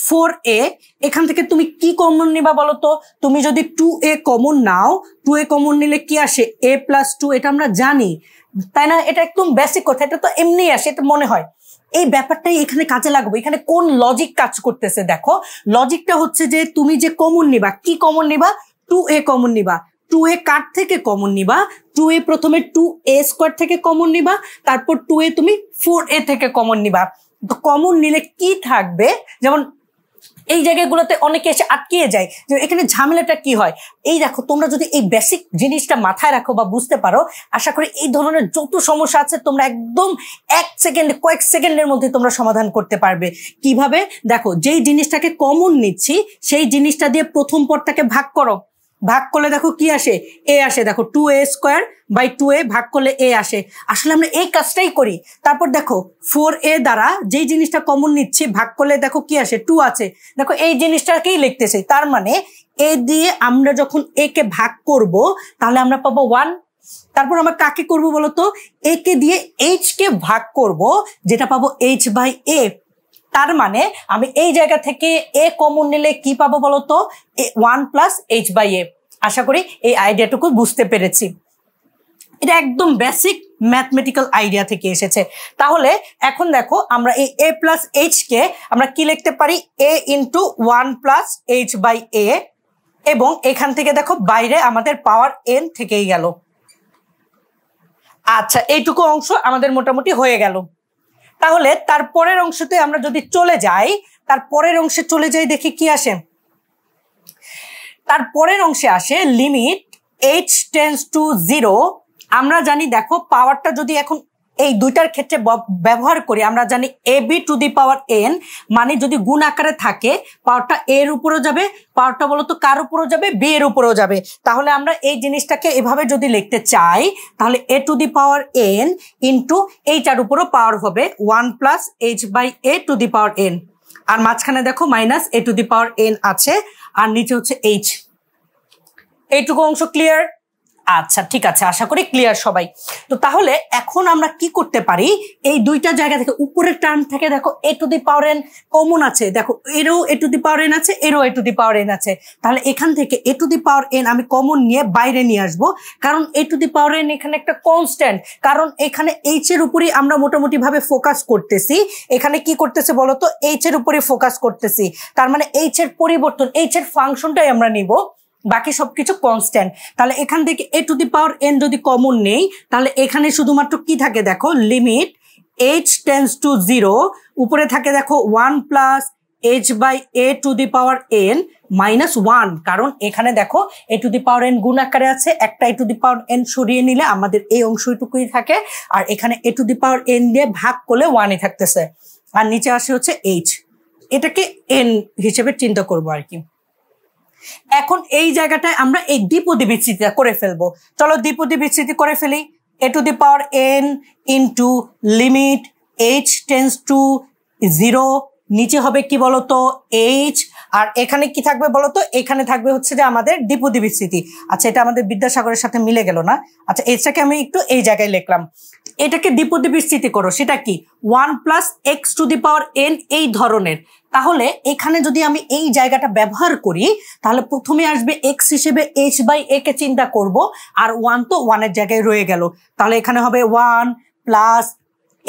four a এখান থেকে তুমি কি কমন নেবা বলো তো তুমি যদি টু এ কমন নাও টু এ কমন নিলে কি আসে এ প্লাস টু এটা আমরা জানি তাই না এটা একদম বেসিক কথা এটা তো এমনি আসে এটা মনে হয় এই ব্যাপারটাই এখানে কাজে লাগবো এখানে কোন লজিক কাজ করতেছে দেখো লজিকটা হচ্ছে যে তুমি যে কমন নিবা কি কমন নিবা টু এ কমন নিবা টু এ কার থেকে কমন নিবা টু এ প্রথমে টু এ স্কোয়ার থেকে কমন নিবা তারপর টু এ তুমি ফোর এ থেকে কমন নিবা তো কমন নিলে কি থাকবে যেমন এই জায়গাগুলোতে অনেকে এসে আটকিয়ে যায় যে এখানে ঝামেলাটা কি হয় এই দেখো তোমরা যদি এই বেসিক জিনিসটা মাথায় রাখো বা বুঝতে পারো আশা করি এই ধরনের যত সমস্যা আছে তোমরা একদম এক সেকেন্ড কয়েক সেকেন্ডের মধ্যে তোমরা সমাধান করতে পারবে কিভাবে দেখো যেই জিনিসটাকে কমন নিচ্ছি সেই জিনিসটা দিয়ে প্রথম পরটাকে ভাগ করো ভাগ করলে দেখো কি আসে এ আসে দেখো two a square by two a ভাগ করলে এ আসে আসলে আমরা এই কাজটাই করি তারপর দেখো ফোর এ দ্বারা যেই জিনিসটা কমন নিচ্ছি ভাগ করলে দেখো কি আসে টু আছে দেখো এই জিনিসটাকেই লিখতেছে তার মানে এ দিয়ে আমরা যখন এ কে ভাগ করব তাহলে আমরা পাবো ওয়ান তারপর আমরা কাকে করবো বলতো এ কে দিয়ে এইচ কে ভাগ করব যেটা পাবো এইচ বাই এ তার মানে আমি এই জায়গা থেকে এ কমন নিলে কি পাবো বলতো one plus h by a আশা করি এই আইডিয়াটুকু বুঝতে পেরেছি এটা একদম বেসিক ম্যাথমেটিক্যাল আইডিয়া থেকে এসেছে তাহলে এখন দেখো আমরা এই এ প্লাস এইচকে আমরা কি লিখতে পারি a into one plus h by a এবং এখান থেকে দেখো বাইরে আমাদের পাওয়ার এন থেকেই গেল আচ্ছা এইটুকু অংশ আমাদের মোটামুটি হয়ে গেল তাহলে তার পরের অংশতে আমরা যদি চলে যাই তার পরের অংশে চলে যাই দেখি কি আসে তার পরের অংশে আসে limit h tends to zero আমরা জানি দেখো পাওয়ারটা যদি এখন এই দুইটার ক্ষেত্রে ব্যবহার করি আমরা জানি a b to the power n মানে যদি গুণ আকারে থাকে পাওয়ারটা এর উপরেও যাবে পাওয়ারটা বলতো কার উপরেও যাবে বি এর উপরেও যাবে তাহলে আমরা এই জিনিসটাকে এভাবে যদি লিখতে চাই তাহলে a to the power n into এইটার উপরও পাওয়ার হবে one plus h by a to the power n আর মাঝখানে দেখো minus a to the power n আছে আর নিচে হচ্ছে এইচ এইটুকু অংশ ক্লিয়ার আচ্ছা ঠিক আছে আশা করি ক্লিয়ার সবাই তো তাহলে এখন আমরা কি করতে পারি এই দুইটা জায়গা থেকে উপরের টার্ম থেকে দেখো a to the power n common আছে দেখো এরও এ টু দি পাওয়ার এন আছে এরও এ টু দি পাওয়ার এন আছে তাহলে এখান থেকে a to the power n আমি কমন নিয়ে বাইরে নিয়ে আসবো কারণ এ টু দি পাওয়ার এন এখানে একটা কনস্ট্যান্ট কারণ এখানে এইচ এর উপরেই আমরা মোটামুটিভাবে ফোকাস করতেছি এখানে কি করতেছে বলতো এইচ এর উপরে ফোকাস করতেছি তার মানে এইচ এর পরিবর্তন এইচ এর ফাংশনটাই আমরা নিব বাকি সবকিছু কনস্ট্যান্ট তাহলে এখান থেকে a to the power n যদি কমন নেই তাহলে এখানে শুধুমাত্র কি থাকে দেখো limit h tends to zero উপরে থাকে দেখো one plus h by a to the power n minus one কারণ এখানে দেখো a to the power N গুণ আকারে আছে একটা এ টু দি পাওয়ার এন সরিয়ে নিলে আমাদের এই অংশটুকুই থাকে আর এখানে এ টু দি পাওয়ার এন দিয়ে ভাগ করলে ওয়ানই থাকতেছে আর নিচে আসে হচ্ছে এইচ এটাকে এন হিসেবে চিন্তা করবো আর কি এখন এই জায়গাটায় আমরা এই দ্বিপদী বিচ্ছিতিটা করে ফেলবো চলো দ্বিপদী বিচ্ছিতি করে ফেলি a to the power n into limit h tends to zero নিচে হবে কি বলতো এইচ আর এখানে কি থাকবে বলতো এখানে থাকবে হচ্ছে যে আমাদের দ্বিপদী বিস্তৃতি আচ্ছা এটা আমাদের বিদ্যাসাগরের সাথে মিলে গেল না আচ্ছা এইটাকে আমি একটু এই জায়গায় লিখলাম এটাকে দ্বিপদী বিস্তৃতি করো সেটা কি one plus x to the power n এই ধরনের তাহলে এখানে যদি আমি এই জায়গাটা ব্যবহার করি তাহলে প্রথমে আসবে এক্স হিসেবে এইচ বাই এ কে চিন্তা করব আর ওয়ান তো ওয়ানের জায়গায় রয়ে গেল তাহলে এখানে হবে ওয়ান প্লাস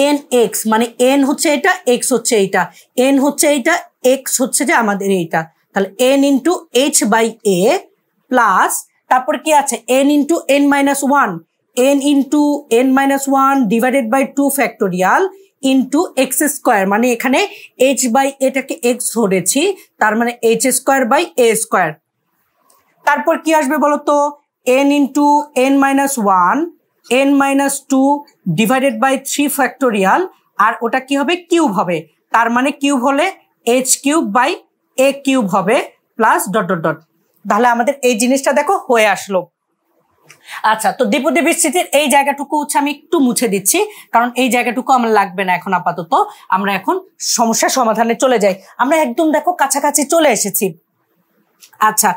এন এক্স মানে এন হচ্ছে এটা এক্স হচ্ছে এইটা এন হচ্ছে এইটা এক্স হচ্ছে যে আমাদের এইটা তাহলে n into h by a plus তারপর কি আছে n into n minus one n into n minus one divided by two factorial into x square মানে এখানে এইচ বাই এটাকে এক্স ধরেছি তার মানে h square by a square তারপর কি আসবে বলতো n into n minus one n minus two divided by three factorial আর ওটা কি হবে কিউব হবে তার মানে কিউব হলে H cube by a cube হবে প্লাস ডট ডট ডট তাহলে আমাদের এই জিনিসটা দেখো হয়ে আসলো আচ্ছা তো দেবীর স্মৃতির এই জায়গাটুকু হচ্ছে আমি একটু মুছে দিচ্ছি কারণ এই জায়গাটুকু আমার লাগবে না এখন আপাতত আমরা এখন সমস্যা সমাধানে চলে যাই আমরা একদম দেখো কাছাকাছি চলে এসেছি আচ্ছা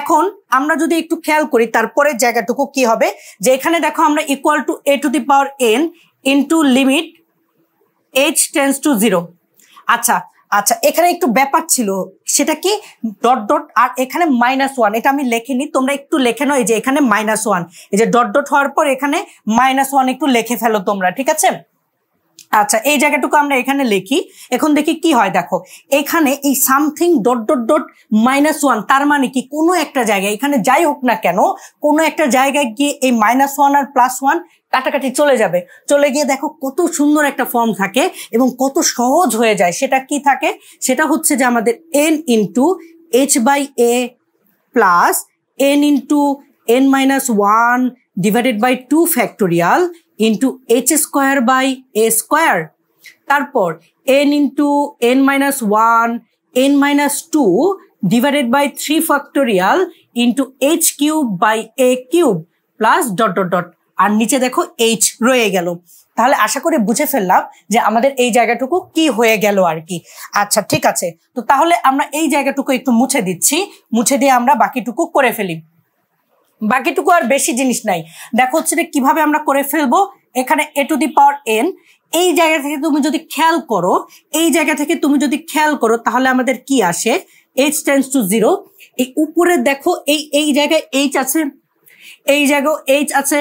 এখন আমরা যদি একটু খেয়াল করি তারপরের জায়গাটুকু কি হবে যে এখানে দেখো আমরা equal to a to the power n into limit h tends to zero আচ্ছা আচ্ছা এখানে একটু ব্যাপার ছিল সেটা কি ডট ডট আর এখানে মাইনাস ওয়ান এটা আমি লেখিনি তোমরা একটু লেখে নাও এই যে এখানে মাইনাস ওয়ান এই যে ডট ডট হওয়ার পর এখানে মাইনাস ওয়ান একটু লেখে ফেলো তোমরা ঠিক আছে আচ্ছা এই জায়গাটুকু আমরা এখানে লিখি এখন দেখি কি হয় দেখো এখানে এই something dot dot dot minus one তার মানে কি কোনো একটা জায়গায় এখানে যাই হোক না কেন কোনো একটা জায়গায় গিয়ে এই মাইনাস ওয়ান আর প্লাস ওয়ান কাটাকাটি চলে যাবে চলে গিয়ে দেখো কত সুন্দর একটা ফর্ম থাকে এবং কত সহজ হয়ে যায় সেটা কি থাকে সেটা হচ্ছে যে আমাদের n into h by a plus n into n minus one divided by two factorial into h square by a square তারপর n into n minus one n minus two divided by three factorial into h cube by a cube plus dot dot dot আর নিচে দেখো H রয়ে গেল তাহলে আশা করে বুঝে ফেললাম যে আমাদের এই জায়গাটুকু কি হয়ে গেল আর কি আচ্ছা ঠিক আছে তো তাহলে আমরা এই জায়গাটুকু একটু মুছে দিচ্ছি মুছে দিয়ে আমরা বাকিটুকু করে ফেলি বাকিটুকু আর বেশি জিনিস নাই দেখো হচ্ছে যে কিভাবে আমরা করে ফেলবো এখানে এ টু দি পাওয়ার এন এই জায়গা থেকে তুমি যদি খেয়াল করো এই জায়গা থেকে তুমি যদি খেয়াল করো তাহলে আমাদের কি আসে এইচ টেন্স টু জিরো এই উপরে দেখো এই এই জায়গায় এইচ আছে এই জায়গায় এইচ আছে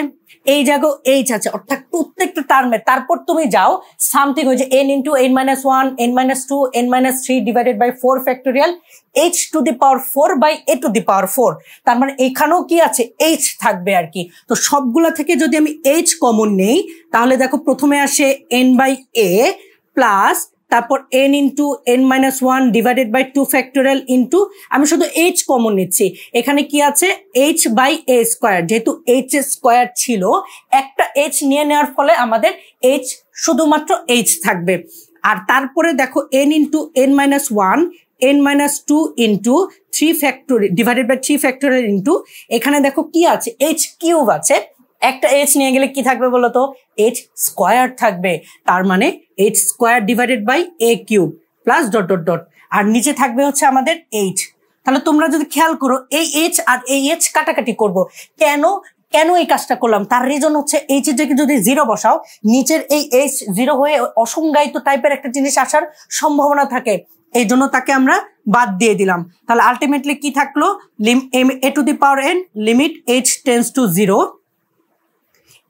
এই জায়গা এইচ আছে অর্থাৎ প্রত্যেকটা টার্মে মানে। তারপর তুমি যাও সামথিং হয়েছে n into n minus one n minus two n minus three divided by four factorial h to the power four by a to the power four তার মানে এখানেও কি আছে এইচ থাকবে আর কি তো সবগুলা থেকে যদি আমি এইচ কমন নেই তাহলে দেখো প্রথমে আসে এন বাই এ প্লাস তারপর n into n minus one divided by two factorial into আমি শুধু এইচ কমন নিচ্ছি এখানে কি আছে এইচ বাই এ স্কোয়ার যেহেতু এইচ স্কোয়ার ছিল একটা এইচ নিয়ে নেওয়ার ফলে আমাদের এইচ শুধুমাত্র এইচ থাকবে আর তারপরে দেখো n into n minus one n minus two into three factorial divided by three factorial into এখানে দেখো কি আছে এইচ কিউব আছে একটা এইচ নিয়ে গেলে কি থাকবে বলতো এইচ স্কোয়ার থাকবে তার মানে h square divided by a cube plus dot dot dot আর নিচে থাকবে হচ্ছে আমাদের এইচ তাহলে তোমরা যদি খেয়াল করো এই এইচ আর এই এইচ কাটাকাটি করব কেন কেন এই কাজটা করলাম তার রিজন হচ্ছে এই চিত্রকে যদি জিরো বসাও নিচের এই এইচ জিরো হয়ে অসংজ্ঞায়িত টাইপের একটা জিনিস আসার সম্ভাবনা থাকে এই জন্য তাকে আমরা বাদ দিয়ে দিলাম তাহলে আলটিমেটলি কি থাকলো a to the power n limit h tends to zero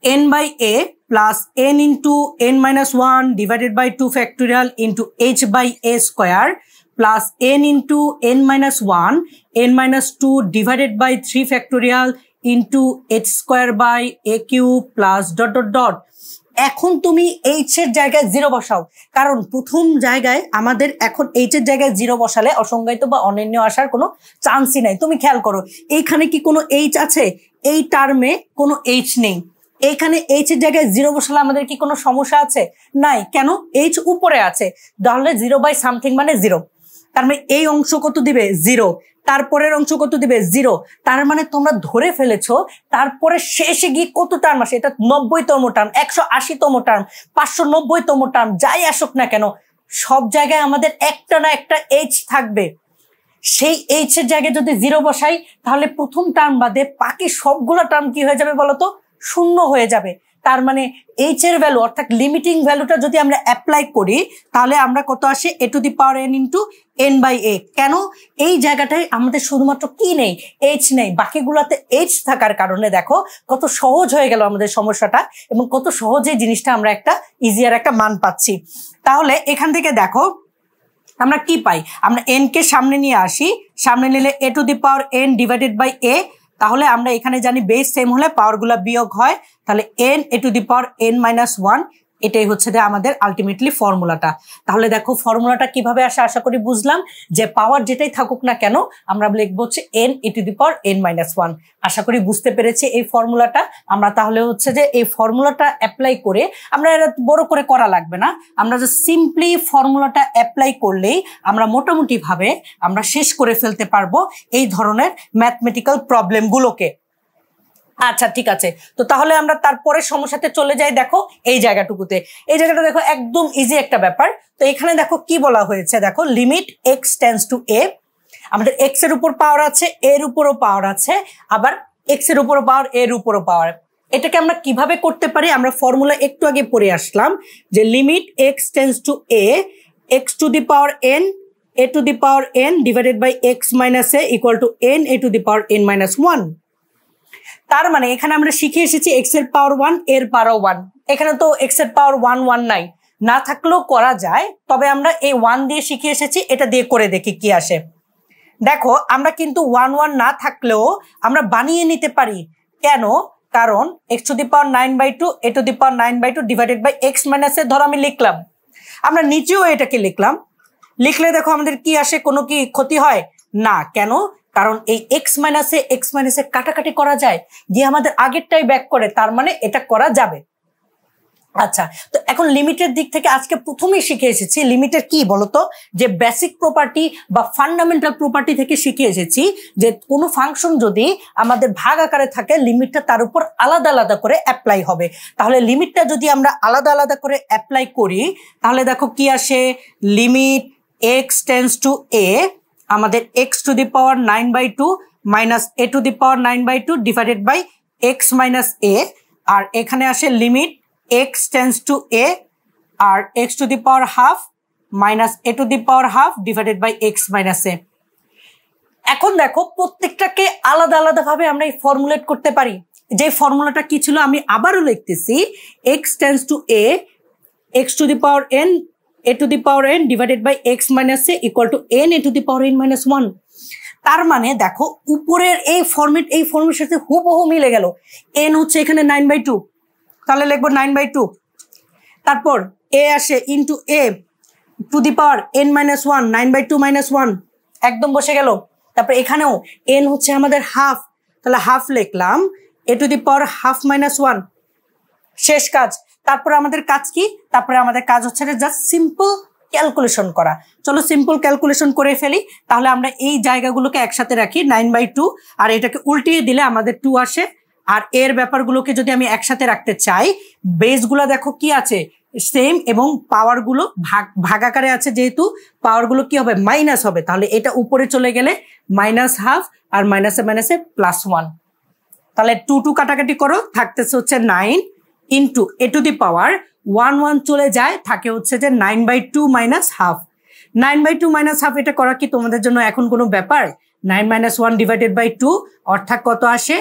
n by a plus n into n minus 1 divided by 2 factorial into h by a square plus n into n minus 1 n minus 2 divided by 3 factorial into h square by a cube plus dot dot dot এখন তুমি H এর জায়গায় zero বসাও কারণ প্রথম জায়গায় আমাদের এখন এইচ এর জায়গায় জিরো বসালে অসংজ্ঞায়িত বা অনন্য আসার কোনো চান্সই নাই তুমি খেয়াল করো এইখানে কি কোনো এইচ আছে এই টার্মে কোনো এইচ নেই এখানে এইচ এর জায়গায় জিরো বসালে আমাদের কি কোনো সমস্যা আছে নাই কেন এইচ উপরে আছে তাহলে জিরো বাই সামথিং মানে জিরো তার মানে এই অংশ কত দিবে জিরো তারপরের অংশ কত দিবে জিরো তার মানে তোমরা ধরে ফেলেছো তারপরে শেষে গিয়ে কত টার্ম আসে এটা নব্বই তম টার্ম একশো আশিতম টার্ম পাঁচশো নব্বই তম টার্ম যাই আসুক না কেন সব জায়গায় আমাদের একটা না একটা এইচ থাকবে সেই এইচ এর জায়গায় যদি জিরো বসাই তাহলে প্রথম টার্ম বাদে বাকি সবগুলো টার্ম কি হয়ে যাবে বলতো শূন্য হয়ে যাবে তার মানে এইচ এর ভ্যালু অর্থাৎ লিমিটিং ভ্যালুটা যদি আমরা অ্যাপ্লাই করি তাহলে আমরা কত আসে a to the power n into n by a কেন এই জায়গাটায় আমাদের শুধুমাত্র কি নেই এইচ নেই বাকিগুলোতে এইচ থাকার কারণে দেখো কত সহজ হয়ে গেল আমাদের সমস্যাটা এবং কত সহজে জিনিসটা আমরা একটা ইজিয়ার একটা মান পাচ্ছি তাহলে এখান থেকে দেখো আমরা কি পাই আমরা এন কে সামনে নিয়ে আসি সামনে নিলে a to the power n divided by a তাহলে আমরা এখানে জানি বেস সেম হলে পাওয়ারগুলো বিয়োগ হয় তাহলে n a to the power n minus one এটাই হচ্ছে যে আমাদের আলটিমেটলি ফর্মুলাটা তাহলে দেখো ফর্মুলাটা কিভাবে আসে আশা করি বুঝলাম যে পাওয়ার যেটাই থাকুক না কেন আমরা লিখব হচ্ছে n a to the power n minus one আশা করি বুঝতে পেরেছি এই ফর্মুলাটা আমরা তাহলে হচ্ছে যে এই ফর্মুলাটা অ্যাপ্লাই করে আমরা এটা বড় করে করা লাগবে না আমরা যে সিম্পলি ফর্মুলাটা অ্যাপ্লাই করলেই আমরা মোটামুটিভাবে আমরা শেষ করে ফেলতে পারবো এই ধরনের ম্যাথমেটিক্যাল প্রবলেমগুলোকে আচ্ছা ঠিক আছে তো তাহলে আমরা তারপরে সমস্যাতে চলে যাই দেখো এই জায়গাটুকুতে এই জায়গাটা দেখো একদম ইজি একটা ব্যাপার তো এখানে দেখো কি বলা হয়েছে দেখো limit x tends to a আমাদের এক্স এর উপর পাওয়ার আছে এর উপরও পাওয়ার আছে আবার এক্স এর উপরও পাওয়ার এর উপরও পাওয়ার এটাকে আমরা কিভাবে করতে পারি আমরা ফর্মুলা একটু আগে পড়ে আসলাম যে limit x tends to a x to the power n a to the power n divided by x minus a equal to n a to the power n minus one তার মানে এখানে আমরা শিখে এসেছি এক্স এর power one এর power one এখানে তো এক্স এর পাওয়ার ওয়ান ওয়ান নাই না থাকলেও করা যায় তবে আমরা এই ওয়ান দিয়ে শিখে এসেছি এটা দিয়ে করে দেখি কি আসে দেখো আমরা কিন্তু ওয়ান ওয়ান না থাকলেও আমরা বানিয়ে নিতে পারি কেন কারণ x to the power nine by two a to the power nine by two divided by x এর ধরো আমি লিখলাম আমরা নিচেও এটাকে লিখলাম লিখলে দেখো আমাদের কি আসে কোনো কি ক্ষতি হয় না কেন কারণ এই এক্স মাইনাসে এক্স মাইনাসে কাটাকাটি করা যায় গিয়ে আমাদের আগেরটাই ব্যাক করে তার মানে এটা করা যাবে আচ্ছা তো এখন লিমিটের দিক থেকে আজকে প্রথমেই শিখে এসেছি লিমিটের কি বলতো যে বেসিক প্রপার্টি বা ফান্ডামেন্টাল প্রপার্টি থেকে শিখে এসেছি যে কোনো ফাংশন যদি আমাদের ভাগ আকারে থাকে লিমিটটা তার উপর আলাদা আলাদা করে অ্যাপ্লাই হবে তাহলে লিমিটটা যদি আমরা আলাদা আলাদা করে অ্যাপ্লাই করি তাহলে দেখো কি আসে limit x tends to a আমাদের x to the power nine by two minus a to the power nine by two divided by x minus a আর এখানে আসে limit x tends to a আর x to the power half minus a to the power half divided by x minus a এখন দেখো প্রত্যেকটাকে আলাদা আলাদাভাবে আমরা এই ফর্মুলেট করতে পারি যে ফর্মুলাটা কি ছিল আমি আবারও লিখতেছি x tends to a x to the power n a to the power n divided by x minus a equal to n a to the power n minus one তার মানে দেখো উপরের এই ফর্মেট এই ফর্মের সাথে হুবহু মিলে গেল এন হচ্ছে এখানে নাইন বাই টু তাহলে লিখবো নাইন বাই টু তারপর এ আসে into a to the power n minus one nine by two minus one একদম বসে গেল তারপর এখানেও এন হচ্ছে আমাদের হাফ তাহলে হাফ লিখলাম a to the power half minus one শেষ কাজ তারপরে আমাদের কাজ কি তারপরে আমাদের কাজ হচ্ছে জাস্ট সিম্পল ক্যালকুলেশন করা চলো সিম্পল ক্যালকুলেশন করে ফেলি তাহলে আমরা এই জায়গাগুলোকে একসাথে রাখি নাইন বাই টু আর এটাকে উল্টিয়ে দিলে আমাদের টু আসে আর এর ব্যাপারগুলোকে যদি আমি একসাথে রাখতে চাই বেসগুলো দেখো কি আছে সেম এবং পাওয়ারগুলো ভাগ ভাগাকারে আছে যেহেতু পাওয়ারগুলো কি হবে মাইনাস হবে তাহলে এটা উপরে চলে গেলে মাইনাস হাফ আর মাইনাসে মাইনাসে প্লাস ওয়ান তাহলে টু টু কাটাকাটি করো থাকতেছে হচ্ছে nine into a to the power one one চলে যায় থাকে হচ্ছে যে nine by two minus half nine by two minus half এটা করা কি তোমাদের জন্য এখন কোনো ব্যাপার nine minus one divided by two অর্থাৎ কত আসে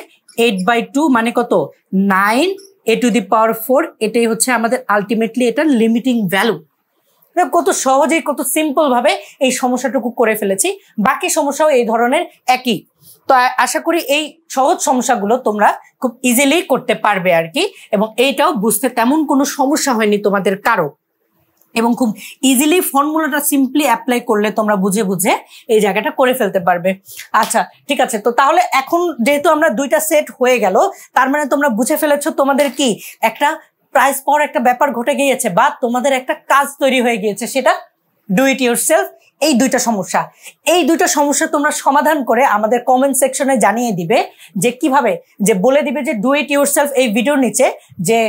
এইট বাই টু মানে কত nine a to the power four এটাই হচ্ছে আমাদের আলটিমেটলি এটা লিমিটিং ভ্যালু কত সহজেই কত সিম্পলভাবে এই সমস্যাটুকু করে ফেলেছি বাকি সমস্যাও এই ধরনের একই তো আশা করি এই সহজ সমস্যাগুলো তোমরা খুব ইজিলি করতে পারবে আর কি এবং এইটাও বুঝতে তেমন কোনো সমস্যা হয়নি তোমাদের কারো এবং খুব ইজিলি ফর্মুলাটা সিম্পলি অ্যাপ্লাই করলে তোমরা বুঝে বুঝে এই জায়গাটা করে ফেলতে পারবে আচ্ছা ঠিক আছে তো তাহলে এখন যেহেতু আমরা দুইটা সেট হয়ে গেল তার মানে তোমরা বুঝে ফেলেছো তোমাদের কি একটা প্রাইস পাওয়ার একটা ব্যাপার ঘটে গিয়েছে বা তোমাদের একটা কাজ তৈরি হয়ে গিয়েছে সেটা ডু ইট ইউর সেলফ এই দুইটা সমস্যা এই দুইটা সমস্যা তোমরা সমাধান করে আমাদের কমেন্ট সেকশনে জানিয়ে দিবে যে কিভাবে যে বলে দিবে যে ডু ইট ইউর সেলফ এই ভিডিওর নিচে যে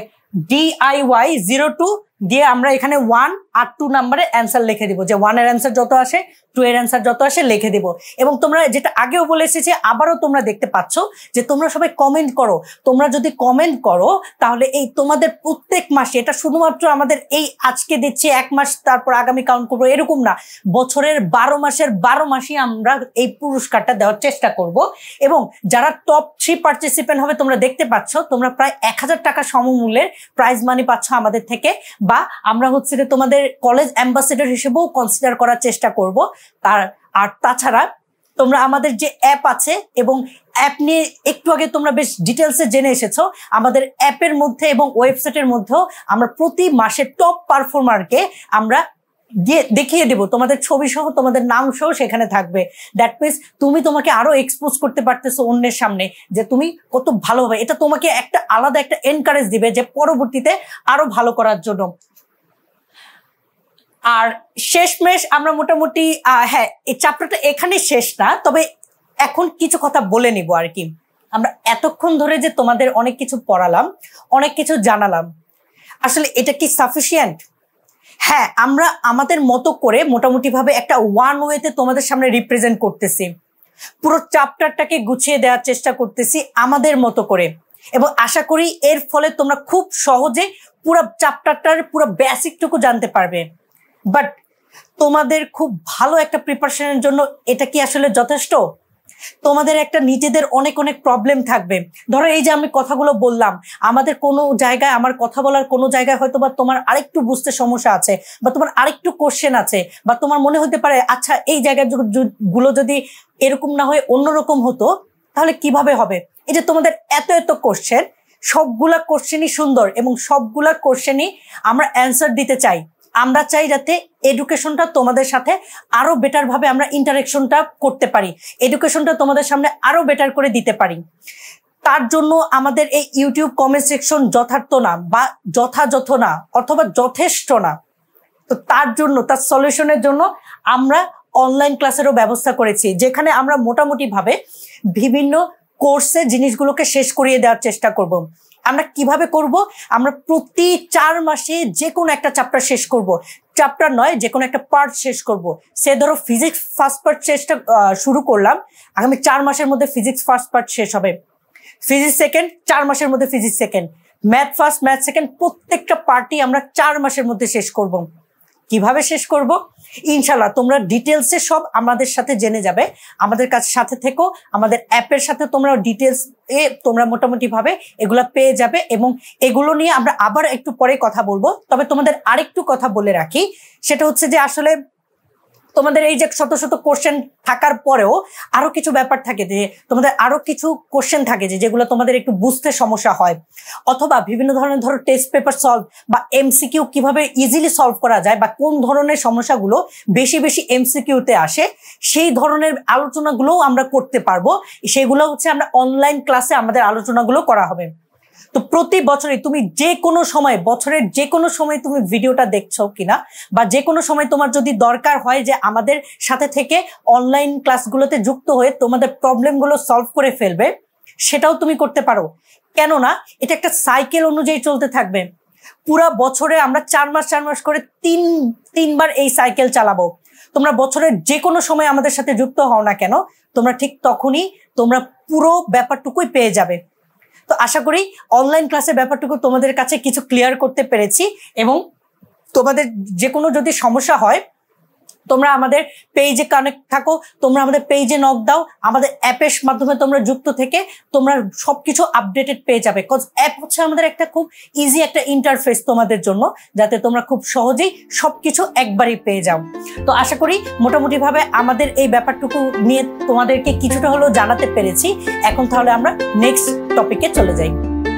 ডিআইওয়াই জিরো টু দিয়ে আমরা এখানে ওয়ান আর টু নাম্বারে অ্যান্সার লিখে দিব যে ওয়ানের অ্যান্সার যত আসে টু এর অ্যান্সার যত আসে লিখে দিব এবং তোমরা যেটা আগেও বলে এসেছি আবারও তোমরা দেখতে পাচ্ছ যে তোমরা সবাই কমেন্ট করো তোমরা যদি কমেন্ট করো তাহলে এই তোমাদের প্রত্যেক মাসে এটা শুধুমাত্র আমাদের এই আজকে দিচ্ছি এক মাস তারপর আগামী কাউন্ট করবো এরকম না বছরের বারো মাসের বারো মাসই আমরা এই পুরস্কারটা দেওয়ার চেষ্টা করব এবং যারা টপ থ্রি পার্টিসিপেন্ট হবে তোমরা দেখতে পাচ্ছ তোমরা প্রায় এক হাজার টাকা সমমূল্যের প্রাইজ মানি পাচ্ছ আমাদের থেকে বা আমরা হচ্ছে যে তোমাদের কলেজ অ্যাম্বাসেডর হিসেবেও কনসিডার করার চেষ্টা করব তার আর তাছাড়া তোমরা আমাদের যে অ্যাপ আছে এবং অ্যাপ নিয়ে একটু আগে তোমরা বেশ ডিটেলসে জেনে এসেছো আমাদের অ্যাপের মধ্যে এবং ওয়েবসাইটের মধ্যেও আমরা প্রতি মাসে টপ পারফর্মারকে আমরা দেখিয়ে দেবো তোমাদের ছবি সহ তোমাদের নাম সহ সেখানে থাকবে দ্যাট মিনস তুমি তোমাকে আরো এক্সপোজ করতে পারতেছো অন্যের সামনে যে তুমি কত ভালো হবে এটা তোমাকে একটা আলাদা একটা এনকারেজ দিবে যে পরবর্তীতে আরো ভালো করার জন্য আর শেষমেশ আমরা মোটামুটি হ্যাঁ এই চ্যাপ্টারটা এখানে শেষ না তবে এখন কিছু কথা বলে নিব আর কি আমরা এতক্ষণ ধরে যে তোমাদের অনেক কিছু পড়ালাম অনেক কিছু জানালাম আসলে এটা কি সাফিসিয়েন্ট হ্যাঁ আমরা আমাদের মতো করে মোটামুটিভাবে একটা ওয়ান ওয়েতে তোমাদের সামনে রিপ্রেজেন্ট করতেছি পুরো চাপ্টারটাকে গুছিয়ে দেওয়ার চেষ্টা করতেছি আমাদের মতো করে এবং আশা করি এর ফলে তোমরা খুব সহজে পুরো চাপ্টারটার পুরো বেসিকটুকু জানতে পারবে বাট তোমাদের খুব ভালো একটা প্রিপারেশনের জন্য এটা কি আসলে যথেষ্ট তোমাদের একটা নিজেদের অনেক অনেক প্রবলেম থাকবে ধরো এই যে আমি কথাগুলো বললাম আমাদের কোনো জায়গায় আমার কথা বলার কোনো জায়গায় হয়তো বা তোমার আরেকটু বুঝতে সমস্যা আছে বা তোমার আরেকটু কোশ্চেন আছে বা তোমার মনে হতে পারে আচ্ছা এই জায়গায় গুলো যদি এরকম না হয়ে অন্যরকম হতো তাহলে কিভাবে হবে এই যে তোমাদের এত এত কোশ্চেন সবগুলা কোশ্চেনই সুন্দর এবং সবগুলা কোশ্চেনই আমরা অ্যান্সার দিতে চাই আমরা চাই যাতে এডুকেশনটা তোমাদের সাথে আরও বেটারভাবে আমরা ইন্টারেকশনটা করতে পারি এডুকেশনটা তোমাদের সামনে আরও বেটার করে দিতে পারি তার জন্য আমাদের এই ইউটিউব কমেন্ট সেকশন যথার্থ না বা যথাযথ না অথবা যথেষ্ট না তো তার জন্য তার সলিউশনের জন্য আমরা অনলাইন ক্লাসেরও ব্যবস্থা করেছি যেখানে আমরা মোটামুটিভাবে বিভিন্ন কোর্সে জিনিসগুলোকে শেষ করিয়ে দেওয়ার চেষ্টা করব আমরা কিভাবে করব আমরা প্রতি চার মাসে যে কোনো একটা চ্যাপ্টার শেষ করব চ্যাপ্টার নয় যে কোনো একটা পার্ট শেষ করব সে ধরো ফিজিক্স ফার্স্ট পার্ট শেষটা শুরু করলাম আগামী চার মাসের মধ্যে ফিজিক্স ফার্স্ট পার্ট শেষ হবে ফিজিক্স সেকেন্ড চার মাসের মধ্যে physics second math first math second প্রত্যেকটা পার্টি আমরা চার মাসের মধ্যে শেষ করবো কিভাবে শেষ করব ইনশাল্লাহ তোমরা ডিটেলসে সব আমাদের সাথে জেনে যাবে আমাদের কাছে সাথে থেকো আমাদের অ্যাপের সাথে তোমরা ডিটেলস এ তোমরা মোটামুটিভাবে এগুলো পেয়ে যাবে এবং এগুলো নিয়ে আমরা আবার একটু পরে কথা বলবো তবে তোমাদের আরেকটু কথা বলে রাখি সেটা হচ্ছে যে আসলে তোমাদের এই যে শত শত কোশ্চেন থাকার পরেও আরো কিছু ব্যাপার থাকে যে তোমাদের আরো কিছু কোশ্চেন থাকে যে যেগুলো তোমাদের একটু বুঝতে সমস্যা হয় অথবা বিভিন্ন ধরনের ধরো টেস্ট পেপার সলভ বা এমসিকিউ কিভাবে ইজিলি সলভ করা যায় বা কোন ধরনের সমস্যাগুলো বেশি বেশি এমসিকিউতে আসে সেই ধরনের আলোচনাগুলোও আমরা করতে পারবো সেগুলো হচ্ছে আমরা অনলাইন ক্লাসে আমাদের আলোচনাগুলো করা হবে তো প্রতি বছরে তুমি যে কোনো সময় বছরের যে কোনো সময় তুমি ভিডিওটা দেখছো কিনা বা যে কোনো সময় তোমার যদি দরকার হয় যে আমাদের সাথে থেকে অনলাইন ক্লাসগুলোতে যুক্ত হয়ে তোমাদের প্রবলেমগুলো সলভ করে ফেলবে সেটাও তুমি করতে পারো কেননা এটা একটা সাইকেল অনুযায়ী চলতে থাকবে পুরা বছরে আমরা চার মাস চার মাস করে তিন তিনবার এই সাইকেল চালাবো তোমরা বছরের যে কোনো সময় আমাদের সাথে যুক্ত হও না কেন তোমরা ঠিক তখনই তোমরা পুরো ব্যাপারটুকুই পেয়ে যাবে তো আশা করি অনলাইন ক্লাসের ব্যাপারটুকু তোমাদের কাছে কিছু ক্লিয়ার করতে পেরেছি এবং তোমাদের যে কোনো যদি সমস্যা হয় তোমরা আমাদের পেজে কানেক্ট থাকো তোমরা আমাদের পেজে নক দাও আমাদের অ্যাপের মাধ্যমে তোমরা যুক্ত থেকে তোমরা সবকিছু আপডেটেড পেয়ে যাবে কজ অ্যাপ হচ্ছে আমাদের একটা খুব ইজি একটা ইন্টারফেস তোমাদের জন্য যাতে তোমরা খুব সহজেই সবকিছু একবারই পেয়ে যাও তো আশা করি মোটামুটিভাবে আমাদের এই ব্যাপারটুকু নিয়ে তোমাদেরকে কিছুটা হলেও জানাতে পেরেছি এখন তাহলে আমরা নেক্সট টপিকে চলে যাই